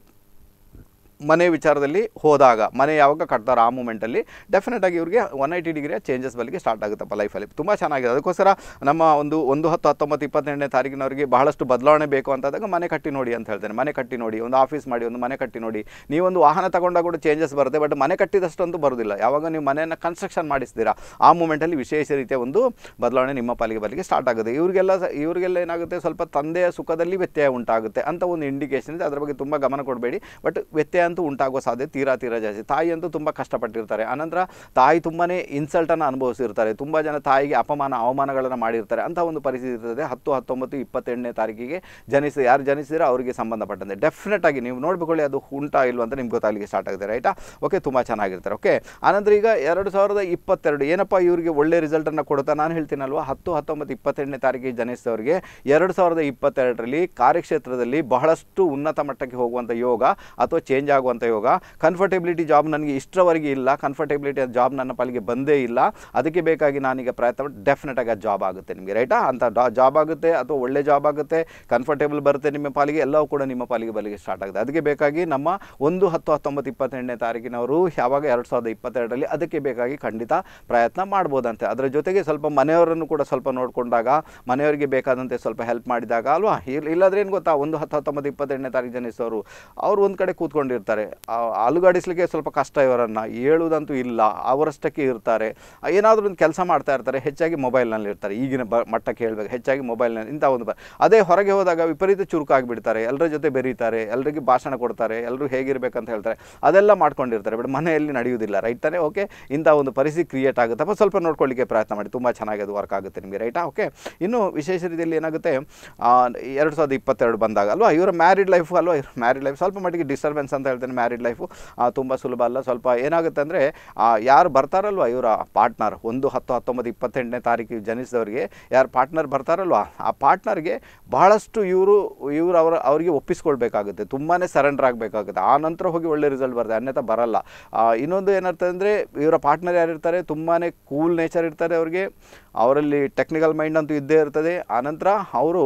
ಮನೆ ವಿಚಾರದಲ್ಲಿ ಹೋದಾಗ ಮನೆ ಯಾವಾಗ ಕಟ್ತಾರೋ ಆ ಮೂಮೆಂಟಲ್ಲಿ ಡೆಫಿನೆಟಾಗಿ ಇವರಿಗೆ ಒನ್ ಐಟಿ ಡಿಗ್ರಿಯ ಚೇಂಜಸ್ ಬಲ್ಲಿಗೆ ಸ್ಟಾರ್ಟ್ ಆಗುತ್ತಪ್ಪ ಲೈಫಲ್ಲಿ ತುಂಬ ಚೆನ್ನಾಗಿದೆ ಅದಕ್ಕೋಸ್ಕರ ನಮ್ಮ ಒಂದು ಒಂದು ಹತ್ತು ಹತ್ತೊಂಬತ್ತು ಇಪ್ಪತ್ತೆಂಟನೇ ತಾರೀಕಿನವರಿಗೆ ಬಹಳಷ್ಟು ಬದಲಾವಣೆ ಬೇಕು ಅಂತಾದಾಗ ಮನೆ ಕಟ್ಟಿ ನೋಡಿ ಅಂತ ಹೇಳ್ತೇನೆ ಮನೆ ಕಟ್ಟಿ ನೋಡಿ ಒಂದು ಆಫೀಸ್ ಮಾಡಿ ಒಂದು ಮನೆ ಕಟ್ಟಿ ನೋಡಿ ನೀವೊಂದು ವಾಹನ ತಗೊಂಡಾಗ ಕೂಡ ಚೇಂಜಸ್ ಬರುತ್ತೆ ಬಟ್ ಮನೆ ಕಟ್ಟಿದಷ್ಟೊಂದು ಬರೋದಿಲ್ಲ ಯಾವಾಗ ನೀವು ಮನೆಯನ್ನು ಕನ್ಸ್ಟ್ರಕ್ಷನ್ ಮಾಡಿಸ್ತೀರಾ ಆ ಮೂಮೆಂಟಲ್ಲಿ ವಿಶೇಷ ರೀತಿಯ ಒಂದು ಬದಲಾವಣೆ ನಿಮ್ಮ ಪಾಲಿಗೆ ಬಲಿಗೆ ಸ್ಟಾರ್ಟ್ ಆಗುತ್ತೆ ಇವರಿಗೆಲ್ಲ ಇವರಿಗೆಲ್ಲ ಏನಾಗುತ್ತೆ ಸ್ವಲ್ಪ ತಂದೆಯ ಸುಖದಲ್ಲಿ ವ್ಯತ್ಯಯ ಉಂಟಾಗುತ್ತೆ ಅಂತ ಒಂದು ಇಂಡಿಕೇಶನ್ ಇದೆ ಅದರ ಬಗ್ಗೆ ತುಂಬ ಗಮನ ಕೊಡಬೇಡಿ ಬಟ್ ವ್ಯತ್ಯಯ ಅಂತೂ ಉಂಟಾಗುವ ಸಾಧ್ಯತೆ ತೀರಾ ತೀರಾ ಜಾಸ್ತಿ ತಾಯಿ ಅಂತೂ ತುಂಬ ಕಷ್ಟಪಟ್ಟಿರ್ತಾರೆ ಆನಂತರ ತಾಯಿ ತುಂಬಾ ಇನ್ಸಲ್ಟನ್ನು ಅನುಭವಿಸಿರ್ತಾರೆ ತುಂಬ ಜನ ತಾಯಿಗೆ ಅಪಮಾನ ಅವಮಾನಗಳನ್ನು ಮಾಡಿರ್ತಾರೆ ಅಂತ ಒಂದು ಪರಿಸ್ಥಿತಿ ಇರ್ತದೆ ಹತ್ತು ಹತ್ತೊಂಬತ್ತು ಇಪ್ಪತ್ತೆಂಟನೇ ತಾರೀಕಿಗೆ ಜನಿಸಿದ ಯಾರು ಜನಿಸಿದ್ರೆ ಅವರಿಗೆ ಸಂಬಂಧಪಟ್ಟಂತೆ ಡೆಫಿನೆಟ್ ಆಗಿ ನೀವು ನೋಡ್ಬೇಕು ಅದು ಉಂಟಾ ಇಲ್ವಂತ ನಿಮ್ಗೆ ಗೊತ್ತಾಗಲಿಕ್ಕೆ ಸ್ಟಾರ್ಟ್ ಆಗುತ್ತೆ ರೈಟಾ ಓಕೆ ತುಂಬ ಚೆನ್ನಾಗಿರ್ತಾರೆ ಓಕೆ ಆನಂತರ ಈಗ ಎರಡು ಸಾವಿರದ ಇಪ್ಪತ್ತೆರಡು ಏನಪ್ಪ ಇವರಿಗೆ ಒಳ್ಳೆ ರಿಸಲ್ಟನ್ನು ಕೊಡುತ್ತಾ ನಾನು ಹೇಳ್ತೀನಲ್ವ ಹತ್ತು ಹತ್ತೊಂಬತ್ತು ಇಪ್ಪತ್ತೆಂಟನೇ ತಾರೀಕಿಗೆ ಜನಿಸಿದವರಿಗೆ ಎರಡು ಸಾವಿರದ ಇಪ್ಪತ್ತೆರಡರಲ್ಲಿ ಕಾರ್ಯಕ್ಷೇತ್ರದಲ್ಲಿ ಬಹಳಷ್ಟು ಉನ್ನತ ಮಟ್ಟಕ್ಕೆ ಹೋಗುವಂಥ ಯೋಗ ಅಥವಾ ಚೇಂಜ್ ಆಗುವಂಥ ಯೋಗ ಕನ್ಫರ್ಟೆಬಿಲಿಟಿ ಜಾಬ್ ನನಗೆ ಇಷ್ಟರವರೆಗೆ ಇಲ್ಲ ಕನ್ಫರ್ಟೆಬಿಲಿಟಿ ಜಾಬ್ ನನ್ನ ಪಾಲಿಗೆ ಬಂದೇ ಇಲ್ಲ ಅದಕ್ಕೆ ಬೇಕಾಗಿ ನಾನೀಗ ಪ್ರಯತ್ನ ಡೆಫಿನೆಟಾಗಿ ಅದು ಜಾಬ್ ಆಗುತ್ತೆ ನಿಮಗೆ ರೈಟಾ ಅಂತ ಜಾಬ್ ಆಗುತ್ತೆ ಅಥವಾ ಒಳ್ಳೆ ಜಾಬ್ ಆಗುತ್ತೆ ಕಂಫರ್ಟೇಬಲ್ ಬರುತ್ತೆ ನಿಮ್ಮ ಪಾಲಿಗೆ ಎಲ್ಲವೂ ಕೂಡ ನಿಮ್ಮ ಪಾಲಿಗೆ ಬಲಿಗೆ ಸ್ಟಾರ್ಟ್ ಆಗುತ್ತೆ ಅದಕ್ಕೆ ಬೇಕಾಗಿ ನಮ್ಮ ಒಂದು ಹತ್ತು ಹತ್ತೊಂಬತ್ತು ಇಪ್ಪತ್ತೆಂಟನೇ ತಾರೀಕಿನವರು ಯಾವಾಗ ಎರಡು ಸಾವಿರದ ಇಪ್ಪತ್ತೆರಡರಲ್ಲಿ ಅದಕ್ಕೆ ಬೇಕಾಗಿ ಖಂಡಿತ ಪ್ರಯತ್ನ ಮಾಡ್ಬೋದಂತೆ ಅದರ ಜೊತೆಗೆ ಸ್ವಲ್ಪ ಮನೆಯವರನ್ನು ಕೂಡ ಸ್ವಲ್ಪ ನೋಡಿಕೊಂಡಾಗ ಮನೆಯವರಿಗೆ ಬೇಕಾದಂತೆ ಸ್ವಲ್ಪ ಹೆಲ್ಪ್ ಮಾಡಿದಾಗ ಅಲ್ವಾ ಇಲ್ಲಾದ್ರೆ ಏನು ಗೊತ್ತಾ ಒಂದು ಹತ್ತು ಹತ್ತೊಂಬತ್ತು ಇಪ್ಪತ್ತೆಂಟನೇ ತಾರೀಕು ಜನಿಸೋರು ಅವರು ಒಂದು ಕಡೆ ಕೂತ್ಕೊಂಡಿರ್ತಾರೆ ಇರ್ತಾರೆ ಅಲುಗಾಡಿಸ್ಲಿಕ್ಕೆ ಸ್ವಲ್ಪ ಕಷ್ಟ ಇವರನ್ನು ಹೇಳುವುದಂತೂ ಇಲ್ಲ ಅವರಷ್ಟಕ್ಕೆ ಇರ್ತಾರೆ ಏನಾದರೂ ಒಂದು ಕೆಲಸ ಮಾಡ್ತಾ ಇರ್ತಾರೆ ಹೆಚ್ಚಾಗಿ ಮೊಬೈಲ್ನಲ್ಲಿ ಇರ್ತಾರೆ ಈಗಿನ ಬ ಮಟ್ಟಕ್ಕೆ ಹೇಳಬೇಕು ಹೆಚ್ಚಾಗಿ ಮೊಬೈಲ್ನಲ್ಲಿ ಇಂಥ ಒಂದು ಅದೇ ಹೊರಗೆ ಹೋದಾಗ ವಿಪರೀತ ಚುರುಕಾಗಿಬಿಡ್ತಾರೆ ಎಲ್ಲರ ಜೊತೆ ಬೆರೀತಾರೆ ಎಲ್ಲರಿಗೆ ಭಾಷಣ ಕೊಡ್ತಾರೆ ಎಲ್ಲರೂ ಹೇಗಿರಬೇಕಂತ ಹೇಳ್ತಾರೆ ಅದೆಲ್ಲ ಮಾಡ್ಕೊಂಡಿರ್ತಾರೆ ಬಟ್ ಮನೆಯಲ್ಲಿ ನಡೆಯುವುದಿಲ್ಲ ರೈಟ್ ತಾನೇ ಓಕೆ ಇಂಥ ಒಂದು ಪರಿಸ್ಥಿತಿ ಕ್ರಿಯೇಟ್ ಆಗುತ್ತೆ ಅಥವಾ ಸ್ವಲ್ಪ ನೋಡ್ಕೊಳ್ಳಿಕ್ಕೆ ಪ್ರಯತ್ನ ಮಾಡಿ ತುಂಬ ಚೆನ್ನಾಗಿ ಅದು ವರ್ಕ್ ಆಗುತ್ತೆ ನಿಮಗೆ ರೈಟಾ ಓಕೆ ಇನ್ನು ವಿಶೇಷ ರೀತಿಯಲ್ಲಿ ಏನಾಗುತ್ತೆ ಎರಡು ಸಾವಿರದ ಇಪ್ಪತ್ತೆರಡು ಬಂದಾಗ ಅಲ್ವಾ ಇವರ ಮ್ಯಾರಿಡ್ ಲೈಫ್ ಅಲ್ವಾ ಮ್ಯಾರಿಡ್ ಲೈಫ್ ಸ್ವಲ್ಪ ಮಟ್ಟಿಗೆ ಡಿಸ್ಟರ್ಬೆನ್ಸ್ ಅಂತ ಹೇಳ್ತೇನೆ ಮ್ಯಾರಿಡ್ ಲೈಫು ತುಂಬ ಸುಲಭ ಅಲ್ಲ ಸ್ವಲ್ಪ ಏನಾಗುತ್ತೆ ಅಂದರೆ ಯಾರು ಬರ್ತಾರಲ್ವ ಇವರ ಪಾರ್ಟ್ನರ್ ಒಂದು ಹತ್ತು ಹತ್ತೊಂಬತ್ತು ಇಪ್ಪತ್ತೆಂಟನೇ ತಾರೀಕು ಜನಿಸಿದವರಿಗೆ ಯಾರು ಪಾರ್ಟ್ನರ್ ಬರ್ತಾರಲ್ವ ಆ ಪಾರ್ಟ್ನರ್ಗೆ ಬಹಳಷ್ಟು ಇವರು ಇವರು ಅವರ ಅವರಿಗೆ ಒಪ್ಪಿಸ್ಕೊಳ್ಬೇಕಾಗುತ್ತೆ ತುಂಬಾ ಸರೆಂಡರ್ ಆಗಬೇಕಾಗುತ್ತೆ ಆ ನಂತರ ಹೋಗಿ ಒಳ್ಳೆ ರಿಸಲ್ಟ್ ಬರ್ತದೆ ಅನ್ಯತ ಬರಲ್ಲ ಇನ್ನೊಂದು ಏನರ್ಥ ಅಂದರೆ ಇವರ ಪಾರ್ಟ್ನರ್ ಯಾರಿರ್ತಾರೆ ತುಂಬಾ ಕೂಲ್ ನೇಚರ್ ಇರ್ತಾರೆ ಅವರಿಗೆ ಅವರಲ್ಲಿ ಟೆಕ್ನಿಕಲ್ ಮೈಂಡ್ ಅಂತೂ ಇದ್ದೇ ಇರ್ತದೆ ಆನಂತರ ಅವರು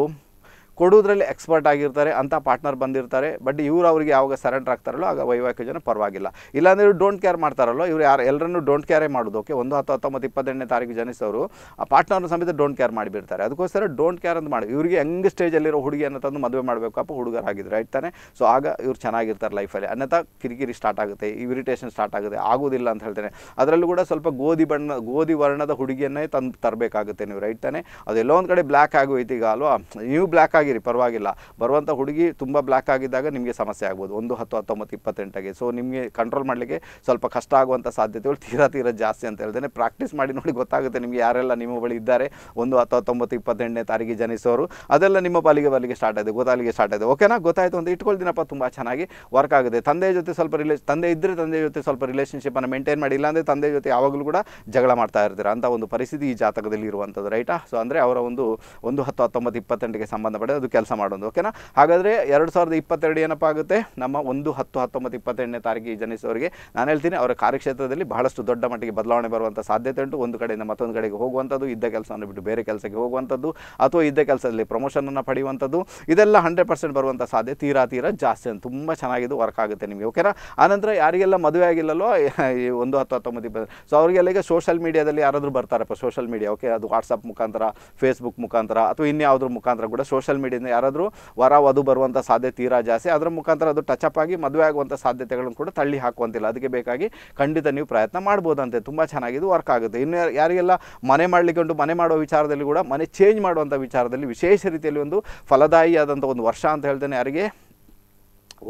ಕೊಡೋದ್ರಲ್ಲಿ ಎಕ್ಸ್ಪರ್ಟ್ ಆಗಿರ್ತಾರೆ ಅಂತ ಪಾರ್ಟ್ನರ್ ಬಂದಿರ್ತಾರೆ ಬಟ್ ಇವರು ಅವರಿಗೆ ಯಾವಾಗ ಸರೆಂಡರ್ ಆಗ್ತಾರಲ್ಲೋ ಆಗ ವೈವಾಹಿಕ ಜನ ಪರವಾಗಿಲ್ಲ ಇಲ್ಲಾಂದರೆ ಇವರು ಡೋಂಟ್ ಕೇರ್ ಮಾಡ್ತಾರಲ್ಲೋ ಇವ್ರು ಯಾರು ಎಲ್ಲರನ್ನೂ ಡೋಂಟ್ ಕೇರೇ ಮಾಡೋದು ಓಕೆ ಒಂದು ಹತ್ತು ಹತ್ತೊಂಬತ್ತು ಇಪ್ಪತ್ತೆಂಟನೇ ತಾರೀಕು ಜನಿಸೋರು ಆ ಪಾರ್ಟ್ನರ್ ಸಮೇತ ಡೋಂಟ್ ಕೇರ್ ಮಾಡಿಬಿಡ್ತಾರೆ ಅದಕ್ಕೋಸ್ಕರ ಡೋಂಟ್ ಕೇರ್ ಅಂತ ಮಾಡಿ ಇವರಿಗೆ ಹೆಂಗ್ ಸ್ಟೇಜಲ್ಲಿರೋ ಹುಡುಗಿಯನ್ನು ತಂದು ಮದುವೆ ಮಾಡಬೇಕಪ್ಪ ಹುಡುಗರಾಗಿದ್ರು ರೈಟ್ ತಾನೆ ಸೊ ಆಗ ಇವ್ರು ಚೆನ್ನಾಗಿರ್ತಾರೆ ಲೈಫಲ್ಲಿ ಅನ್ಯಥ ಕಿರಿಕಿರಿ ಸ್ಟಾರ್ಟ್ ಆಗುತ್ತೆ ಇರಿಟೇಷನ್ ಸ್ಟಾರ್ಟ್ ಆಗುತ್ತೆ ಆಗೋದಿಲ್ಲ ಅಂತ ಹೇಳ್ತೇನೆ ಅದರಲ್ಲೂ ಕೂಡ ಸ್ವಲ್ಪ ಗೋಧಿ ಬಣ್ಣ ಗೋಧಿ ವರ್ಣದ ಹುಡುಗಿಯನ್ನೇ ತಂದು ತರಬೇಕಾಗುತ್ತೆ ನೀವು ರೈಟ್ ತಾನೆ ಅದೆಲ್ಲೋ ಒಂದು ಕಡೆ ಬ್ಲ್ಯಾಕ್ ಆಗೋಯ್ತು ಈಗ ಅಲ್ವಾ ನೀವು ಬ್ಲ್ಯಾಕ್ ಆಗಿ ಚೆನ್ನಾಗಿರಿ ಪರವಾಗಿಲ್ಲ ಬರುವಂಥ ಹುಡುಗಿ ತುಂಬ ಬ್ಲ್ಯಾಕ್ ಆಗಿದ್ದಾಗ ನಿಮಗೆ ಸಮಸ್ಯೆ ಆಗ್ಬೋದು ಒಂದು ಹತ್ತು ಹತ್ತೊಂಬತ್ತು ಇಪ್ಪತ್ತೆಂಟಾಗಿ ಸೊ ನಿಮಗೆ ಕಂಟ್ರೋಲ್ ಮಾಡಲಿಕ್ಕೆ ಸ್ವಲ್ಪ ಕಷ್ಟ ಆಗುವಂಥ ಸಾಧ್ಯತೆಗಳು ತೀರಾ ತೀರಾ ಜಾಸ್ತಿ ಅಂತ ಹೇಳ್ತೇನೆ ಪ್ರಾಕ್ಟೀಸ್ ಮಾಡಿ ನೋಡಿ ಗೊತ್ತಾಗುತ್ತೆ ನಿಮಗೆ ಯಾರೆಲ್ಲ ನಿಮ್ಮ ಬಳಿ ಇದ್ದಾರೆ ಒಂದು ಹತ್ತು ಹತ್ತೊಂಬತ್ತು ಇಪ್ಪತ್ತೆಂಟನೇ ತಾರೀಕಿಗೆ ಜನಿಸೋರು ಅದೆಲ್ಲ ನಿಮ್ಮ ಪಾಲಿಗೆ ಬಲಿಗೆ ಸ್ಟಾರ್ಟ್ ಆಯಿತು ಗೊತ್ತಾಗಲಿಗೆ ಸ್ಟಾರ್ಟ್ ಆಯಿತು ಓಕೆನಾ ಗೊತ್ತಾಯಿತು ಅಂತ ಇಟ್ಕೊಳ್ತೀನಪ್ಪ ತುಂಬ ಚೆನ್ನಾಗಿ ವರ್ಕ್ ಆಗುತ್ತೆ ತಂದೆ ಜೊತೆ ಸ್ವಲ್ಪ ರಿಲೇ ತಂದೆ ಇದ್ದರೆ ತಂದೆ ಜೊತೆ ಸ್ವಲ್ಪ ರಿಲೇಷನ್ಶಿಪ್ಪನ್ನು ಮೇಂಟೈನ್ ಮಾಡಿ ಇಲ್ಲಾಂದರೆ ತಂದೆ ಜೊತೆ ಯಾವಾಗಲೂ ಕೂಡ ಜಗಳ ಮಾಡ್ತಾ ಇರ್ತೀರ ಅಂತ ಒಂದು ಪರಿಸ್ಥಿತಿ ಈ ಜಾತಕದಲ್ಲಿ ಇರುವಂಥದ್ದು ರೈಟಾ ಸೊ ಅಂದರೆ ಅವರ ಒಂದು ಒಂದು ಹತ್ತು ಹತ್ತೊಂಬತ್ತು ಇಪ್ಪತ್ತೆಂಟಿಗೆ ಸಂಬಂಧಪಟ್ಟ ಅದು ಕೆಲಸ ಮಾಡೋದು ಓಕೆನಾ ಹಾಗಾದರೆ ಎರಡು ಸಾವಿರದ ಇಪ್ಪತ್ತೆರಡು ಏನಪ್ಪ ಆಗುತ್ತೆ ನಮ್ಮ ಒಂದು ಹತ್ತು ಹತ್ತೊಂಬತ್ತು ಇಪ್ಪತ್ತೆಂಟನೇ ತಾರೀಕಿಗೆ ಜನಿಸೋರಿಗೆ ನಾನು ಹೇಳ್ತೀನಿ ಅವರ ಕಾರ್ಯಕ್ಷೇತ್ರದಲ್ಲಿ ಬಹಳಷ್ಟು ದೊಡ್ಡ ಮಟ್ಟಿಗೆ ಬದಲಾವಣೆ ಬರುವಂಥ ಸಾಧ್ಯತೆ ಉಂಟು ಒಂದು ಕಡೆಯಿಂದ ಮತ್ತೊಂದು ಕಡೆಗೆ ಹೋಗುವಂಥದ್ದು ಇದ್ದ ಕೆಲಸವನ್ನು ಬಿಟ್ಟು ಬೇರೆ ಕೆಲಸಕ್ಕೆ ಹೋಗುವಂಥದ್ದು ಅಥವಾ ಇದ್ದ ಕೆಲಸದಲ್ಲಿ ಪ್ರಮೋಷನನ್ನು ಪಡೆಯುವಂಥದ್ದು ಇದೆಲ್ಲ ಹಂಡ್ರೆಡ್ ಪರ್ಸೆಂಟ್ ಬರುವಂಥ ಸಾಧ್ಯತೆ ತೀರಾ ತೀರಾ ಜಾಸ್ತಿ ಅಂತ ತುಂಬ ಚೆನ್ನಾಗಿದ್ದು ವರ್ಕ್ ಆಗುತ್ತೆ ನಿಮಗೆ ಓಕೆನಾ ಆನಂತರ ಯಾರಿಗೆಲ್ಲ ಮದುವೆ ಆಗಿಲ್ಲಲ್ಲೋ ಈ ಒಂದು ಹತ್ತು ಹತ್ತೊಂಬತ್ತು ಇಪ್ಪತ್ತು ಸೊ ಅವರಿಗೆಲ್ಲ ಈಗ ಸೋಷಲ್ ಮೀಡಿಯಾದಲ್ಲಿ ಯಾರಾದರೂ ಬರ್ತಾರಪ್ಪ ಸೋಷಲ್ ಮೀಡಿಯಾ ಓಕೆ ಅದು ವಾಟ್ಸಪ್ ಮುಖಾಂತರ ಫೇಸ್ಬುಕ್ ಮುಖಾಂತರ ಅಥವಾ ಇನ್ಯಾವುದ್ರ ಮುಖಾಂತರ ಕೂಡ ಸೋಷಿಯಲ್ ಸೋಷಿಯಲ್ ಯಾರಾದರೂ ವರ ವಧು ಬರುವಂಥ ಸಾಧ್ಯತೆ ತೀರಾ ಜಾಸ್ತಿ ಅದರ ಮುಖಾಂತರ ಅದು ಅಪ್ ಆಗಿ ಮದುವೆ ಆಗುವಂಥ ಸಾಧ್ಯತೆಗಳನ್ನು ಕೂಡ ತಳ್ಳಿ ಹಾಕುವಂತಿಲ್ಲ ಅದಕ್ಕೆ ಬೇಕಾಗಿ ಖಂಡಿತ ನೀವು ಪ್ರಯತ್ನ ಮಾಡ್ಬೋದಂತೆ ತುಂಬ ಚೆನ್ನಾಗಿದ್ದು ವರ್ಕ್ ಆಗುತ್ತೆ ಇನ್ನು ಯಾರಿಗೆಲ್ಲ ಮನೆ ಮಾಡಲಿಕ್ಕೆ ಮನೆ ಮಾಡುವ ವಿಚಾರದಲ್ಲಿ ಕೂಡ ಮನೆ ಚೇಂಜ್ ಮಾಡುವಂಥ ವಿಚಾರದಲ್ಲಿ ವಿಶೇಷ ರೀತಿಯಲ್ಲಿ ಒಂದು ಫಲದಾಯಿಯಾದಂಥ ಒಂದು ವರ್ಷ ಅಂತ ಹೇಳ್ತೇನೆ ಯಾರಿಗೆ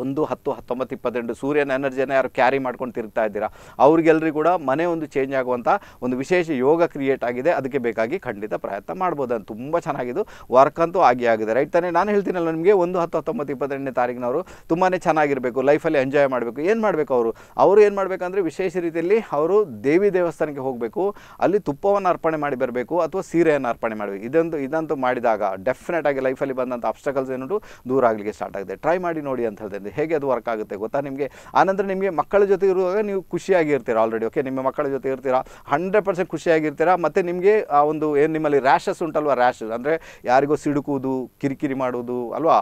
ಒಂದು ಹತ್ತು ಹತ್ತೊಂಬತ್ತು ಇಪ್ಪತ್ತೆಂಟು ಸೂರ್ಯನ ಎನರ್ಜಿಯನ್ನು ಯಾರು ಕ್ಯಾರಿ ಮಾಡ್ಕೊಂಡು ತಿರ್ತಾ ಇದ್ದೀರಾ ಅವ್ರಿಗೆಲ್ಲರಿಗೂ ಕೂಡ ಮನೆ ಒಂದು ಚೇಂಜ್ ಆಗುವಂಥ ಒಂದು ವಿಶೇಷ ಯೋಗ ಕ್ರಿಯೇಟ್ ಆಗಿದೆ ಅದಕ್ಕೆ ಬೇಕಾಗಿ ಖಂಡಿತ ಪ್ರಯತ್ನ ಮಾಡ್ಬೋದು ಅಂತ ತುಂಬ ಚೆನ್ನಾಗಿದ್ದು ವರ್ಕ್ ಅಂತೂ ಆಗಿ ಆಗಿದೆ ರೈಟ್ ತಾನೇ ನಾನು ಹೇಳ್ತೀನಲ್ಲ ನಿಮಗೆ ಒಂದು ಹತ್ತು ಹತ್ತೊಂಬತ್ತು ಇಪ್ಪತ್ತೆಂಟನೇ ತಾರೀಕಿನವರು ತುಂಬಾ ಚೆನ್ನಾಗಿರಬೇಕು ಲೈಫಲ್ಲಿ ಎಂಜಾಯ್ ಮಾಡಬೇಕು ಏನು ಮಾಡಬೇಕು ಅವರು ಅವರು ಏನು ಮಾಡಬೇಕಂದ್ರೆ ವಿಶೇಷ ರೀತಿಯಲ್ಲಿ ಅವರು ದೇವಿ ದೇವಸ್ಥಾನಕ್ಕೆ ಹೋಗಬೇಕು ಅಲ್ಲಿ ತುಪ್ಪವನ್ನು ಅರ್ಪಣೆ ಮಾಡಿ ಬರಬೇಕು ಅಥವಾ ಸೀರೆಯನ್ನು ಅರ್ಪಣೆ ಮಾಡಬೇಕು ಇದೊಂದು ಇದಂತೂ ಮಾಡಿದಾಗ ಡೆಫಿನೆಟ್ ಆಗಿ ಲೈಫಲ್ಲಿ ಬಂದಂಥ ಅಬ್ಸ್ಟಕಲ್ಸ್ ಏನುಂಟು ದೂರ ಆಗಲಿಕ್ಕೆ ಸ್ಟಾರ್ಟ್ ಆಗಿದೆ ಟ್ರೈ ಮಾಡಿ ನೋಡಿ ಅಂತ ಹೇಳಿದೆ ಹೇಗೆ ಅದು ವರ್ಕ್ ಆಗುತ್ತೆ ಗೊತ್ತಾ ನಿಮಗೆ ಆನಂತರ ನಿಮಗೆ ಮಕ್ಕಳ ಜೊತೆ ಇರುವಾಗ ನೀವು ಖುಷಿಯಾಗಿರ್ತೀರ ಆಲ್ರೆಡಿ ಓಕೆ ನಿಮ್ಮ ಮಕ್ಕಳ ಜೊತೆ ಇರ್ತೀರಾ ಹಂಡ್ರೆಡ್ ಪರ್ಸೆಂಟ್ ಖುಷಿಯಾಗಿರ್ತೀರಾ ಮತ್ತು ನಿಮಗೆ ಆ ಒಂದು ಏನು ನಿಮ್ಮಲ್ಲಿ ರ್ಯಾಷಸ್ ಉಂಟಲ್ವ ರ್ಯಾಷಸ್ ಅಂದರೆ ಯಾರಿಗೋ ಸಿಡುಕುವುದು ಕಿರಿಕಿರಿ ಮಾಡುವುದು ಅಲ್ವಾ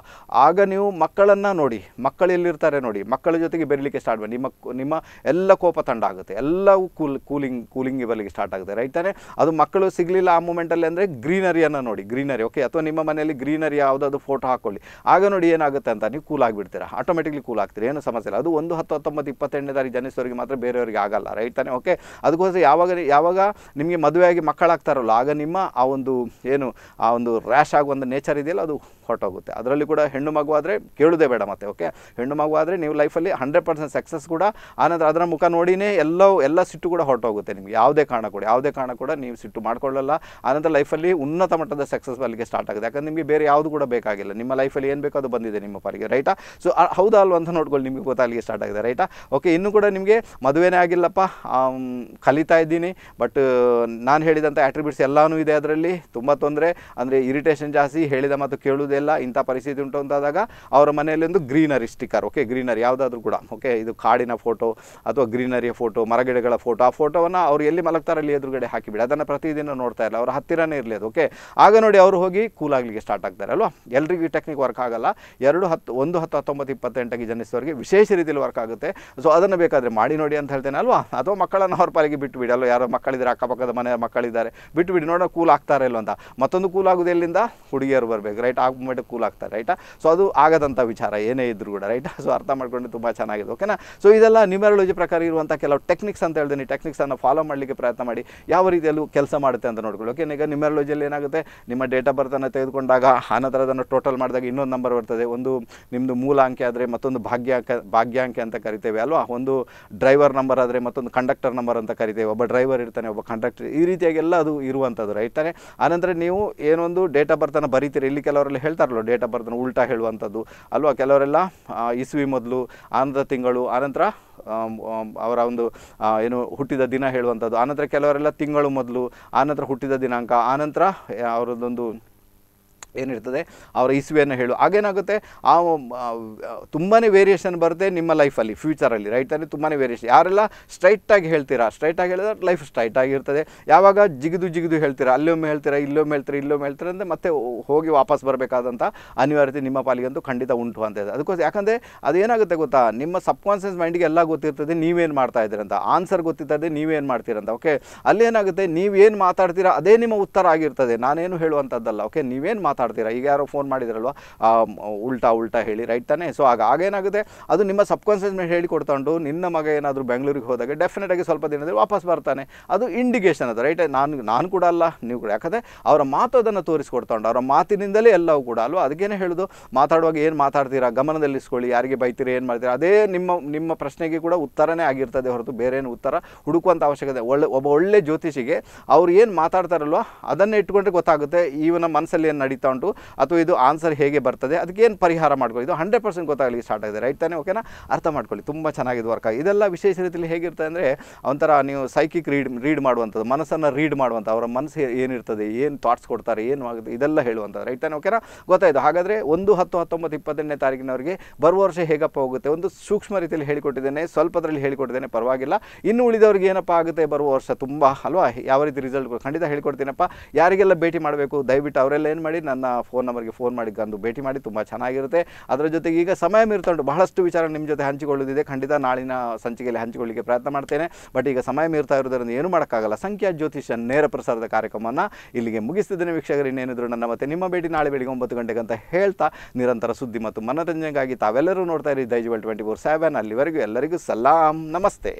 ಆಗ ನೀವು ಮಕ್ಕಳನ್ನು ನೋಡಿ ಮಕ್ಕಳು ಎಲ್ಲಿರ್ತಾರೆ ನೋಡಿ ಮಕ್ಕಳ ಜೊತೆಗೆ ಬೆರಲಿಕ್ಕೆ ಸ್ಟಾರ್ಟ್ ಮಾಡಿ ನಿಮ್ಮ ನಿಮ್ಮ ಎಲ್ಲ ಕೋಪ ತಂಡ ಆಗುತ್ತೆ ಎಲ್ಲವೂ ಕೂಲ್ ಕೂಲಿಂಗ್ ಕೂಲಿಂಗ್ ಇವಲ್ಲಿಗೆ ಸ್ಟಾರ್ಟ್ ಆಗುತ್ತೆ ರೈಟ್ ಅದು ಮಕ್ಕಳು ಸಿಗಲಿಲ್ಲ ಆ ಮೂಮೆಂಟಲ್ಲಿ ಅಂದರೆ ಗ್ರೀನರಿಯನ್ನು ನೋಡಿ ಗ್ರೀನರಿ ಓಕೆ ಅಥವಾ ನಿಮ್ಮ ಮನೆಯಲ್ಲಿ ಗ್ರೀನರಿ ಯಾವುದಾದ್ರು ಫೋಟೋ ಹಾಕ್ಕೊಳ್ಳಿ ಆಗ ನೋಡಿ ಏನಾಗುತ್ತೆ ಅಂತ ನೀವು ಕೂಲ್ ಆಗಿಬಿಡ್ತೀರಾ ಆಟೋಮೆಟಿಕ್ಲಿ ಕೂಲ್ ಆಗ್ತೀರಿ ಏನು ಸಮಸ್ಯೆ ಇಲ್ಲ ಅದು ಒಂದು ಹತ್ತು ಹತ್ತೊಂಬತ್ತು ಇಪ್ಪತ್ತೆಂಟನೇ ತಾರೀಕು ಜನಿಸೋರಿಗೆ ಮಾತ್ರ ಬೇರೆಯವರಿಗೆ ಆಗಲ್ಲ ರೈಟ್ ತಾನೆ ಓಕೆ ಅದಕ್ಕೋಸ್ಕರ ಯಾವಾಗ ಯಾವಾಗ ನಿಮಗೆ ಮದುವೆಯಾಗಿ ಮಕ್ಕಳಾಗ್ತಾರಲ್ಲ ಆಗ ನಿಮ್ಮ ಆ ಒಂದು ಏನು ಆ ಒಂದು ರ್ಯಾಶ್ ಆಗುವಂಥ ನೇಚರ್ ಇದೆಯಲ್ಲ ಅದು ಹೊರಟೋಗುತ್ತೆ ಅದರಲ್ಲಿ ಕೂಡ ಹೆಣ್ಣು ಮಗು ಆದರೆ ಕೇಳೋದೇ ಬೇಡ ಮತ್ತೆ ಓಕೆ ಹೆಣ್ಣು ಮಗು ಆದರೆ ನೀವು ಲೈಫಲ್ಲಿ ಹಂಡ್ರೆಡ್ ಪರ್ಸೆಂಟ್ ಸಕ್ಸಸ್ ಕೂಡ ಆನಂತರ ಅದರ ಮುಖ ನೋಡಿನೇ ಎಲ್ಲ ಎಲ್ಲ ಸಿಟ್ಟು ಕೂಡ ಹೊರಟೋಗುತ್ತೆ ನಿಮಗೆ ಯಾವುದೇ ಕಾರಣ ಕೂಡ ಯಾವುದೇ ಕಾರಣ ಕೂಡ ನೀವು ಸಿಟ್ಟು ಮಾಡ್ಕೊಳ್ಳಲ್ಲ ಆನಂತರ ಲೈಫಲ್ಲಿ ಉನ್ನತ ಮಟ್ಟದ ಸಕ್ಸಸ್ ಅಲ್ಲಿಗೆ ಸ್ಟಾರ್ಟ್ ಆಗುತ್ತೆ ಯಾಕಂದ್ರೆ ನಿಮಗೆ ಬೇರೆ ಯಾವುದು ಕೂಡ ಬೇಕಾಗಿಲ್ಲ ನಿಮ್ಮ ಲೈಫಲ್ಲಿ ಏನು ಬೇಕೋ ಅದು ಬಂದಿದೆ ನಿಮ್ಮ ಪಾಲಿಗೆ ರೈಟಾ ಸೊ ಹೌದಾ ಅಲ್ವ ಅಂತ ನೋಡ್ಕೊಳ್ಳಿ ನಿಮಗೆ ಗೊತ್ತಾಗಲಿಕ್ಕೆ ಸ್ಟಾರ್ಟ್ ಆಗಿದೆ ರೈಟಾ ಓಕೆ ಇನ್ನೂ ಕೂಡ ನಿಮಗೆ ಮದುವೆನೇ ಆಗಿಲ್ಲಪ್ಪ ಕಲಿತಾ ಇದ್ದೀನಿ ಬಟ್ ನಾನು ಹೇಳಿದಂಥ ಆ್ಯಟ್ರಿಬ್ಯೂಟ್ಸ್ ಎಲ್ಲನೂ ಇದೆ ಅದರಲ್ಲಿ ತುಂಬ ತೊಂದರೆ ಅಂದರೆ ಇರಿಟೇಷನ್ ಜಾಸ್ತಿ ಹೇಳಿದ ಮತ್ತು ಕೇಳುವುದಿಲ್ಲ ಇಂಥ ಪರಿಸ್ಥಿತಿ ಉಂಟು ಅಂತಾದಾಗ ಅವರ ಮನೆಯಲ್ಲಿ ಒಂದು ಗ್ರೀನರಿ ಸ್ಟಿಕ್ಕರ್ ಓಕೆ ಗ್ರೀನರಿ ಯಾವುದಾದ್ರೂ ಕೂಡ ಓಕೆ ಇದು ಕಾಡಿನ ಫೋಟೋ ಅಥವಾ ಗ್ರೀನರಿಯ ಫೋಟೋ ಮರಗಿಡಗಳ ಫೋಟೋ ಆ ಫೋಟೋವನ್ನು ಅವರು ಎಲ್ಲಿ ಅಲ್ಲಿ ಎದುರುಗಡೆ ಹಾಕಿಬಿಡಿ ಅದನ್ನು ಪ್ರತಿದಿನ ನೋಡ್ತಾ ಇಲ್ಲ ಅವ್ರ ಹತ್ತಿರನೇ ಇರಲಿ ಅದು ಓಕೆ ಆಗ ನೋಡಿ ಅವರು ಹೋಗಿ ಕೂಲಾಗಲಿಕ್ಕೆ ಸ್ಟಾರ್ಟ್ ಆಗ್ತಾರೆ ಅಲ್ವಾ ಎಲ್ರಿಗೂ ಈ ಟೆಕ್ನಿಕ್ ವರ್ಕ್ ಆಗಲ್ಲ ಎರಡು ಹತ್ತು ಒಂದು ಹತ್ತು ಹತ್ತೊಂಬತ್ತು ಇಪ್ಪತ್ತು ಎಪ್ಪತ್ತೆಂಟಾಗಿ ಜನಿಸೋರಿಗೆ ವಿಶೇಷ ರೀತಿಯಲ್ಲಿ ವರ್ಕ್ ಆಗುತ್ತೆ ಸೊ ಅದನ್ನು ಬೇಕಾದರೆ ಮಾಡಿ ನೋಡಿ ಅಂತ ಹೇಳ್ತೇನೆ ಅಲ್ವಾ ಅಥವಾ ಮಕ್ಕಳನ್ನು ಅವ್ರ ಪಾಲಿಗೆ ಬಿಟ್ಟುಬಿಡಿ ಅಲ್ವ ಯಾರೋ ಮಕ್ಕಳಿದ್ದಾರೆ ಅಕ್ಕಪಕ್ಕದ ಮನೆಯ ಮಕ್ಕಳಿದ್ದಾರೆ ಬಿಡಿ ನೋಡೋ ಕೂಲ್ ಆಗ್ತಾರೆ ಇಲ್ಲ ಅಂತ ಮತ್ತೊಂದು ಕೂಲ್ ಆಗೋದು ಎಲ್ಲಿಂದ ಹುಡುಗಿಯರು ಬರಬೇಕು ರೈಟ್ ಆಗ್ಬಿಟ್ಟು ಕೂಲ್ ಆಗ್ತಾರೆ ರೈಟಾ ಸೊ ಅದು ಆಗದಂಥ ವಿಚಾರ ಏನೇ ಇದ್ರು ಕೂಡ ರೈಟಾ ಸೊ ಅರ್ಥ ಮಾಡ್ಕೊಂಡು ತುಂಬ ಚೆನ್ನಾಗಿದೆ ಓಕೆನಾ ಸೊ ಇದೆಲ್ಲ ನ್ಯೂಮರಾಲಜಿ ಪ್ರಕಾರ ಇರುವಂಥ ಕೆಲವು ಟೆಕ್ನಿಕ್ಸ್ ಅಂತ ಹೇಳ್ತೀನಿ ಟೆಕ್ನಿಕ್ಸನ್ನು ಫಾಲೋ ಮಾಡಲಿಕ್ಕೆ ಪ್ರಯತ್ನ ಮಾಡಿ ಯಾವ ರೀತಿಯಲ್ಲೂ ಕೆಲಸ ಮಾಡುತ್ತೆ ಅಂತ ನೋಡ್ಕೊಳ್ಳಿ ಓಕೆ ಈಗ ನ್ಯೂಮರಾಲಜಿಯಲ್ಲಿ ಏನಾಗುತ್ತೆ ನಿಮ್ಮ ಡೇಟ್ ಆಫ್ ಬರ್ತನ್ನು ತೆಗೆದುಕೊಂಡಾಗ ಆ ನಂತರ ಅದನ್ನು ಟೋಟಲ್ ಮಾಡಿದಾಗ ಇನ್ನೊಂದು ನಂಬರ್ ಬರ್ತದೆ ಒಂದು ನಿಮ್ಮದು ಮೂಲ ಅಂಕೆ ಆದರೆ ಮತ್ತೊಂದು ಭಾಗ್ಯ ಭಾಗ್ಯಾಂಕ ಅಂತ ಕರಿತೇವೆ ಅಲ್ವಾ ಒಂದು ಡ್ರೈವರ್ ನಂಬರ್ ಆದರೆ ಮತ್ತೊಂದು ಕಂಡಕ್ಟರ್ ನಂಬರ್ ಅಂತ ಕರಿತೇವೆ ಒಬ್ಬ ಡ್ರೈವರ್ ಇರ್ತಾನೆ ಒಬ್ಬ ಕಂಡಕ್ಟರ್ ಈ ರೀತಿಯಾಗೆಲ್ಲ ಅದು ಇರುವಂಥದ್ದು ರೈಟ್ ತಾನೆ ಆನಂತರ ನೀವು ಏನೊಂದು ಡೇಟ್ ಆಫ್ ಬರ್ತನ ಬರೀತೀರಿ ಇಲ್ಲಿ ಕೆಲವರೆಲ್ಲ ಹೇಳ್ತಾರಲ್ಲ ಡೇಟ್ ಆಫ್ ಬರ್ತನ ಉಲ್ಟಾ ಹೇಳುವಂಥದ್ದು ಅಲ್ವಾ ಕೆಲವರೆಲ್ಲ ಇಸ್ವಿ ಮೊದಲು ಆನಂತರ ತಿಂಗಳು ಆನಂತರ ಅವರ ಒಂದು ಏನು ಹುಟ್ಟಿದ ದಿನ ಹೇಳುವಂಥದ್ದು ಆನಂತರ ಕೆಲವರೆಲ್ಲ ತಿಂಗಳು ಮೊದಲು ಆನಂತರ ಹುಟ್ಟಿದ ದಿನಾಂಕ ಆನಂತರ ಅವರದ್ದೊಂದು ಏನಿರ್ತದೆ ಅವರ ಇಸುವೆಯನ್ನು ಹೇಳು ಹಾಗೇನಾಗುತ್ತೆ ಆ ತುಂಬಾ ವೇರಿಯೇಷನ್ ಬರುತ್ತೆ ನಿಮ್ಮ ಲೈಫಲ್ಲಿ ಫ್ಯೂಚರಲ್ಲಿ ರೈಟ್ ತುಂಬಾ ವೇರಿಯೇಷನ್ ಯಾರೆಲ್ಲ ಸ್ಟ್ರೈಟಾಗಿ ಹೇಳ್ತೀರಾ ಸ್ಟ್ರೈಟಾಗಿ ಹೇಳಿದ್ರೆ ಲೈಫ್ ಸ್ಟ್ರೈಟ್ ಆಗಿರ್ತದೆ ಯಾವಾಗ ಜಿಗಿದು ಜಿಗಿದು ಹೇಳ್ತೀರಾ ಅಲ್ಲೊಮ್ಮೆ ಹೇಳ್ತೀರಾ ಇಲ್ಲೊಮ್ಮೆ ಹೇಳ್ತೀರಾ ಇಲ್ಲೊಮ್ಮೆ ಹೇಳ್ತೀರಾ ಅಂದರೆ ಮತ್ತೆ ಹೋಗಿ ವಾಪಸ್ ಬರಬೇಕಾದಂಥ ಅನಿವಾರ್ಯತೆ ನಿಮ್ಮ ಪಾಲಿಗಂತೂ ಖಂಡಿತ ಉಂಟು ಅಂತ ಇದೆ ಅದಕ್ಕೋಸ್ಕರ ಯಾಕಂದರೆ ಅದೇನಾಗುತ್ತೆ ಗೊತ್ತಾ ನಿಮ್ಮ ಸಬ್ ಮೈಂಡಿಗೆ ಎಲ್ಲ ಗೊತ್ತಿರ್ತದೆ ನೀವೇನು ಮಾಡ್ತಾ ಅಂತ ಆನ್ಸರ್ ಗೊತ್ತಿರ್ತದೆ ನೀವೇನು ಮಾಡ್ತೀರಂತ ಓಕೆ ಅಲ್ಲೇನಾಗುತ್ತೆ ನೀವೇನು ಮಾತಾಡ್ತೀರಾ ಅದೇ ನಿಮ್ಮ ಉತ್ತರ ಆಗಿರ್ತದೆ ನಾನೇನು ಹೇಳುವಂಥದ್ದಲ್ಲ ಓಕೆ ನೀವೇನು ಮಾತಾಡ್ತೀರಾ ಮಾತಾಡ್ತೀರಾ ಈಗ ಯಾರೋ ಫೋನ್ ಮಾಡಿದ್ರಲ್ವ ಉಲ್ಟಾ ಉಲ್ಟಾ ಹೇಳಿ ರೈಟ್ ತಾನೇ ಸೊ ಆಗ ಆಗೇನಾಗುತ್ತೆ ಅದು ನಿಮ್ಮ ಸಬ್ ಕಾನ್ಷಿಯಸ್ ಹೇಳಿ ಕೊಡ್ತೊಂಡು ನಿನ್ನ ಮಗ ಏನಾದರೂ ಬೆಂಗಳೂರಿಗೆ ಹೋದಾಗ ಡೆಫಿನೆಟ್ ಆಗಿ ಸ್ವಲ್ಪ ದಿನದಲ್ಲಿ ವಾಪಸ್ ಬರ್ತಾನೆ ಅದು ಇಂಡಿಕೇಶನ್ ಅದು ರೈಟ್ ನಾನು ನಾನು ಕೂಡ ಅಲ್ಲ ನೀವು ಕೂಡ ಯಾಕಂದರೆ ಅವರ ಮಾತು ಅದನ್ನು ತೋರಿಸ್ಕೊಡ್ತಾಂಡು ಅವರ ಮಾತಿನಿಂದಲೇ ಎಲ್ಲವೂ ಕೂಡ ಅಲ್ವಾ ಅದಕ್ಕೇನೆ ಹೇಳೋದು ಮಾತಾಡುವಾಗ ಏನು ಮಾತಾಡ್ತೀರಾ ಗಮನದಲ್ಲಿಸ್ಕೊಳ್ಳಿ ಯಾರಿಗೆ ಬೈತೀರಿ ಏನು ಮಾಡ್ತೀರಾ ಅದೇ ನಿಮ್ಮ ನಿಮ್ಮ ಪ್ರಶ್ನೆಗೆ ಕೂಡ ಉತ್ತರನೇ ಆಗಿರ್ತದೆ ಹೊರತು ಬೇರೇನು ಉತ್ತರ ಹುಡುಕುವಂಥ ಅವಶ್ಯಕತೆ ಒಳ್ಳೆ ಒಬ್ಬ ಒಳ್ಳೆ ಜ್ಯೋತಿಷಿಗೆ ಅವ್ರು ಏನು ಮಾತಾಡ್ತಾರಲ್ವ ಅದನ್ನೇ ಇಟ್ಕೊಂಡ್ರೆ ಗೊತ್ತಾಗುತ್ತೆ ಈವನ ಮನಸ್ಸಲ್ಲಿ ಏನು ನಡೀತಾ ಆಗ್ತಾ ಉಂಟು ಅಥವಾ ಇದು ಆನ್ಸರ್ ಹೇಗೆ ಬರ್ತದೆ ಅದಕ್ಕೇನು ಪರಿಹಾರ ಮಾಡ್ಕೊಳ್ಳಿ ಇದು ಹಂಡ್ರೆಡ್ ಪರ್ಸೆಂಟ್ ಗೊತ್ತಾಗಲಿ ಸ್ಟಾರ್ಟ್ ಆಗಿದೆ ರೈಟ್ ತಾನೇ ಓಕೆನಾ ಅರ್ಥ ಮಾಡ್ಕೊಳ್ಳಿ ತುಂಬ ಚೆನ್ನಾಗಿದೆ ವರ್ಕ್ ಇದೆಲ್ಲ ವಿಶೇಷ ರೀತಿಯಲ್ಲಿ ಹೇಗಿರ್ತದೆ ಅಂದರೆ ಒಂಥರ ನೀವು ಸೈಕಿಕ್ ರೀಡ್ ರೀಡ್ ಮಾಡುವಂಥದ್ದು ಮನಸ್ಸನ್ನು ರೀಡ್ ಮಾಡುವಂಥ ಅವರ ಮನಸ್ಸು ಏನಿರ್ತದೆ ಏನು ಥಾಟ್ಸ್ ಕೊಡ್ತಾರೆ ಏನು ಆಗುತ್ತೆ ಇದೆಲ್ಲ ಹೇಳುವಂಥದ್ದು ರೈಟ್ ತಾನೆ ಓಕೆನಾ ಗೊತ್ತಾಯಿತು ಹಾಗಾದರೆ ಒಂದು ಹತ್ತು ಹತ್ತೊಂಬತ್ತು ಇಪ್ಪತ್ತೆಂಟನೇ ತಾರೀಕಿನವರಿಗೆ ಬರುವ ವರ್ಷ ಹೇಗಪ್ಪ ಹೋಗುತ್ತೆ ಒಂದು ಸೂಕ್ಷ್ಮ ರೀತಿಯಲ್ಲಿ ಹೇಳಿಕೊಟ್ಟಿದ್ದೇನೆ ಸ್ವಲ್ಪದರಲ್ಲಿ ಹೇಳಿಕೊಟ್ಟಿದ್ದೇನೆ ಪರವಾಗಿಲ್ಲ ಇನ್ನು ಉಳಿದವರಿಗೆ ಏನಪ್ಪ ಆಗುತ್ತೆ ಬರುವ ವರ್ಷ ತುಂಬ ಅಲ್ವಾ ಯಾವ ರೀತಿ ರಿಸಲ್ಟ್ ಖಂಡಿತ ಹೇಳ್ಕೊಡ್ತೀನಪ್ಪ ಯಾರಿಗೆಲ್ಲ ಭೇಟಿ ಮಾಡಬೇಕು ದಯವಿಟ್ಟು ಅವರೆಲ್ಲ ಏನು ಮಾಡಿ ನಾನು ನನ್ನ ಫೋನ್ ನಂಬರ್ಗೆ ಫೋನ್ ಮಾಡಿ ಬಂದು ಭೇಟಿ ಮಾಡಿ ತುಂಬ ಚೆನ್ನಾಗಿರುತ್ತೆ ಅದರ ಜೊತೆಗೆ ಈಗ ಸಮಯ ಉಂಟು ಬಹಳಷ್ಟು ವಿಚಾರ ನಿಮ್ಮ ಜೊತೆ ಹಂಚಿಕೊಳ್ಳುವುದಿದೆ ಖಂಡಿತ ನಾಳಿನ ಸಂಚಿಕೆಯಲ್ಲಿ ಹಂಚಿಕೊಳ್ಳಿಕ್ಕೆ ಪ್ರಯತ್ನ ಮಾಡ್ತೇನೆ ಬಟ್ ಈಗ ಸಮಯ ಮೀರ್ತಾ ಇರೋದರಿಂದ ಏನು ಮಾಡೋಕ್ಕಾಗಲ್ಲ ಸಂಖ್ಯಾ ಜ್ಯೋತಿಷ್ಯ ನೇರ ಪ್ರಸಾರದ ಕಾರ್ಯಕ್ರಮವನ್ನು ಇಲ್ಲಿಗೆ ಮುಗಿಸ್ತಿದ್ದೇನೆ ವೀಕ್ಷಕರು ಇನ್ನೇನಿದ್ರು ನನ್ನ ಮತ್ತೆ ನಿಮ್ಮ ಭೇಟಿ ನಾಳೆ ಬೆಳಿಗ್ಗೆ ಒಂಬತ್ತು ಗಂಟೆಗೆ ಅಂತ ಹೇಳ್ತಾ ನಿರಂತರ ಸುದ್ದಿ ಮತ್ತು ಮನರಂಜನೆಗಾಗಿ ತಾವೆಲ್ಲರೂ ನೋಡ್ತಾ ಇರಿ ದೈಜುವಲ್ ಟ್ವೆಂಟಿ ಫೋರ್ ಸೆವೆನ್ ಅಲ್ಲಿವರೆಗೂ ಎಲ್ಲರಿಗೂ ಸಲಾಂ ನಮಸ್ತೆ